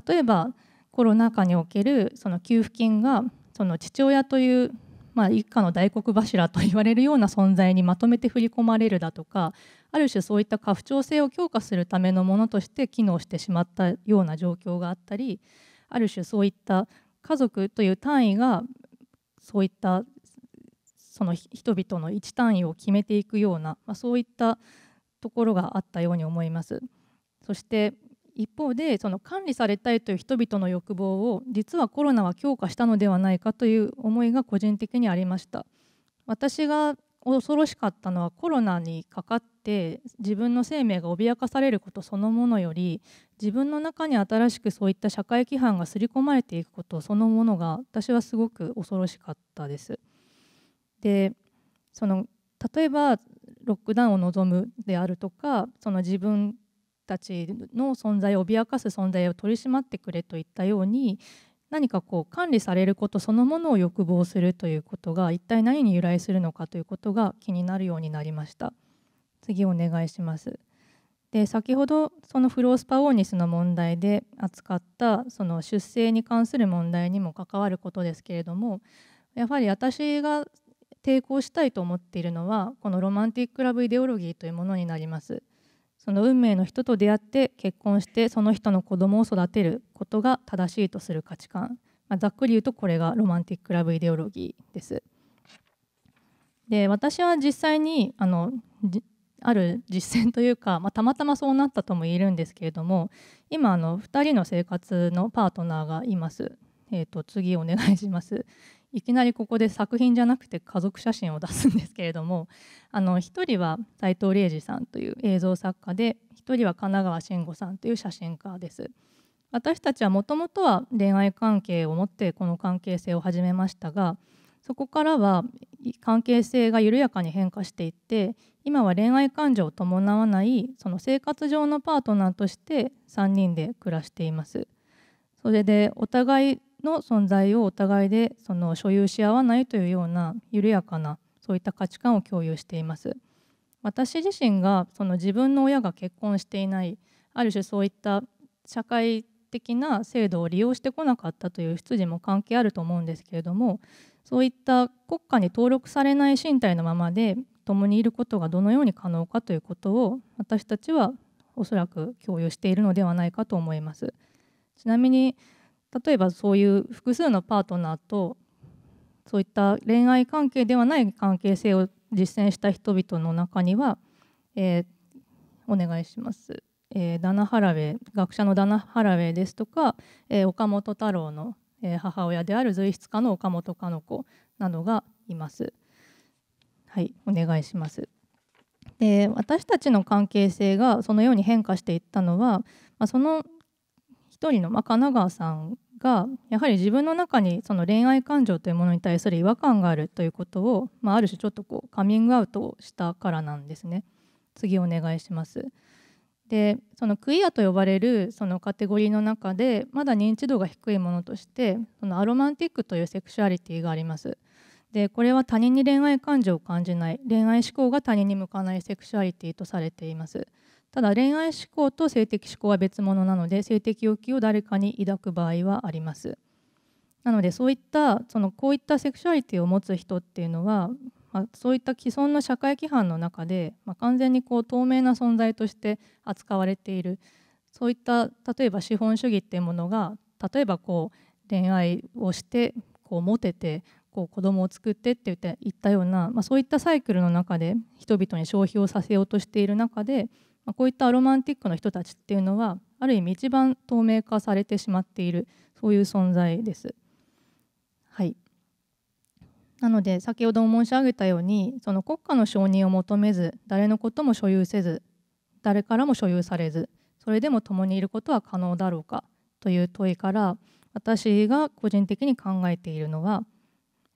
例えばコロナ禍におけるその給付金がその父親という、まあ、一家の大黒柱と言われるような存在にまとめて振り込まれるだとかある種そういった過不調性を強化するためのものとして機能してしまったような状況があったりある種そういった家族という単位がそういったその人々の位置単位を決めていくような、まあ、そういったところがあったように思います。そして一方でその管理されたいという人々の欲望を実はコロナは強化したのではないかという思いが個人的にありました私が恐ろしかったのはコロナにかかって自分の生命が脅かされることそのものより自分の中に新しくそういった社会規範が刷り込まれていくことそのものが私はすごく恐ろしかったです。でその例えばロックダウンを望むであるとかその自分たちの存在を脅かす存在を取り締まってくれといったように何かこう管理されることそのものを欲望するということが一体何に由来するのかということが気になるようになりました次お願いしますで先ほどそのフロースパオーニスの問題で扱ったその出生に関する問題にも関わることですけれどもやはり私が抵抗したいと思っているのはこのロマンティック・ラブ・イデオロギーというものになりますその運命の人と出会って結婚してその人の子供を育てることが正しいとする価値観、まあ、ざっくり言うとこれがロマンティック・ラブ・イデオロギーですで私は実際にあのある実践というか、まあ、たまたまそうなったとも言えるんですけれども今あの2人の生活のパートナーがいます。えーと、と次お願いします。いきなりここで作品じゃなくて家族写真を出すんですけれども あの1人は斎藤玲二さんという映像作家で1人は神奈川慎吾さんという写真家です。私たちはもともとは恋愛関係を持ってこの関係性を始めましたがそこからは関係性が緩やかに変化していって今は恋愛感情を伴わないその生活上のパートナーとして3人で暮らしています。それでお互いの存在をお互いでその所有し合わないというような緩やかなそういった価値観を共有しています。私自身がその自分の親が結婚していないある種そういった社会的な制度を利用してこなかったという出自も関係あると思うんですけれどもそういった国家に登録されない身体のままで共にいることがどのように可能かということを私たちはおそらく共有しているのではないかと思います。ちなみに例えばそういう複数のパートナーとそういった恋愛関係ではない関係性を実践した人々の中には、えー、お願いします、えー、ダナ・ハラウェイ学者のダナ・ハラウェイですとか、えー、岡本太郎の母親である随筆家の岡本かの子などがいます。はいお願いしますで私たちの関係性がそのように変化していったのは、まあ、その一人の、まあ、神奈川さんがやはり自分の中にその恋愛感情というものに対する違和感があるということを、まあ、ある種ちょっとこうカミングアウトをしたからなんですね。次お願いしますでそのクイアと呼ばれるそのカテゴリーの中でまだ認知度が低いものとしてそのアロマンティックというセクシュアリティがあります。でこれは他人に恋愛感情を感じない恋愛思考が他人に向かないセクシュアリティとされています。ただ恋愛思考と性的思考は別物なので性的欲求を誰かに抱く場合はありますなのでそういったそのこういったセクシュアリティを持つ人っていうのは、まあ、そういった既存の社会規範の中で、まあ、完全にこう透明な存在として扱われているそういった例えば資本主義っていうものが例えばこう恋愛をしてこうモテてこう子供を作ってって言って言ったような、まあ、そういったサイクルの中で人々に消費をさせようとしている中でまあ、こういったアロマンティックの人たちっていうのはある意味一番透明化されてしまっているそういう存在です。はいなので先ほども申し上げたようにその国家の承認を求めず誰のことも所有せず誰からも所有されずそれでも共にいることは可能だろうかという問いから私が個人的に考えているのは、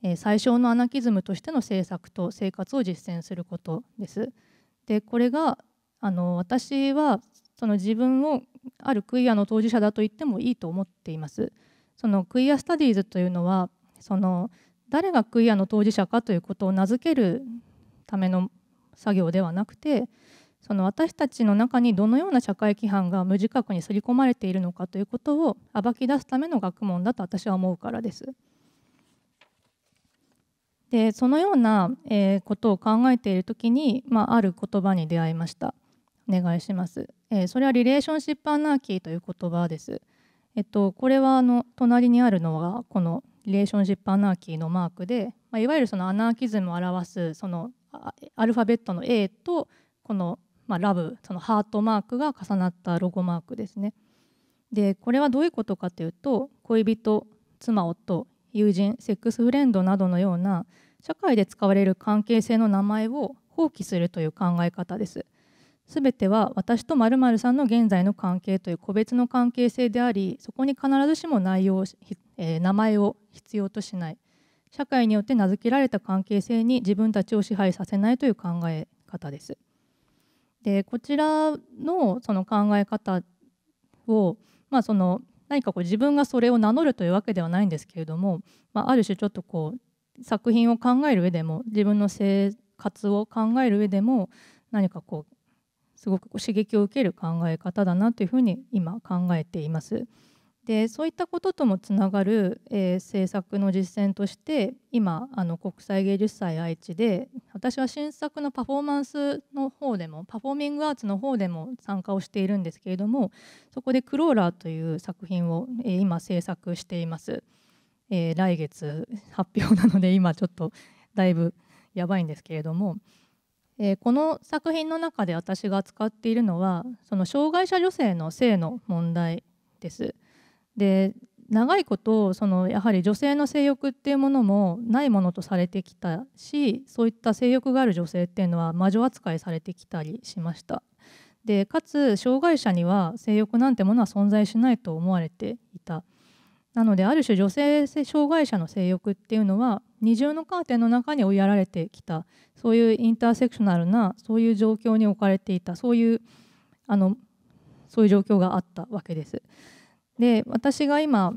えー、最小のアナキズムとしての政策と生活を実践することです。でこれがあの私はその自分をあるクイアの当事者だと言ってもいいと思っています。そのクイア・スタディーズというのはその誰がクイアの当事者かということを名付けるための作業ではなくてその私たちの中にどのような社会規範が無自覚に刷り込まれているのかということを暴き出すための学問だと私は思うからです。でそのようなことを考えている時に、まあ、ある言葉に出会いました。願いします。えー、それはリレーションシップアナーキーという言葉です。えっと、これはあの隣にあるのがこのリレーションシップアナーキーのマークで、まあ、いわゆるそのアナーキズムを表すそのアルファベットの A とこの、まあ、ラブそのハートマークが重なったロゴマークですね。でこれはどういうことかというと恋人妻夫友人セックスフレンドなどのような社会で使われる関係性の名前を放棄するという考え方です。すべては私とまるさんの現在の関係という個別の関係性でありそこに必ずしも内容え名前を必要としない社会によって名付けられた関係性に自分たちを支配させないという考え方です。でこちらのその考え方を、まあ、その何かこう自分がそれを名乗るというわけではないんですけれども、まあ、ある種ちょっとこう作品を考える上でも自分の生活を考える上でも何かこうすごく刺激を受ける考え方だなというふうに今考えています。でそういったことともつながる、えー、政策の実践として今あの国際芸術祭愛知で私は新作のパフォーマンスの方でもパフォーミングアーツの方でも参加をしているんですけれどもそこで「クローラー」という作品を、えー、今制作しています、えー、来月発表なので今ちょっとだいぶやばいんですけれどもえー、この作品の中で私が扱っているのはその障害者女性の性の問題です。で長いことそのやはり女性の性欲っていうものもないものとされてきたしそういった性欲がある女性っていうのは魔女扱いされてきたりしました。でかつ障害者には性欲なんてものは存在しないと思われていた。なのである種女性障害者の性欲っていうのは二重のカーテンの中に追いやられてきたそういうインターセクショナルなそういう状況に置かれていたそういうあのそういう状況があったわけです。で私が今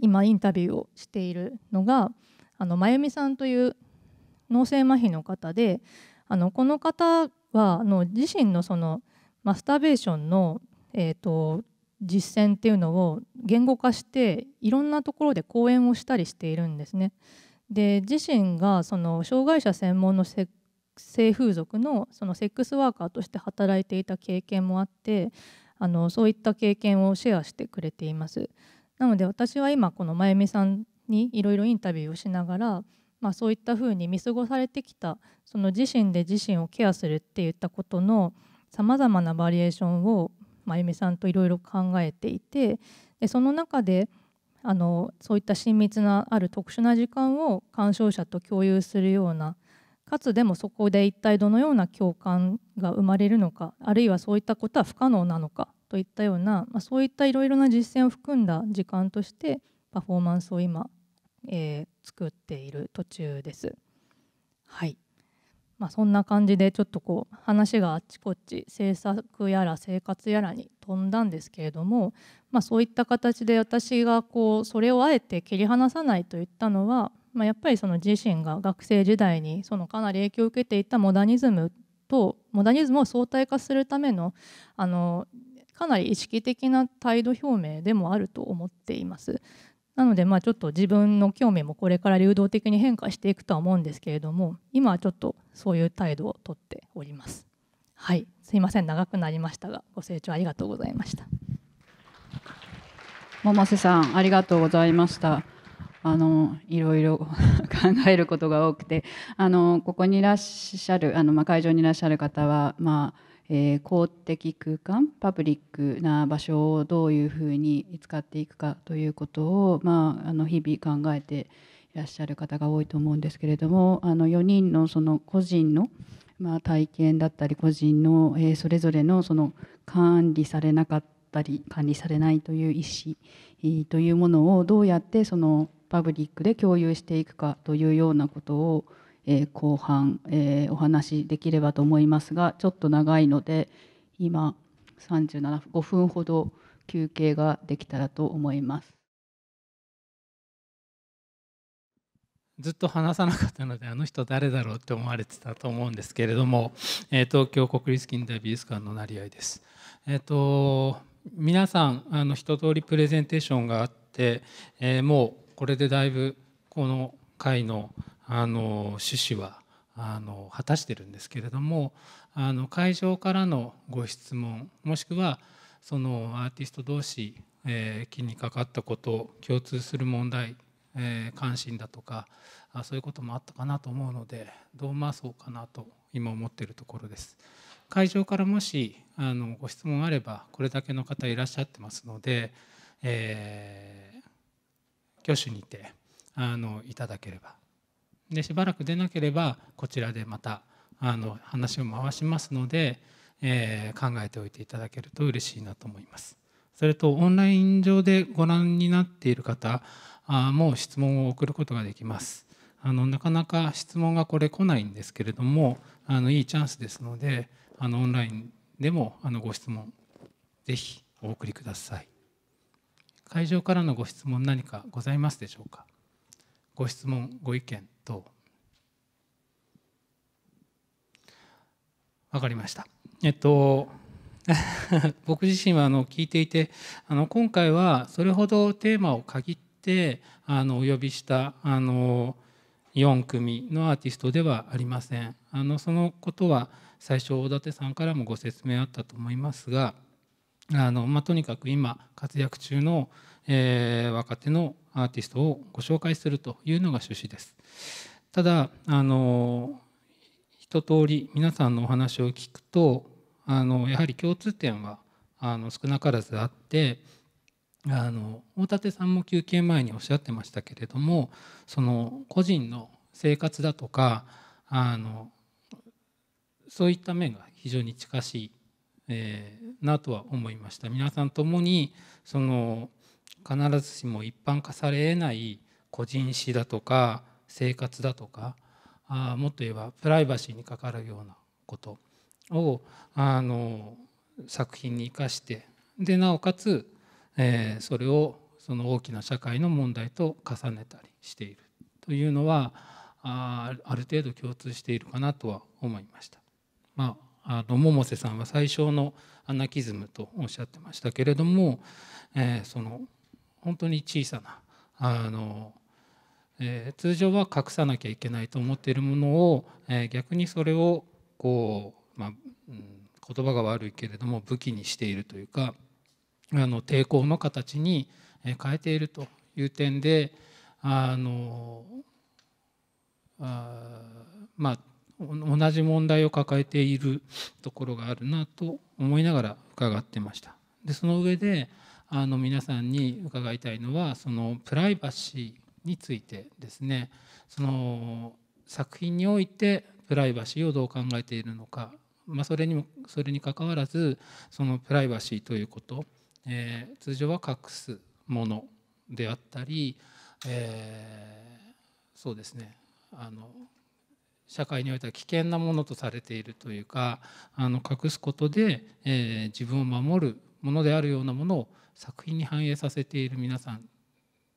今インタビューをしているのがあの真由美さんという脳性麻痺の方であのこの方はの自身のそのマスターベーションの、えーと実践っていうのを言語化していろんなところで講演をしたりしているんですね。で自身がその障害者専門の性風俗のそのセックスワーカーとして働いていた経験もあってあのそういった経験をシェアしてくれています。なので私は今このまゆみさんにいろいろインタビューをしながら、まあ、そういったふうに見過ごされてきたその自身で自身をケアするっていったことのさまざまなバリエーションをまゆみさんといろいろ考えていてでその中であのそういった親密なある特殊な時間を鑑賞者と共有するようなかつでもそこで一体どのような共感が生まれるのかあるいはそういったことは不可能なのかといったような、まあ、そういったいろいろな実践を含んだ時間としてパフォーマンスを今、えー、作っている途中です。はいまあ、そんな感じでちょっとこう話があっちこっち政策やら生活やらに飛んだんですけれども、まあ、そういった形で私がこうそれをあえて切り離さないといったのは、まあ、やっぱりその自身が学生時代にそのかなり影響を受けていたモダニズムとモダニズムを相対化するためのあのかなり意識的な態度表明でもあると思っています。なのでまあちょっと自分の興味もこれから流動的に変化していくとは思うんですけれども今はちょっとそういう態度をとっております。はいすいません長くなりましたがご清聴ありがとうございました。百瀬さんありがとうございました。あのいろいろ 考えることが多くてあのここにいらっしゃるあの、まあ、会場にいらっしゃる方は、まあ、えー、公的空間パブリックな場所をどういうふうに使っていくかということを、まあ、あの日々考えていらっしゃる方が多いと思うんですけれどもあの4人のその個人の、まあ、体験だったり個人の、えー、それぞれのその管理されなかったり管理されないという意思、えー、というものをどうやってそのパブリックで共有していくかというようなことをえー、後半、えー、お話しできればと思いますがちょっと長いので今37分5分ほど休憩ができたらと思います。ずっと話さなかったのであの人誰だろうって思われてたと思うんですけれども、えー、東京国立近代美術館の成合です。えっ、ー、と皆さんあの一通りプレゼンテーションがあって、えー、もうこれでだいぶこの回のあの趣旨はあの果たしてるんですけれどもあの会場からのご質問もしくはそのアーティスト同士、えー、気にかかったこと共通する問題、えー、関心だとかあそういうこともあったかなと思うのでどう回そうかなと今思っているところです。会場からもしあのご質問あればこれだけの方いらっしゃってますので、えー、挙手にてあのいただければでしばらく出なければこちらでまたあの話を回しますので、えー、考えておいていただけると嬉しいなと思います。それとオンライン上でご覧になっている方も質問を送ることができます。あのなかなか質問がこれ来ないんですけれどもあのいいチャンスですのであのオンラインでもあのご質問ぜひお送りください。会場からのご質問何かございますでしょうかご質問ご意見どうわかりました。えっと 僕自身はあの聞いていてあの今回はそれほどテーマを限ってあのお呼びしたあの4組のアーティストではありません。あのそのことは最初大館さんからもご説明あったと思いますがあの、まあ、とにかく今活躍中の、えー、若手のアーティストをご紹介するというのが趣旨です。ただあの一通り皆さんのお話を聞くとあのやはり共通点はあの少なからずあってあの大館さんも休憩前におっしゃってましたけれどもその個人の生活だとかあのそういった面が非常に近しい、えー、なとは思いました。皆さんともにその必ずしも一般化されえない個人史だとか生活だとかあもっと言えばプライバシーにかかるようなことをあの作品に生かしてでなおかつ、えー、それをその大きな社会の問題と重ねたりしているというのはあある程度共通しているかなとは思いました。まあ、あの百瀬さんは最小のアナキズムとおっしゃってましたけれども、えー、その本当に小さなあの、えー、通常は隠さなきゃいけないと思っているものを、えー、逆にそれをこう、まあ、うん、言葉が悪いけれども武器にしているというかあの抵抗の形に変えているという点であのあまあ同じ問題を抱えているところがあるなと思いながら伺ってました。でその上であの皆さんに伺いたいのはそのプライバシーについてですねその作品においてプライバシーをどう考えているのか、まあ、それにもそれにかかわらずそのプライバシーということ、えー、通常は隠すものであったり、えー、そうですねあの社会においては危険なものとされているというかあの隠すことで、えー、自分を守るものであるようなものを作品に反映させている皆さん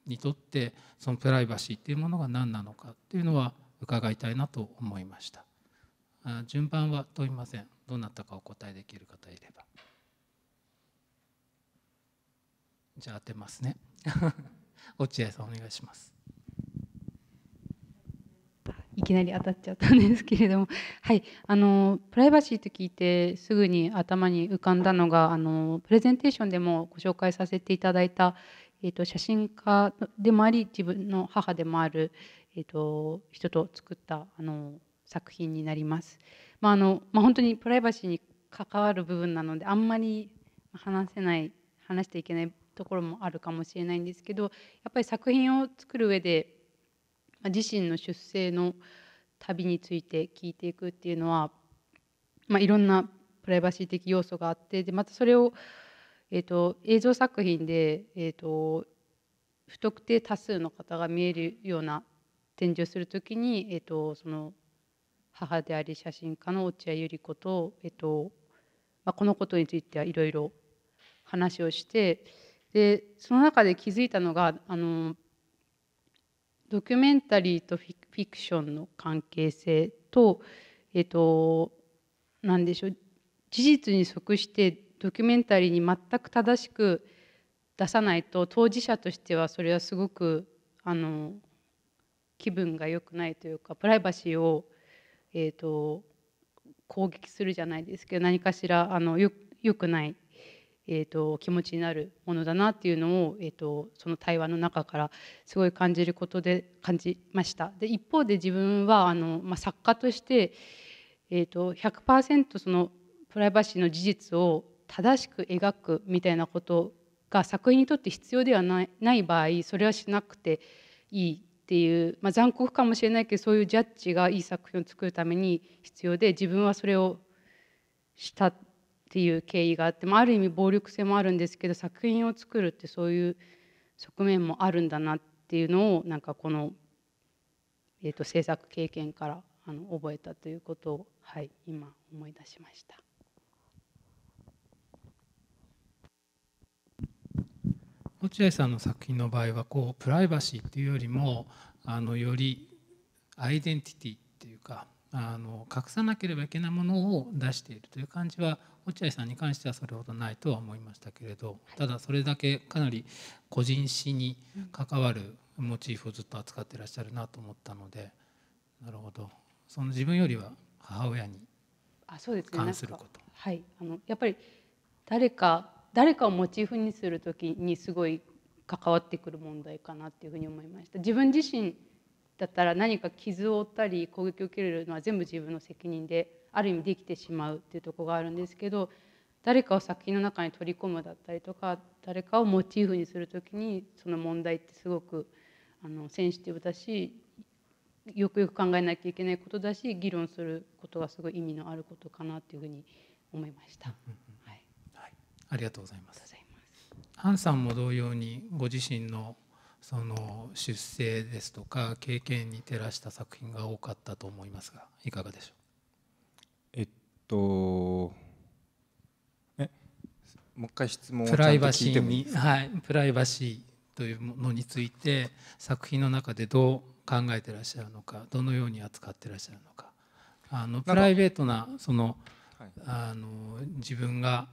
にとってそのプライバシーっていうものが何なのかっていうのは伺いたいなと思いました順番は問いませんどうなったかお答えできる方いればじゃあ当てますね 落合さんお願いしますいきなり当たっちゃったんですけれども、はい、あのプライバシーと聞いてすぐに頭に浮かんだのがあのプレゼンテーションでもご紹介させていただいた、えーと、写真家でもあり自分の母でもある、えーと、人と作ったあの作品になります。まあのまあ、本当にプライバシーに関わる部分なのであんまり話せない話していけないところもあるかもしれないんですけどやっぱり作品を作る上で自身の出生の旅について聞いていくっていうのは、まあ、いろんなプライバシー的要素があってでまたそれを、えーと、映像作品で、えーと、不特定多数の方が見えるような展示をするときに、えーと、その母であり写真家の落合百合子と,、えーとまあ、このことについてはいろいろ話をしてでその中で気づいたのがあのドキュメンタリーとフィクションの関係性と、えっと、何でしょう事実に即してドキュメンタリーに全く正しく出さないと当事者としてはそれはすごくあの気分が良くないというかプライバシーを、えーと、攻撃するじゃないですけど何かしらあのよよくないえーと、気持ちになるものだなっていうのを、えーと、その対話の中からすごい感じることで感じました。で一方で自分はあの、まあ、作家として、えーと、と100%そのプライバシーの事実を正しく描くみたいなことが作品にとって必要ではないない場合それはしなくていいっていう、まあ、残酷かもしれないけどそういうジャッジがいい作品を作るために必要で自分はそれをしたっていう経緯があって、まあ、ある意味暴力性もあるんですけど作品を作るってそういう側面もあるんだなっていうのをなんかこの、えーと、と制作経験からあの覚えたということを、はい、今思い出しました。落合さんの作品の場合はこうプライバシーっていうよりもあのよりアイデンティティっていうかあの隠さなければいけないものを出しているという感じは落合さんに関してはそれほどないとは思いましたけれどただそれだけかなり個人史に関わるモチーフをずっと扱ってらっしゃるなと思ったのでなるほどその自分よりは母親に関すること。ね、はいあのやっぱり誰か誰かをモチーフにする時にすごい関わってくる問題かなっていうふうに思いました。自分自身だったら何か傷を負ったり攻撃を受けるのは全部自分の責任である意味できてしまうっていうとこがあるんですけど誰かを作品の中に取り込むだったりとか誰かをモチーフにする時にその問題ってすごくあのセンシティブだしよくよく考えなきゃいけないことだし議論することはすごい意味のあることかなというふうに思いました。はい、はい、ありがとうございます。ハンさんも同様にご自身のその出世ですとか経験に照らした作品が多かったと思いますがいかがでしょうえっとえもう一回質問をプライバシーはいプライバシーというものについて作品の中でどう考えてらっしゃるのかどのように扱ってらっしゃるのかあのプライベートなそのあの自分が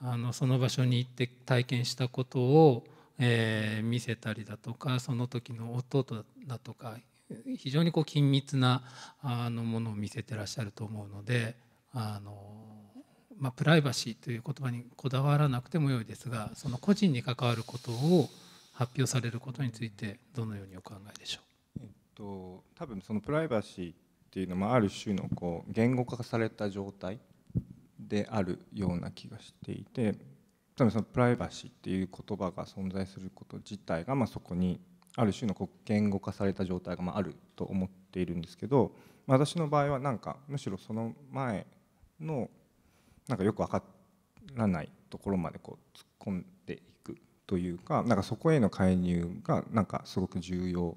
あのその場所に行って体験したことをえー、見せたりだとかその時の音だとか非常にこう緊密なあのものを見せてらっしゃると思うのであの、まあ、プライバシーという言葉にこだわらなくてもよいですがその個人に関わることを発表されることについてどのようにお考えでしょう、えっと、多分そのプライバシーっていうのもある種のこう言語化された状態であるような気がしていてつまそのプライバシーっていう言葉が存在すること自体が、まあ、そこにある種の国権語化された状態が、まあ、あると思っているんですけど、私の場合はなんかむしろその前のなんかよく分からないところまでこう突っ込んでいくというかなんかそこへの介入がなんかすごく重要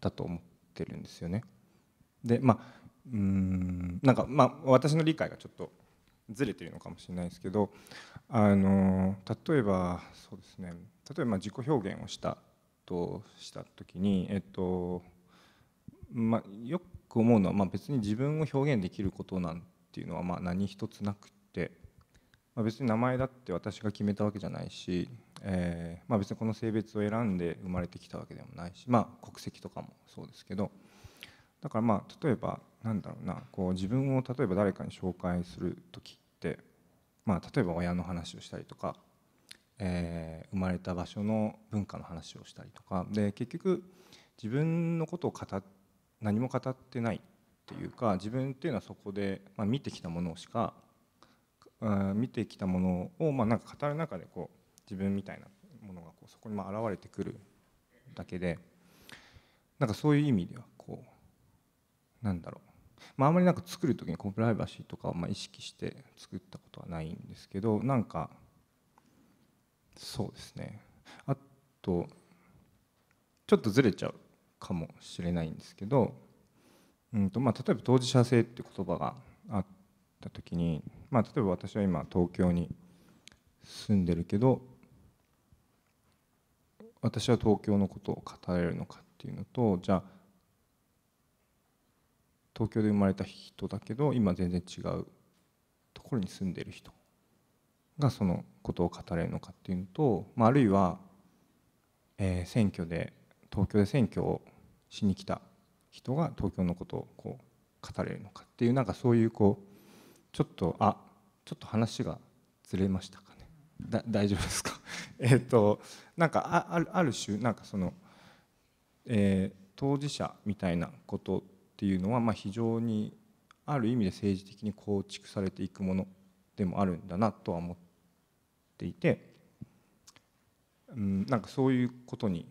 だと思ってるんですよね。でまあうんなんかまあ私の理解がちょっとずれてるのかもしれないですけどあの例えばそうですね例えば自己表現をしたとした時に、えっとまあ、よく思うのは、まあ、別に自分を表現できることなんていうのはまあ何一つなくて、まあ、別に名前だって私が決めたわけじゃないし、えーまあ、別にこの性別を選んで生まれてきたわけでもないし、まあ、国籍とかもそうですけど。だからまあ例えばなんだろうなこう自分を例えば誰かに紹介する時って、まあ、例えば親の話をしたりとか、え生まれた場所の文化の話をしたりとかで結局自分のことを語何も語ってないっていうか自分っていうのはそこで、まあ、見てきたものしか、見てきたものを、まあ、なんか語る中でこう自分みたいなものがこうそこにまあ現れてくるだけでなんかそういう意味ではなんだろうまあ、あまりなんか作る時にこうプライバシーとかをまあ意識して作ったことはないんですけどなんかそうですねあとちょっとずれちゃうかもしれないんですけど、うんとまあ、例えば当事者性って言葉があった時に、まあ、例えば私は今東京に住んでるけど私は東京のことを語れるのかっていうのとじゃあ東京で生まれた人だけど今全然違うところに住んでる人がそのことを語れるのかっていうのと、まあ、あるいは、えー、選挙で東京で選挙をしに来た人が東京のことをこう語れるのかっていうなんかそういうこうちょっとあちょっと話がずれましたかねだ大丈夫ですか えっとなんかああるある種なんかその、えー、当事者みたいなことっていうのは、まあ、非常にある意味で政治的に構築されていくものでもあるんだなとは思っていて、うん、なんかそういうことに、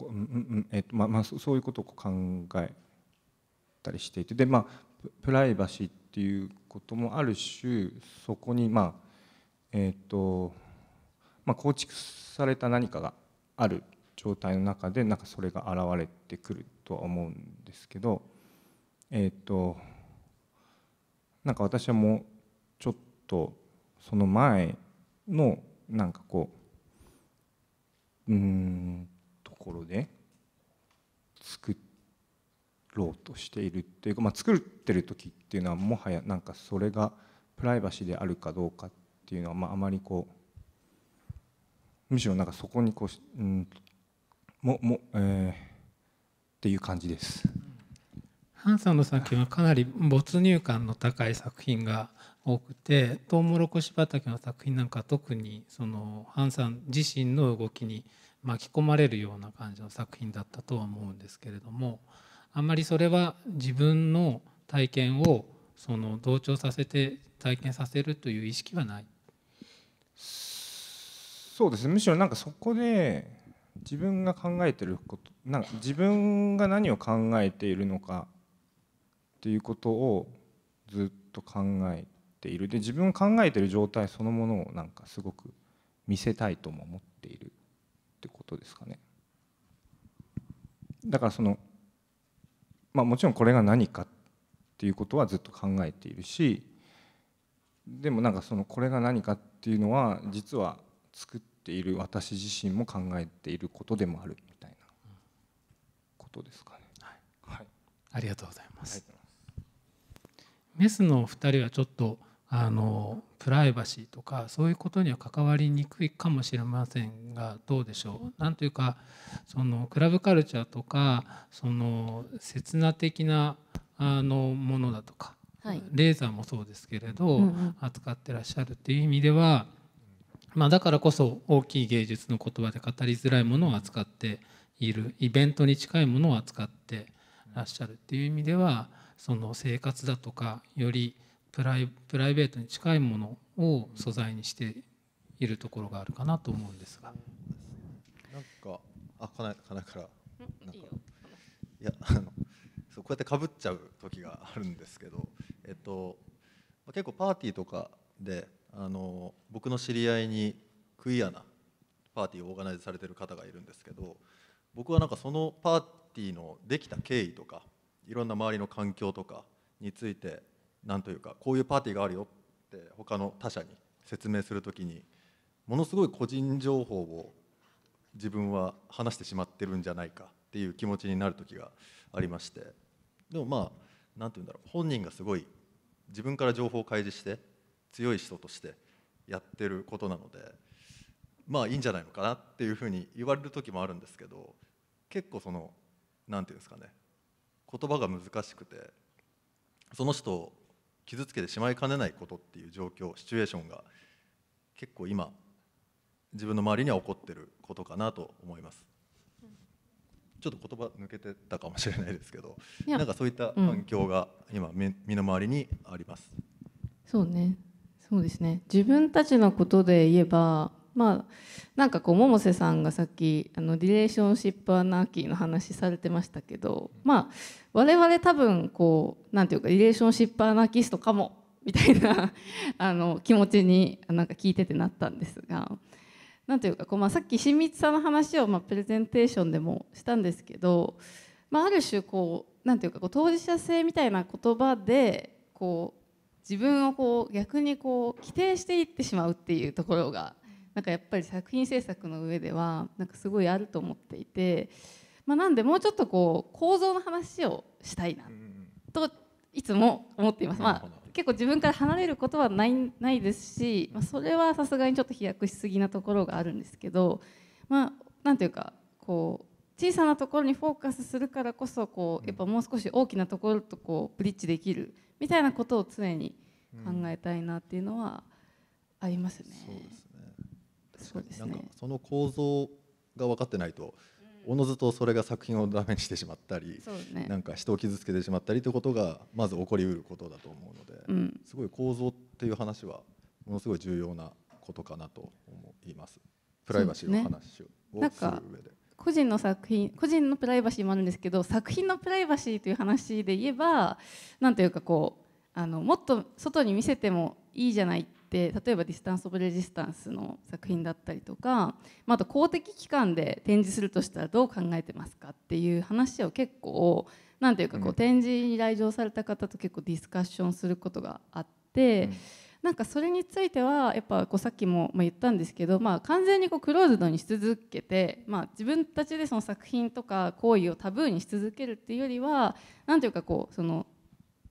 うんうんえっとまあまあ、そういうことを考えたりしていてで、まあ、プライバシーっていうこともある種そこにまあえっ、とまあ、構築された何かがある状態の中でなんかそれが現れてくるとは思うんですけどえっ、ー、となんか私はもうちょっとその前のなんかこううんところで作ろうとしているっていうか、まあ、作ってる時っていうのはもはやなんかそれがプライバシーであるかどうかっていうのは、まあ、あまりこうむしろなんかそこにこう、うん、もも、えー、っていう感じです。ハンさんの作品はかなり没入感の高い作品が多くて「トウモロコシ畑」の作品なんか特にそのハンさん自身の動きに巻き込まれるような感じの作品だったとは思うんですけれどもあんまりそれは自分の体験をその同調させて体験させるという意識はないそうですむしろなんかそこで自分が考えてることなんか自分が何を考えているのかっていうことをずっと考えているで自分が考えてる状態そのものをなんかすごく見せたいとも思っているってことですかね。だからそのまあもちろんこれが何かっていうことはずっと考えているしでもなんかそのこれが何かっていうのは実は作ってている私自身も考えていることでもあるみたいなことですかね。はい、はい、ありがとうございます。メスの2人はちょっとあのプライバシーとかそういうことには関わりにくいかもしれませんがどうでしょう何というかそのクラブカルチャーとかその刹那的なあのものだとか、はい、レーザーもそうですけれど、うんうん、扱ってらっしゃるっていう意味ではまあ、だからこそ大きい芸術の言葉で語りづらいものを扱っているイベントに近いものを扱ってらっしゃるっていう意味ではその生活だとかよりプライベートに近いものを素材にしているところがあるかなと思うんですが。なんかあかなかなからなんかいやあのそうこうやってかぶっちゃう時があるんですけど、えっと、結構パーティーとかであの僕の知り合いにクイアなパーティーをオーガナイズされてる方がいるんですけど僕はなんかそのパーティーのできた経緯とかいろんな周りの環境とかについて何というかこういうパーティーがあるよって他の他者に説明するときにものすごい個人情報を自分は話してしまってるんじゃないかっていう気持ちになる時がありましてでもまあ何て言うんだろう本人がすごい自分から情報を開示して強い人としてやってることなのでまあいいんじゃないのかなっていうふうに言われる時もあるんですけど結構その何て言うんですかね言葉が難しくてその人を傷つけてしまいかねないことっていう状況シチュエーションが結構今自分の周りには起こってることかなと思います。ちょっと言葉抜けてたかもしれないですけどなんかそういった環境が今、身の回りにあります。そうねそうですね自分たちのことで言えばまあなんかこう百瀬さんがさっきあのリレーションシップアナーキーの話されてましたけどまあ我々多分こうなんていうかリレーションシップアナーキストかもみたいな あの気持ちになんか聞いててなったんですが。なんというかこう、まあ、さっき親密さの話を、まあ、プレゼンテーションでもしたんですけど、まあ、ある種こうなんていうかこう当事者性みたいな言葉でこう自分をこう逆にこう規定していってしまうっていうところがなんかやっぱり作品制作の上ではなんかすごいあると思っていて、まあ、なんでもうちょっとこう構造の話をしたいなといつも思っています。まあ結構自分から離れることはないないですし、まあ、それはさすがにちょっと飛躍しすぎなところがあるんですけど、まあ、なんていうかこう小さなところにフォーカスするからこそこうやっぱもう少し大きなところとこうブリッジできるみたいなことを常に考えたいなっていうのはありますね。そうですね。そ、ね、その構造が分かってないと、おのずとそれが作品をダメにしてしまったり、ね、なんか人を傷つけてしまったりということがまず起こりうることだと思うので、うん、すごい構造っていう話はものすごい重要なことかなと思います。プライバシーの話をする上で。個人の作品個人のプライバシーもあるんですけど作品のプライバシーという話で言えば何というかこうあのもっと外に見せてもいいじゃないって例えば「ディスタンス・オブ・レジスタンス」の作品だったりとか、まあ、あと公的機関で展示するとしたらどう考えてますかっていう話を結構何というかこう展示に来場された方と結構ディスカッションすることがあって。うんなんかそれについてはやっぱこうさっきも言ったんですけど、まあ、完全にこうクローズドにし続けて、まあ、自分たちでその作品とか行為をタブーにし続けるっていうよりは何ていうかこうその、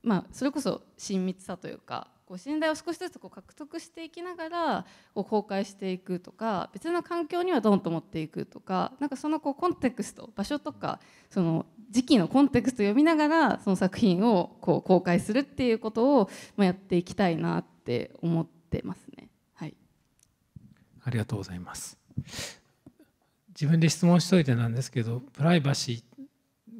まあ、それこそ親密さというかこう信頼を少しずつこう獲得していきながらこう公開していくとか別の環境にはドンと持っていくとかなんかそのこうコンテクスト場所とかその時期のコンテクストを読みながらその作品をこう公開するっていうことをまやっていきたいなって思ってますね。はい、ありがとうございます自分で質問しといてなんですけどプライバシ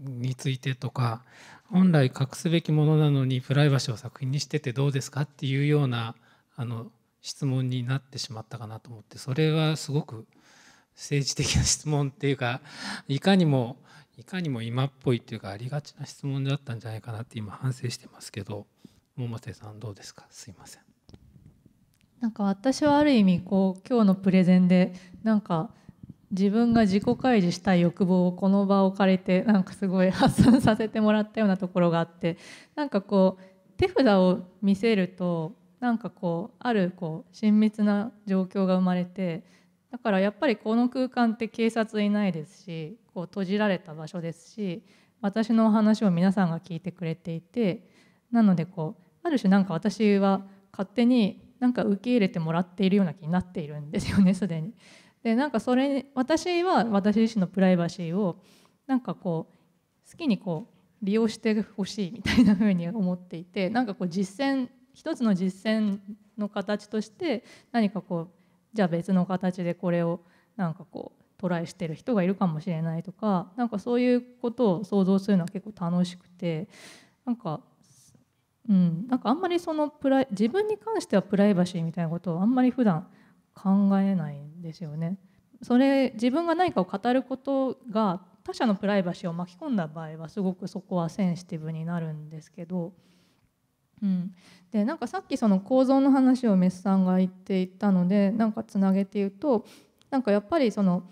ーについてとか本来隠すべきものなのにプライバシーを作品にしててどうですかっていうようなあの質問になってしまったかなと思ってそれはすごく政治的な質問っていうかいかにもいかにも今っぽいっていうかありがちな質問だったんじゃないかなって今反省してますけど桃瀬さんどうですかすいません。なんか私はある意味こう今日のプレゼンでなんか自分が自己開示したい欲望をこの場を借りてなんかすごい発散させてもらったようなところがあってなんかこう手札を見せるとなんかこうあるこう親密な状況が生まれてだからやっぱりこの空間って警察いないですしこう閉じられた場所ですし私のお話を皆さんが聞いてくれていてなのでこうある種なんか私は勝手になんか受け入れてもらっているような気になっているんですよねすでに。でなんかそれ私は私自身のプライバシーをなんかこう好きにこう利用してほしいみたいなふうに思っていてなんかこう実践一つの実践の形として何かこうじゃあ別の形でこれをなんかこうトライしてる人がいるかもしれないとかなんかそういうことを想像するのは結構楽しくてなんかうんなんかあんまりそのプライ自分に関してはプライバシーみたいなことをあんまり普段考えないんですよね。それ自分が何かを語ることが他者のプライバシーを巻き込んだ場合はすごくそこはセンシティブになるんですけど、うん、でなんかさっきその構造の話をメスさんが言っていたのでなんかつなげて言うとなんかやっぱりその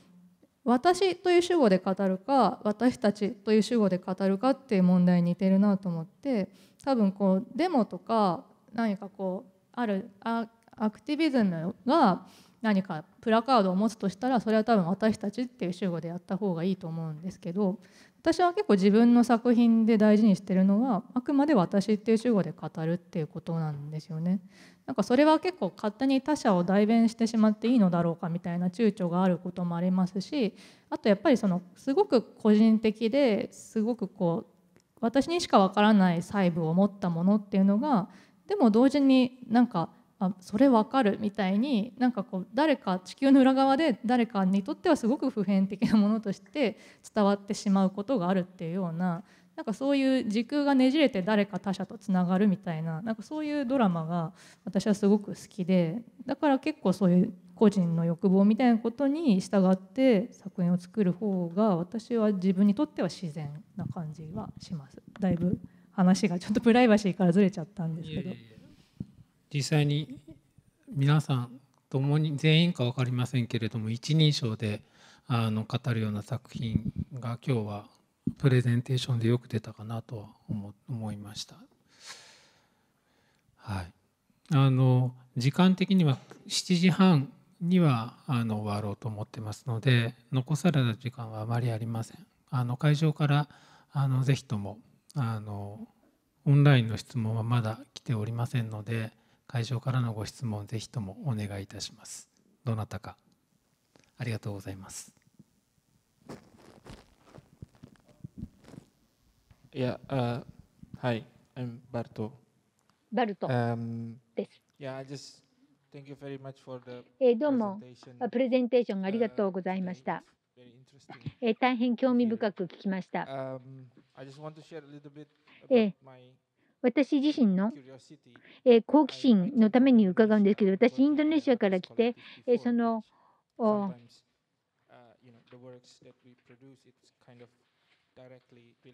私という主語で語るか私たちという主語で語るかっていう問題に似てるなと思って多分こうデモとか何かこうあるあアクティビズムが何かプラカードを持つとしたらそれは多分私たちっていう主語でやった方がいいと思うんですけど私は結構自分の作品で大事にしてるのはあくまで私っていう主語で語るっていうことなんですよね。なんかそれは結構勝手に他者を代弁してしまっていいのだろうかみたいな躊躇があることもありますしあとやっぱりそのすごく個人的ですごくこう私にしかわからない細部を持ったものっていうのがでも同時になんかあそれわかるみたいになんかこう誰か地球の裏側で誰かにとってはすごく普遍的なものとして伝わってしまうことがあるっていうようななんかそういう時空がねじれて誰か他者とつながるみたいななんかそういうドラマが私はすごく好きでだから結構そういう個人の欲望みたいなことに従って作品を作る方が私は自分にとっては自然な感じはします。だいぶ話がちょっとプライバシーからずれちゃったんですけど。いい実際に皆さん共に全員か分かりませんけれども一人称であの語るような作品が今日はプレゼンテーションでよく出たかなとは思いました。はい、あの時間的には7時半にはあの終わろうと思ってますので残された時間はあまりありません。あの会場からあのぜひともあのオンラインの質問はまだ来ておりませんので会場からのご質問ぜひともお願いいたしますどなたかありがとうございますいやあはいバルトですえどうもプレゼンテーションありがとうございました、え大変興味深く聞きました、え私自身の、好奇心のために伺うんですけど私インドネシアから来て、その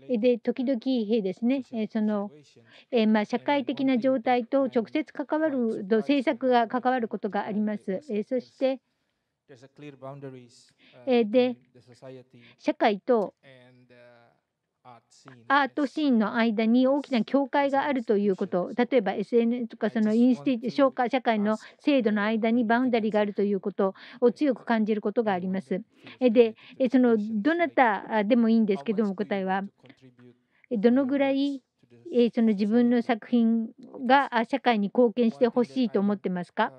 で時々ですねその、えまあ、社会的な状態と直接関わる政策が関わることがあります。そしてで社会とアートシーンの間に大きな境界があるということ例えば SNS とかそのインスティ消化社会の制度の間にバウンダリがあるということを強く感じることがあります。でそのどなたでもいいんですけども答えはどのぐらいその自分の作品が社会に貢献してほしいと思ってますか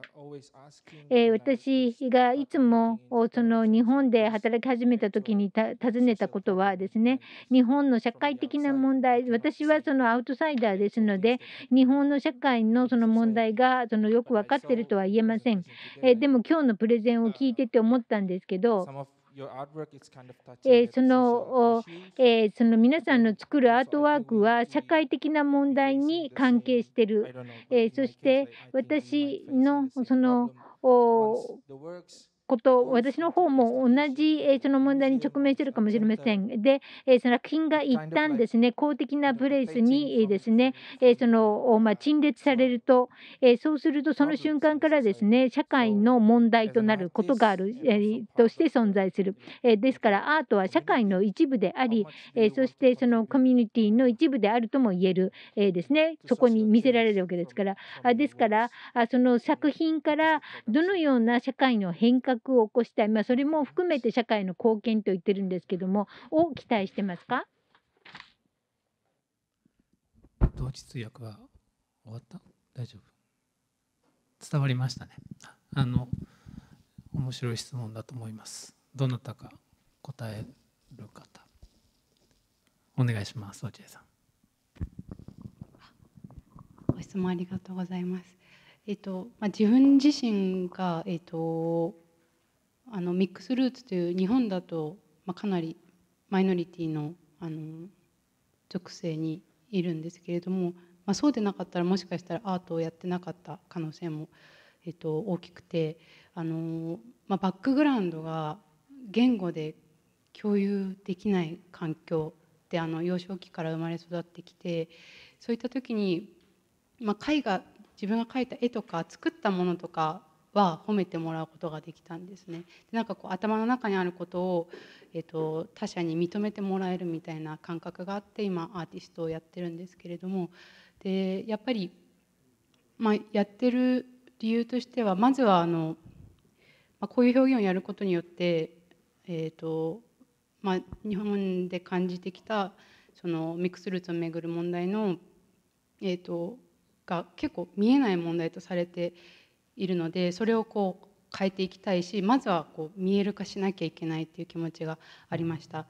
えー、私がいつもその日本で働き始めた時に尋ねたことはですね日本の社会的な問題私はそのアウトサイダーですので日本の社会のその問題がそのよく分かってるとは言えません、えー、でも今日のプレゼンを聞いてて思ったんですけどそのその皆さんの作るアートワークは社会的な問題に関係している、そして私のそのこと私の方も同じその問題に直面しているかもしれませんでその作品が一旦ですね公的なプレイスにですねそのま陳列されるとそうするとその瞬間からですね社会の問題となることがあるとして存在するですからアートは社会の一部でありそしてそのコミュニティの一部であるとも言えるですねそこに見せられるわけですからですからその作品からどのような社会の変化革を起こしたい、まあ、それも含めて社会の貢献と言ってるんですけどもを期待してますか同時通訳は終わった大丈夫伝わりましたねあの面白い質問だと思いますどなたか答える方お願いします落合さんご質問ありがとうございますえっとまあ、自分自身が、えっとあのミックスルーツという日本だと、まあ、かなりマイノリティのあの属性にいるんですけれども、まあ、そうでなかったらもしかしたらアートをやってなかった可能性も、えっと、大きくてあの、まあ、バックグラウンドが言語で共有できない環境であの幼少期から生まれ育ってきてそういった時に、まあ、絵画自分が描いた絵とか作ったものとかは褒めてもらうことができたんですね。でなんかこう頭の中にあることを、えっと、他者に認めてもらえるみたいな感覚があって今アーティストをやってるんですけれどもでやっぱり、まあ、やってる理由としてはまずはあの、まあ、こういう表現をやることによって、えっとまあ、日本で感じてきたそのミックスルーツをめぐる問題の、えっとが結構見えない問題とされているのでそれをこう変えていきたいしまずはこう見える化しなきゃいけないっていう気持ちがありました。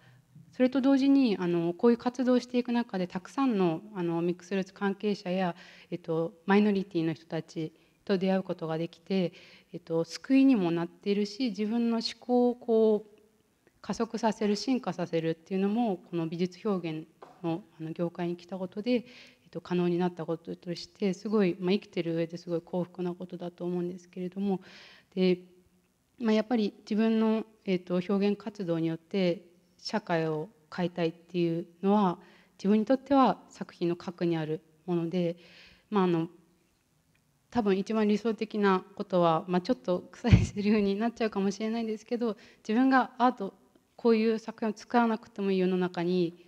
それと同時にあのこういう活動をしていく中でたくさんのあのミックスルーツ関係者や、えっと、マイノリティの人たちと出会うことができて、えっと、救いにもなっているし自分の思考をこう加速させる進化させるっていうのもこの美術表現のあの業界に来たことで、と、可能になったこととしてすごい、まあ、生きてる上ですごい幸福なことだと思うんですけれどもで、まあ、やっぱり自分の、えーと、表現活動によって社会を変えたいっていうのは自分にとっては作品の核にあるもので、まあ、あの多分一番理想的なことは、まあ、ちょっと臭いセリフになっちゃうかもしれないんですけど自分がアートこういう作品を作らなくてもいい世の中に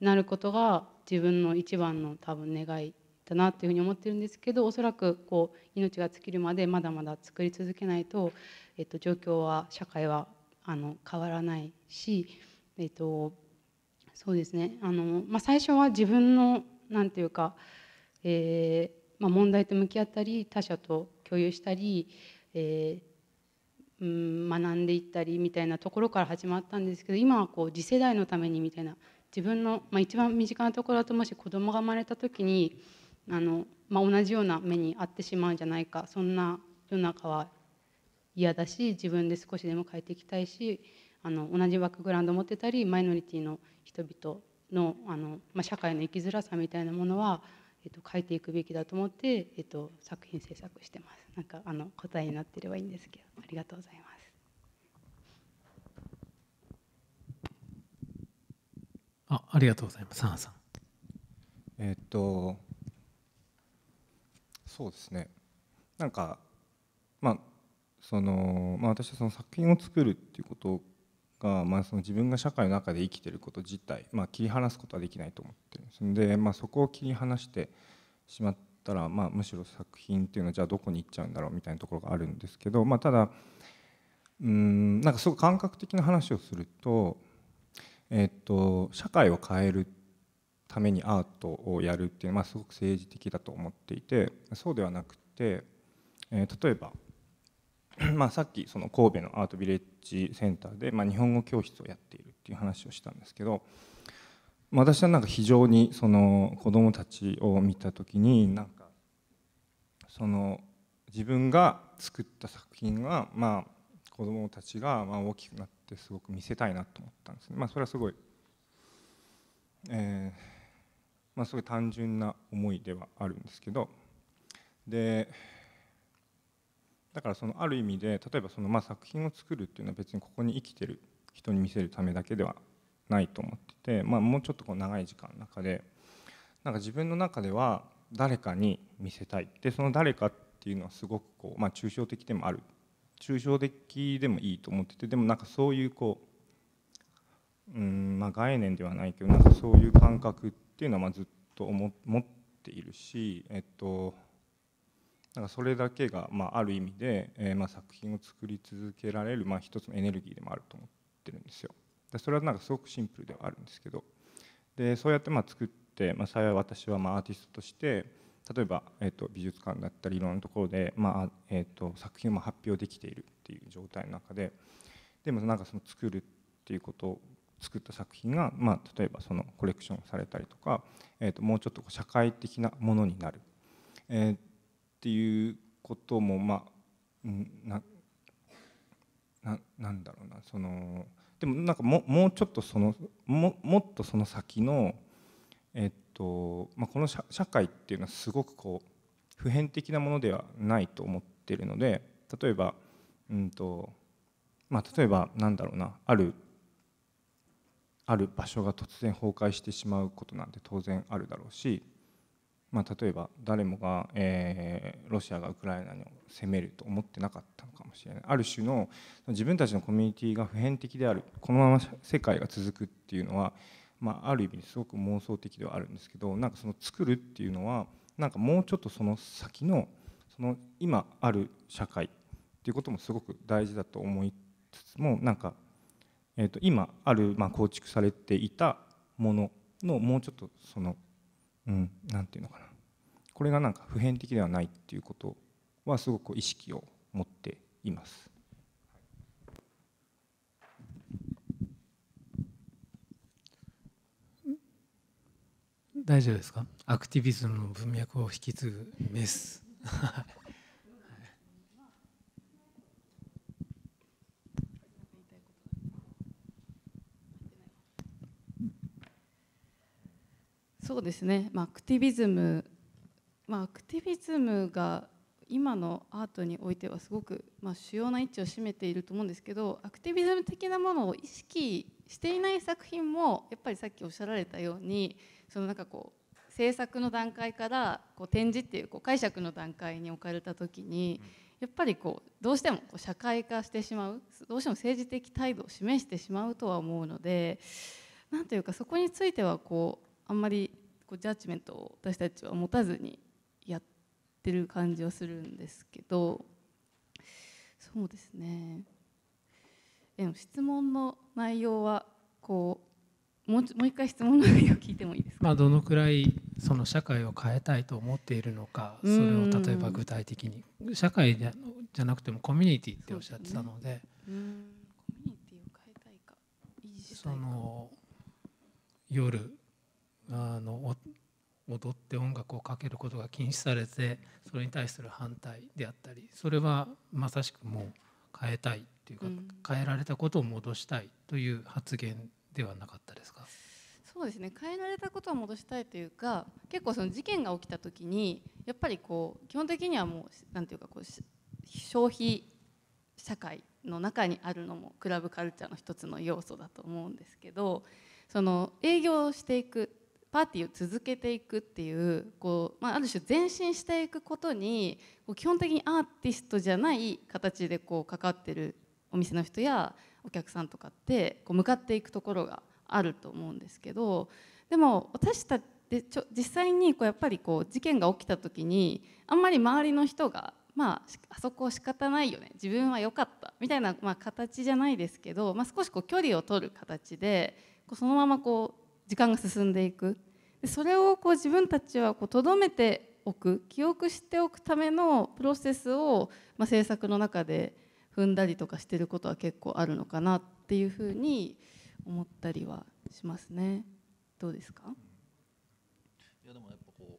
なることが自分の一番の多分願いだなっていうふうに思ってるんですけどおそらくこう命が尽きるまでまだまだ作り続けないと、えっと、状況は社会はあの変わらないし、えっと、そうですねあの、まあ、最初は自分の何ていうか、えー、まあ、問題と向き合ったり他者と共有したり、えー、うん学んでいったりみたいなところから始まったんですけど今はこう次世代のためにみたいな自分の、まあ、一番身近なところだともし子供が生まれた時にあの、まあ、同じような目に遭ってしまうんじゃないかそんな世の中は嫌だし自分で少しでも変えていきたいしあの同じバックグラウンドを持ってたりマイノリティの人々のあの、まあ、社会の生きづらさみたいなものは、えっと、変えていくべきだと思って、えっと、作品制作してます。なんかあの答えになってればいいんですけどありがとうございますあありがとうございます。さんえっとそうですねなんかまあそのまあ、私はその作品を作るっていうことが、まあ、その自分が社会の中で生きてること自体、まあ、切り離すことはできないと思ってるんでまあ、そこを切り離してしまったら、まあ、むしろ作品っていうのはじゃあどこに行っちゃうんだろうみたいなところがあるんですけど、まあ、ただうんなんかすごい感覚的な話をするとえっと、社会を変えるためにアートをやるっていうのはすごく政治的だと思っていてそうではなくて、えー、例えば、まあ、さっきその神戸のアートビレッジセンターで、まあ、日本語教室をやっているっていう話をしたんですけど、まあ、私はなんか非常にその子どもたちを見た時になんかその自分が作った作品が、まあ、子どもたちがまあ大きくなってってすごく見せたいなと思ったんですね。まあ、それはすごい、えーまあ、すごい単純な思いではあるんですけどでだからそのある意味で例えばそのまあ作品を作るっていうのは別にここに生きてる人に見せるためだけではないと思ってて、まあ、もうちょっとこう長い時間の中でなんか自分の中では誰かに見せたいでその誰かっていうのはすごくこう、まあ、抽象的でもある抽象的でもいいと思っててでもなんかそういうこううんまあ概念ではないけどなんかそういう感覚っていうのはまあずっと思持っているしえっとなんかそれだけが、まあ、ある意味で、えまあ作品を作り続けられる、まあ、一つのエネルギーでもあると思ってるんですよ。でそれはなんかすごくシンプルではあるんですけどでそうやってまあ作って、まあ、幸い私はまあアーティストとして、例えば、えーと、美術館だったりいろんなところで、まあえーと、作品も発表できているっていう状態の中ででもなんかその作るっていうことを作った作品が、まあ、例えばそのコレクションされたりとか、えーと、もうちょっと社会的なものになる、えー、っていうこともまあなななんだろうなそのでもなんかももうちょっとそのももっとその先のえっとまあ、この社会っていうのはすごくこう普遍的なものではないと思ってるので例えば、うんとまあ、例えばなんだろうなあるある場所が突然崩壊してしまうことなんて当然あるだろうし、まあ、例えば誰もが、えー、ロシアがウクライナを攻めると思ってなかったのかもしれないある種の自分たちのコミュニティが普遍的であるこのまま世界が続くっていうのはまあ、ある意味すごく妄想的ではあるんですけどなんかその作るっていうのはなんかもうちょっとその先のその今ある社会っていうこともすごく大事だと思いつつもなんか、えー、と今ある、まあ、構築されていたもののもうちょっとその何、うん、て言うのかなこれがなんか普遍的ではないっていうことはすごく意識を持っています。大丈夫ですかアクティビズムの文脈を引き継ぐメスそうですね、まあ、アクティビズム、まあ、アクティビズムが今のアートにおいてはすごく、まあ、主要な位置を占めていると思うんですけどアクティビズム的なものを意識していない作品もやっぱりさっきおっしゃられたようにそのなんかこう制作の段階からこう展示っていうこう解釈の段階に置かれた時に、やっぱりこうどうしてもこう社会化してしまうどうしても政治的態度を示してしまうとは思うのでんというかそこについてはこうあんまりこうジャッジメントを私たちは持たずにやってる感じはするんですけどそうですねでも質問の内容はこうもうもう一回質問の内容聞いてもいいですか、まあ、どのくらいその社会を変えたいと思っているのかそれを例えば具体的に社会じゃじゃなくてもコミュニティっておっしゃってたのでコミュニティを変えたいかその夜あの踊って音楽をかけることが禁止されてそれに対する反対であったりそれはまさしくもう変えたいっていうか変えられたことを戻したいという発言ではなかったですかそうですね変えられたことは戻したいというか結構その事件が起きた時にやっぱりこう基本的にはもう何ていうかこう消費社会の中にあるのもクラブカルチャーの一つの要素だと思うんですけどその営業していくパーティーを続けていくっていうこう、まあ、ある種前進していくことにこう基本的にアーティストじゃない形でこう関わってるお店の人やお客さんとかってこう向かっていくところがあると思うんですけどでも私たちちょ実際にこうやっぱりこう事件が起きた時にあんまり周りの人がまあ、あそこ仕方ないよね自分は良かったみたいな、まあ、形じゃないですけど、まあ、少しこう距離を取る形でこうそのままこう時間が進んでいくでそれをこう自分たちはとどめておく記憶しておくためのプロセスを、まあ、制作の中で踏んだりとかしてることは結構あるのかなっていうふうに思ったりはしますね。どうですかいやでもやっぱこ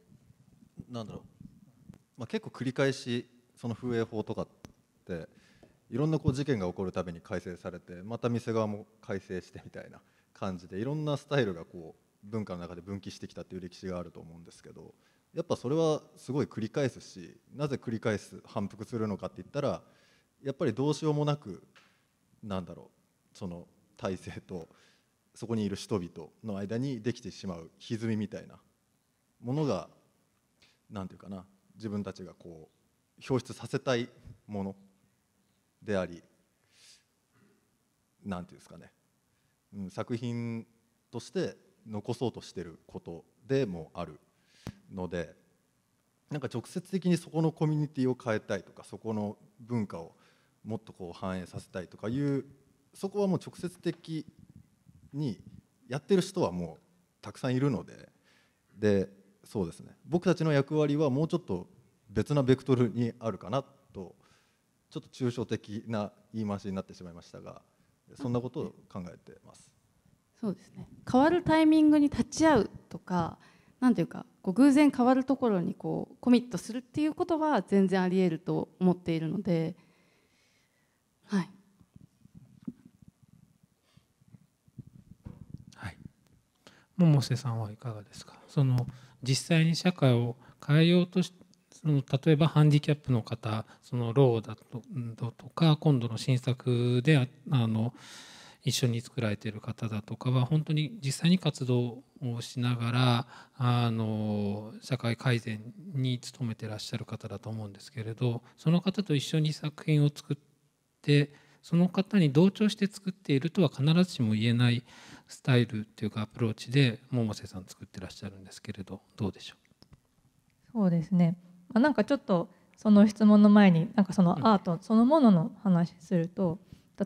うなんだろう、まあ、結構繰り返しその風営法とかっていろんなこう事件が起こるたびに改正されてまた店側も改正してみたいな感じでいろんなスタイルがこう文化の中で分岐してきたっていう歴史があると思うんですけどやっぱそれはすごい繰り返すしなぜ繰り返す反復するのかって言ったらやっぱりどうしようもなくなんだろうその体制とそこにいる人々の間にできてしまう歪みみたいなものがんていうかな自分たちがこう表出させたいものでありんていうんですかね、うん、作品として残そうとしてることでもあるのでなんか直接的にそこのコミュニティを変えたいとかそこの文化をもっとこう反映させたいとかいうそこはもう直接的にやってる人はもうたくさんいるのででそうですね僕たちの役割はもうちょっと別なベクトルにあるかなとちょっと抽象的な言い回しになってしまいましたがそんなことを考えてます。そうですね変わるタイミングに立ち会うとか何ていうかこう偶然変わるところにこうコミットするっていうことは全然ありえると思っているので。はい、はい、百瀬さんはいかがですかその実際に社会を変えようとしその例えばハンディキャップの方そのローだととか今度の新作でああの一緒に作られている方だとかは本当に実際に活動をしながらあの社会改善に努めてらっしゃる方だと思うんですけれどその方と一緒に作品を作ってでその方に同調して作っているとは必ずしも言えないスタイルというかアプローチで百瀬さん作ってらっしゃるんですけれどどうでしょうそうですね、まあ、なんかちょっとその質問の前になんかそのアートそのものの話すると、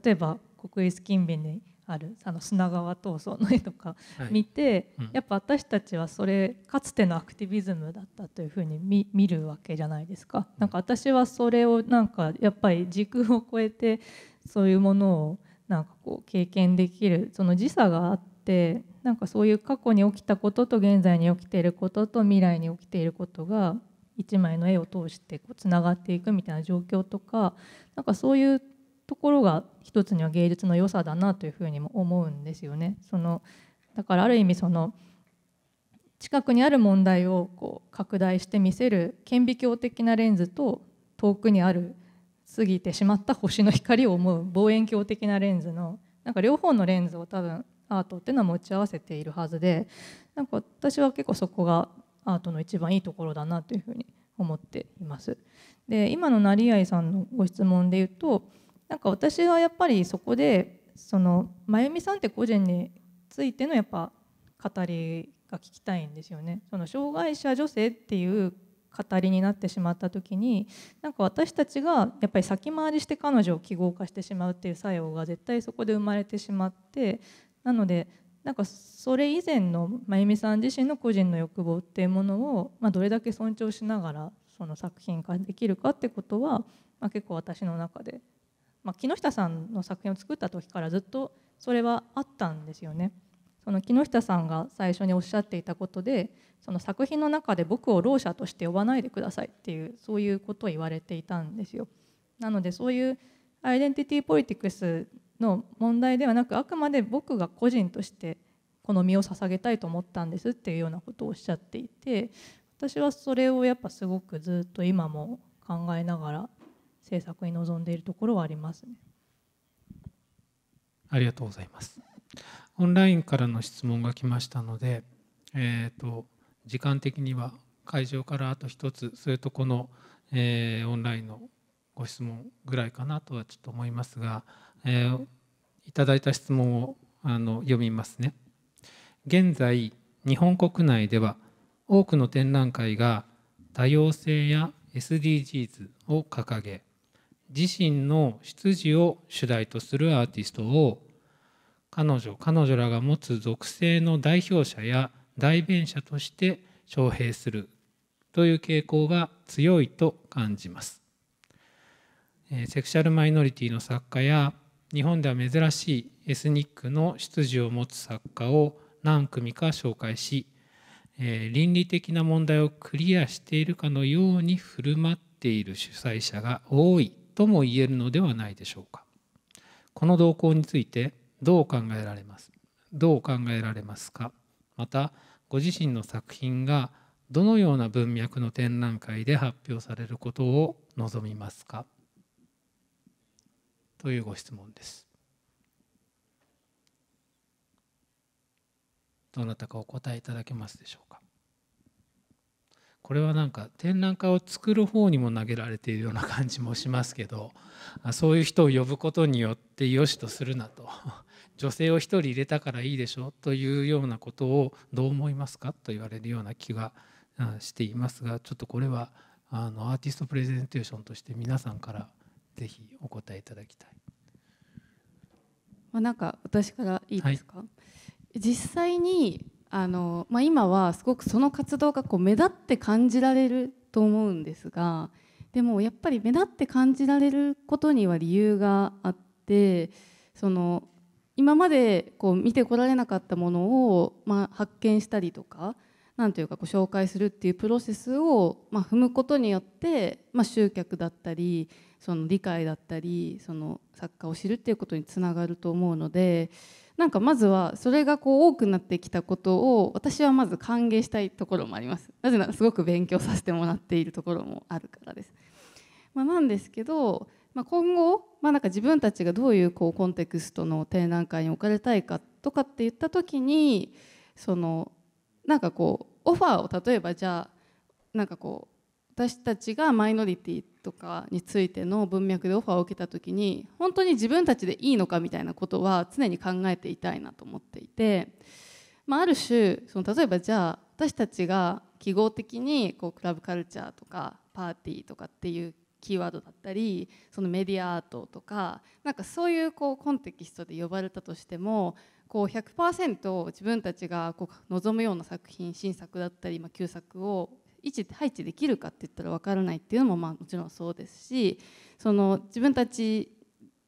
例えば国立近辺であるあの砂川闘争の絵とか見て、はいうん、やっぱ私たちはそれかつてのアクティビズムだったというふうに見見るわけじゃないですか。なんか私はそれをなんかやっぱり時空を超えてそういうものをなんかこう経験できるその時差があってなんかそういう過去に起きたことと現在に起きていることと未来に起きていることが一枚の絵を通してこうつながっていくみたいな状況とかなんかそういうところが一つには芸術の良さだなというふうにも思うんですよね。そのだからある意味その近くにある問題をこう拡大して見せる顕微鏡的なレンズと遠くにある過ぎてしまった星の光を思う望遠鏡的なレンズのなんか両方のレンズを多分アートっていうのは持ち合わせているはずでなんか私は結構そこがアートの一番いいところだなというふうに思っています。で今の成合さんのご質問で言うとなんか私はやっぱりそこでその真由美さんって個人についてのやっぱ語りが聞きたいんですよね。その障害者女性っていう語りになってしまった時になんか私たちがやっぱり先回りして彼女を記号化してしまうっていう作用が絶対そこで生まれてしまってなのでなんかそれ以前の真由美さん自身の個人の欲望っていうものを、まあ、どれだけ尊重しながらその作品化できるかってことは、まあ、結構私の中でまあ、木下さんの作品を作った時からずっとそれはあったんですよね。その木下さんが最初におっしゃっていたことでその作品の中で僕をろう者として呼ばないでくださいっていうそういうことを言われていたんですよ。なのでそういうアイデンティティポリティクスの問題ではなくあくまで僕が個人としてこの身を捧げたいと思ったんですっていうようなことをおっしゃっていて私はそれをやっぱすごくずっと今も考えながら政策に臨んでいるところはありますね。ありがとうございます。オンラインからの質問が来ましたので、えーと、時間的には会場からあと1つ、それとこの、えー、オンラインのご質問ぐらいかなとはちょっと思いますが、えー、いただいた質問をあの読みますね。現在日本国内では多くの展覧会が多様性や SDGs を掲げ自身の出自を主題とするアーティストを彼女彼女らが持つ属性の代表者や代弁者として招聘するという傾向が強いと感じます。セクシャルマイノリティの作家や日本では珍しいエスニックの出自を持つ作家を何組か紹介し倫理的な問題をクリアしているかのように振る舞っている主催者が多いとも言えるのではないでしょうかこの動向についてどう考えられますどう考えられますかまたご自身の作品がどのような文脈の展覧会で発表されることを望みますかというご質問ですどなたかお答えいただけますでしょうかこれはなんか展覧会を作る方にも投げられているような感じもしますけどそういう人を呼ぶことによってよしとするなと 女性を1人入れたからいいでしょというようなことをどう思いますかと言われるような気がしていますがちょっとこれはあのアーティストプレゼンテーションとして皆さんからぜひお答えいただきたい。まあ、なんか私からいいですか、はい、実際にあのまあ、今はすごくその活動がこう目立って感じられると思うんですがでもやっぱり目立って感じられることには理由があってその今までこう見てこられなかったものを、まあ、発見したりとか何というかこう紹介するっていうプロセスを、まあ、踏むことによって、まあ、集客だったりその理解だったりその作家を知るっていうことにつながると思うのでなんかまずはそれがこう多くなってきたことを私はまず歓迎したいところもありますなぜならすごく勉強させてもらっているところもあるからです、まあ、なんですけど、まあ、今後、まあ、なんか自分たちがどういうこうコンテクストの展覧会に置かれたいかとかって言った時にそのなんかこうオファーを例えばじゃあなんかこう私たちがマイノリティってとかについての文脈でオファーを受けた時に本当に自分たちでいいのかみたいなことは常に考えていたいなと思っていて、まあ、ある種その例えばじゃあ私たちが記号的にこうクラブカルチャーとかパーティーとかっていうキーワードだったりそのメディアアートとかなんかそういうこうコンテキストで呼ばれたとしてもこう100%自分たちがこう望むような作品新作だったり、まあ、旧作を位置配置できるかって言ったら分からないっていうのもまあもちろんそうですしその自分たち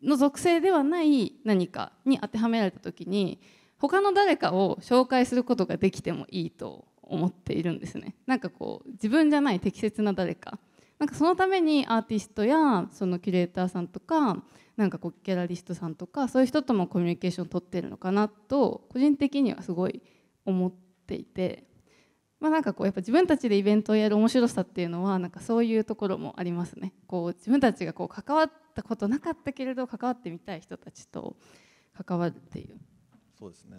の属性ではない何かに当てはめられた時に他の誰かを紹介することができてもいいと思っているんですね。なんかこう自分じゃない適切な誰かなんかそのためにアーティストやそのキュレーターさんとかなんかこうギャラリストさんとかそういう人ともコミュニケーションを取ってるのかなと個人的にはすごい思っていてまあ、なんかこうやっぱ自分たちでイベントをやる面白さっていうのはなんかそういうところもありますねこう自分たちがこう関わったことなかったけれど関わってみたい人たちと関わるっていうそうですね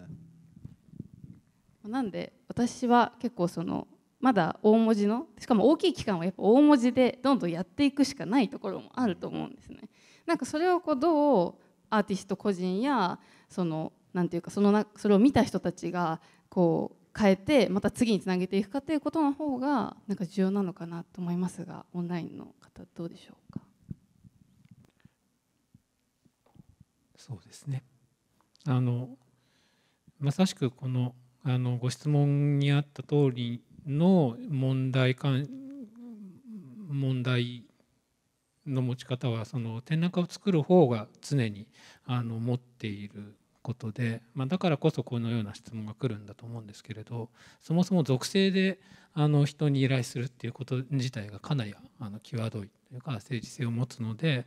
なんで私は結構そのまだ大文字のしかも大きい期間はやっぱ大文字でどんどんやっていくしかないところもあると思うんですねなんかそれをこうどうアーティスト個人やそのなんていうかそのなそれを見た人たちがこう変えてまた次につなげていくかということの方がなんか重要なのかなと思いますがオンラインの方どうでしょうかそうですねあのまさしくこのあのご質問にあった通りの問題関問題の持ち方はその展覧会を作る方が常にあの持っていることで、まあ、だからこそこのような質問が来るんだと思うんですけれどそもそも属性であの人に依頼するっていうこと自体がかなりあの際どいというか政治性を持つので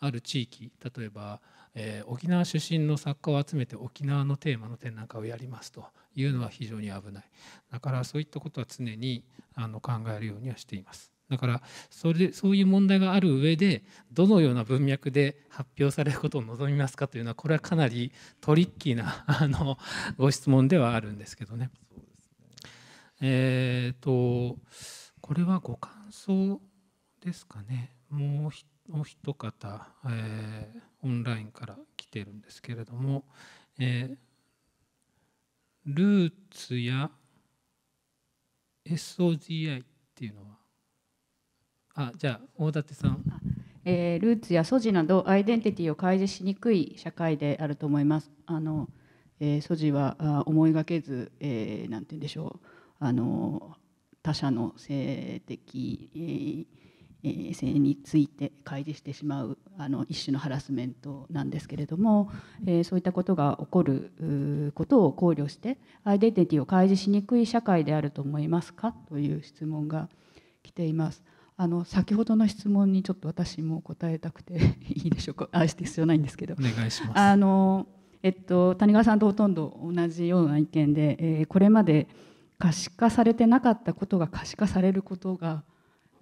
ある地域例えば、えー、沖縄出身の作家を集めて沖縄のテーマの展覧会をやりますというのは非常に危ないだからそういったことは常にあの考えるようにはしています。だからそれでそういう問題がある上でどのような文脈で発表されることを望みますかというのはこれはかなりトリッキーなあのご質問ではあるんですけどね。えっ、ー、とこれはご感想ですかねもう一方、えー、オンラインから来てるんですけれども、えー、ルーツや SOGI っていうのはあじゃあ大館さんえー、ルーツや素地などアイデンティティを開示しにくい社会であると思います。あのえー、素地は思いがけず、えー、なんて言うんでしょうあの他者の性的、えー、性について開示してしまうあの一種のハラスメントなんですけれども、えー、そういったことが起こることを考慮してアイデンティティを開示しにくい社会であると思いますかという質問が来ています。あの先ほどの質問にちょっと私も答えたくて いいでしょうかあして必要ないんですけどお願いしますあの、えっと、谷川さんとほとんど同じような意見で、えー、これまで可視化されてなかったことが可視化されることが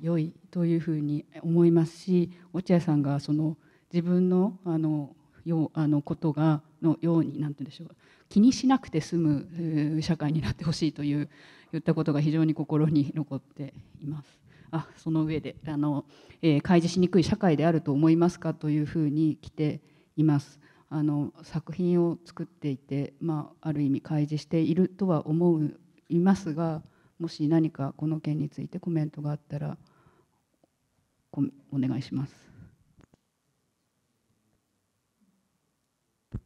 良いというふうに思いますし落合さんがその自分のあのよあのことがのように何て言うんでしょう気にしなくて済む社会になってほしいという言ったことが非常に心に残っています。あその上であの、えー、開示しにくい社会であると思いますかというふうに来ています。あの作品を作っていて、まあ、ある意味開示しているとは思いますがもし何かこの件についてコメントがあったらお願いします。あ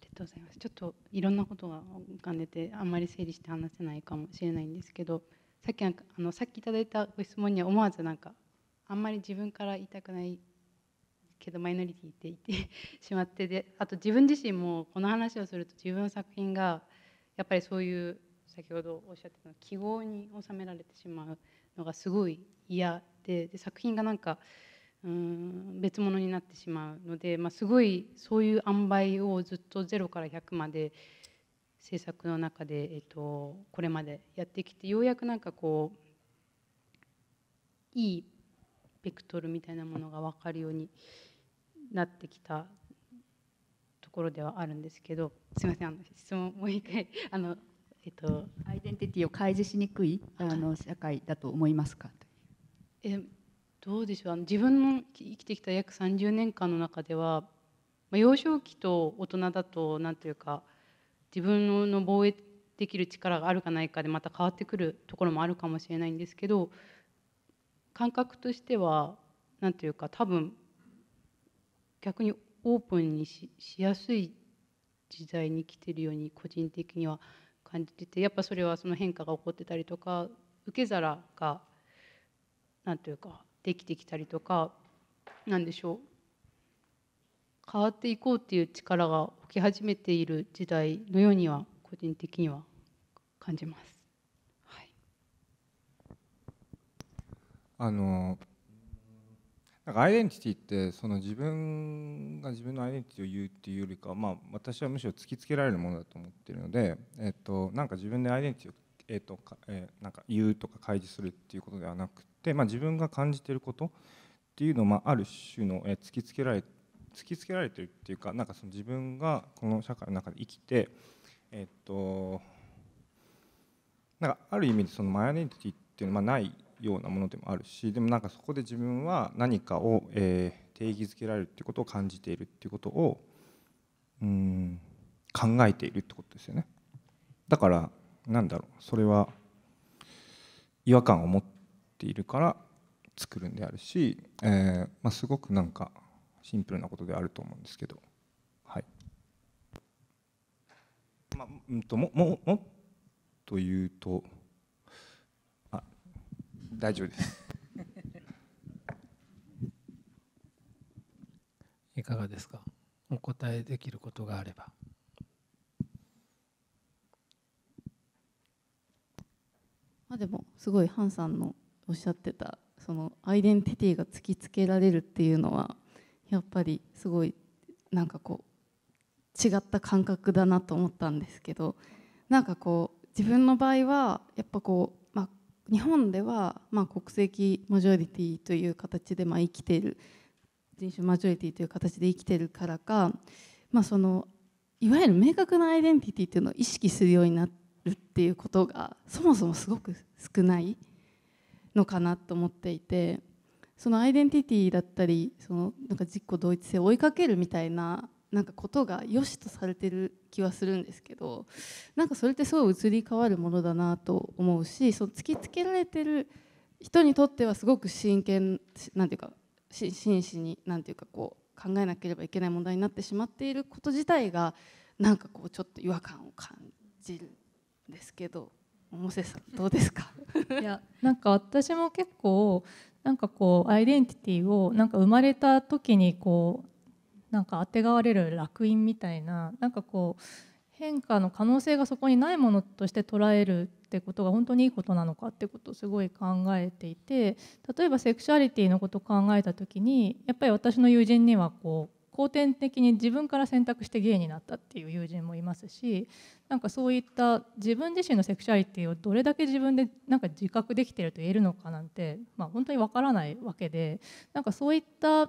りがとうございますちょっといろんなことが浮かんでてあんまり整理して話せないかもしれないんですけどさっきなんかあのさっきいただいたご質問には思わずなんかあんまり自分から言いたくないけどマイノリティって言ってしまってであと自分自身もこの話をすると自分の作品がやっぱりそういう先ほどおっしゃってた記号に収められてしまうのがすごい嫌でで作品がなんかうん別物になってしまうので、まあ、すごいそういう塩梅をずっと0から100まで政策の中で、えっと、これまでやってきてようやくなんかこういいベクトルみたいなものが分かるようになってきたところではあるんですけどすみませんあの質問もう一回 あの、えっと、アイデンティティを開示しにくいあの社会だと思いますかえどうでしょうあの自分の生きてきた約30年間の中では、まあ、幼少期と大人だと何というか自分の防衛できる力があるかないかでまた変わってくるところもあるかもしれないんですけど感覚としては何ていうか多分逆にオープンにしやすい時代に来てるように個人的には感じててやっぱそれはその変化が起こってたりとか受け皿が何というかできてきたりとか何でしょう変わっていこうっていう力が起き始めている時代のようには個人的には感じます。はい、あのなんかアイデンティティってその自分が自分のアイデンティティを言うっていうよりかまあ私はむしろ突きつけられるものだと思ってるのでえっとなんか自分でアイデンティティをえっとえなんか言うとか開示するっていうことではなくてまあ自分が感じてることっていうのをまあある種のえ突きつけられ突きつけられてるっていうかなんかその自分がこの社会の中で生きてえっとなんかある意味でそのマイアイデンティティっていうのはないようなものでもあるしでもなんかそこで自分は何かを、えー、定義づけられるっていうことを感じているっていうことをうん考えているってことですよね。だからなんだろうそれは違和感を持っているから作るんであるし、えーまあ、すごくなんかシンプルなことであると思うんですけど、はいまあ、うんともももっと言うとあ大丈夫です いかがですかお答えできることがあれば。まあ、でもすごいハンさんのおっしゃってたそのアイデンティティが突きつけられるっていうのはやっぱりすごいなんかこう違った感覚だなと思ったんですけどなんかこう自分の場合はやっぱこう、まあ、日本ではまあ国籍マジョリティという形でまあ生きている人種マジョリティという形で生きてるからか、まあ、そのいわゆる明確なアイデンティティっていうのを意識するようになるっていうことがそもそもすごく少ないのかなと思っていてそのアイデンティティだったりそのなんか自己同一性を追いかけるみたいななんかことが良しとされてる気はするんですけどなんかそれってすごい移り変わるものだなと思うしその突きつけられてる人にとってはすごく真剣なんていうか真摯になんていうかこう考えなければいけない問題になってしまっていること自体がなんかこうちょっと違和感を感じるんですけど百瀬さんどうですか いやなんか私も結構なんかこうアイデンティティをなんか生まれた時にこうなんかあてがわれる烙印みたいななんかこう変化の可能性がそこにないものとして捉えるってことが本当にいいことなのかってことをすごい考えていて例えばセクシュアリティのことを考えた時にやっぱり私の友人にはこう後天的に自分から選択してゲイになったっていう友人もいますしなんかそういった自分自身のセクシャリティをどれだけ自分でなんか自覚できてると言えるのかなんて、まあ、本当にわからないわけでなんかそういった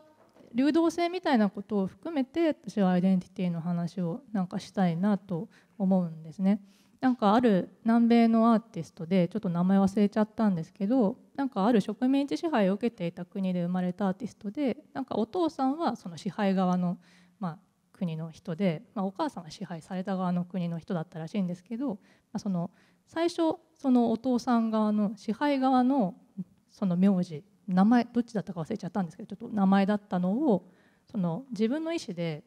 流動性みたいなことを含めて私はアイデンティティの話をなんかしたいなと思うんですね。なんかある南米のアーティストでちょっと名前忘れちゃったんですけどなんかある植民地支配を受けていた国で生まれたアーティストでなんかお父さんはその支配側の、まあ、国の人で、まあ、お母さんは支配された側の国の人だったらしいんですけど、まあ、その最初そのお父さん側の支配側のその名字名前どっちだったか忘れちゃったんですけどちょっと名前だったのをその自分の意思で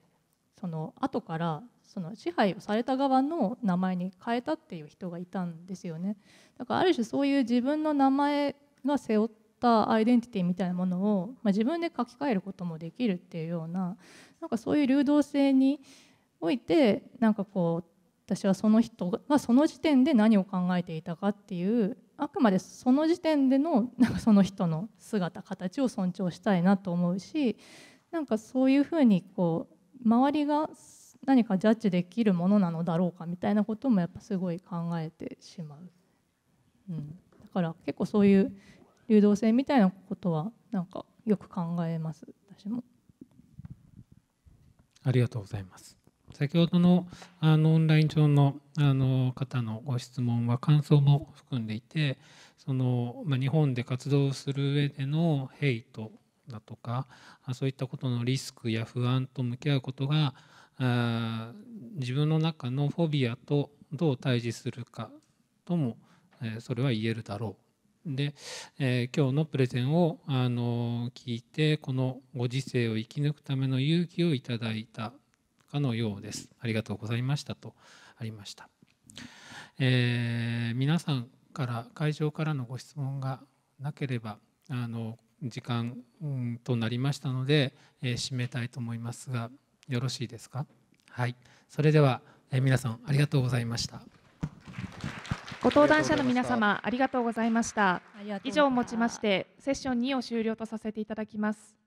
その後からその支配をされた側の名前に変えたっていう人がいたんですよねだからある種そういう自分の名前が背負ったアイデンティティみたいなものを、まあ、自分で書き換えることもできるっていうようななんかそういう流動性においてなんかこう私はその人がその時点で何を考えていたかっていうあくまでその時点でのなんかその人の姿形を尊重したいなと思うしなんかそういうふうにこう周りが何かジャッジできるものなのだろうかみたいなこともやっぱすごい考えてしまう、うん、だから結構そういう流動性みたいなことはなんかよく考えます私も。ありがとうございます。先ほどのあのオンライン上のあの方のご質問は感想も含んでいてその、まあ、日本で活動する上でのヘイトだとかそういったことのリスクや不安と向き合うことがあ自分の中のフォビアとどう対峙するかとも、えそれは言えるだろう。で、え今日のプレゼンを、あの聞いてこのご時世を生き抜くための勇気をいただいたかのようです。ありがとうございましたとありました。えー、皆さんから会場からのご質問がなければあの時間、うん、となりましたので、えー、締めたいと思いますが。よろしいですかはいそれでは、え皆さんありがとうございましたご登壇者の皆様ありがとうございました以上をもちましてセッション2を終了とさせていただきます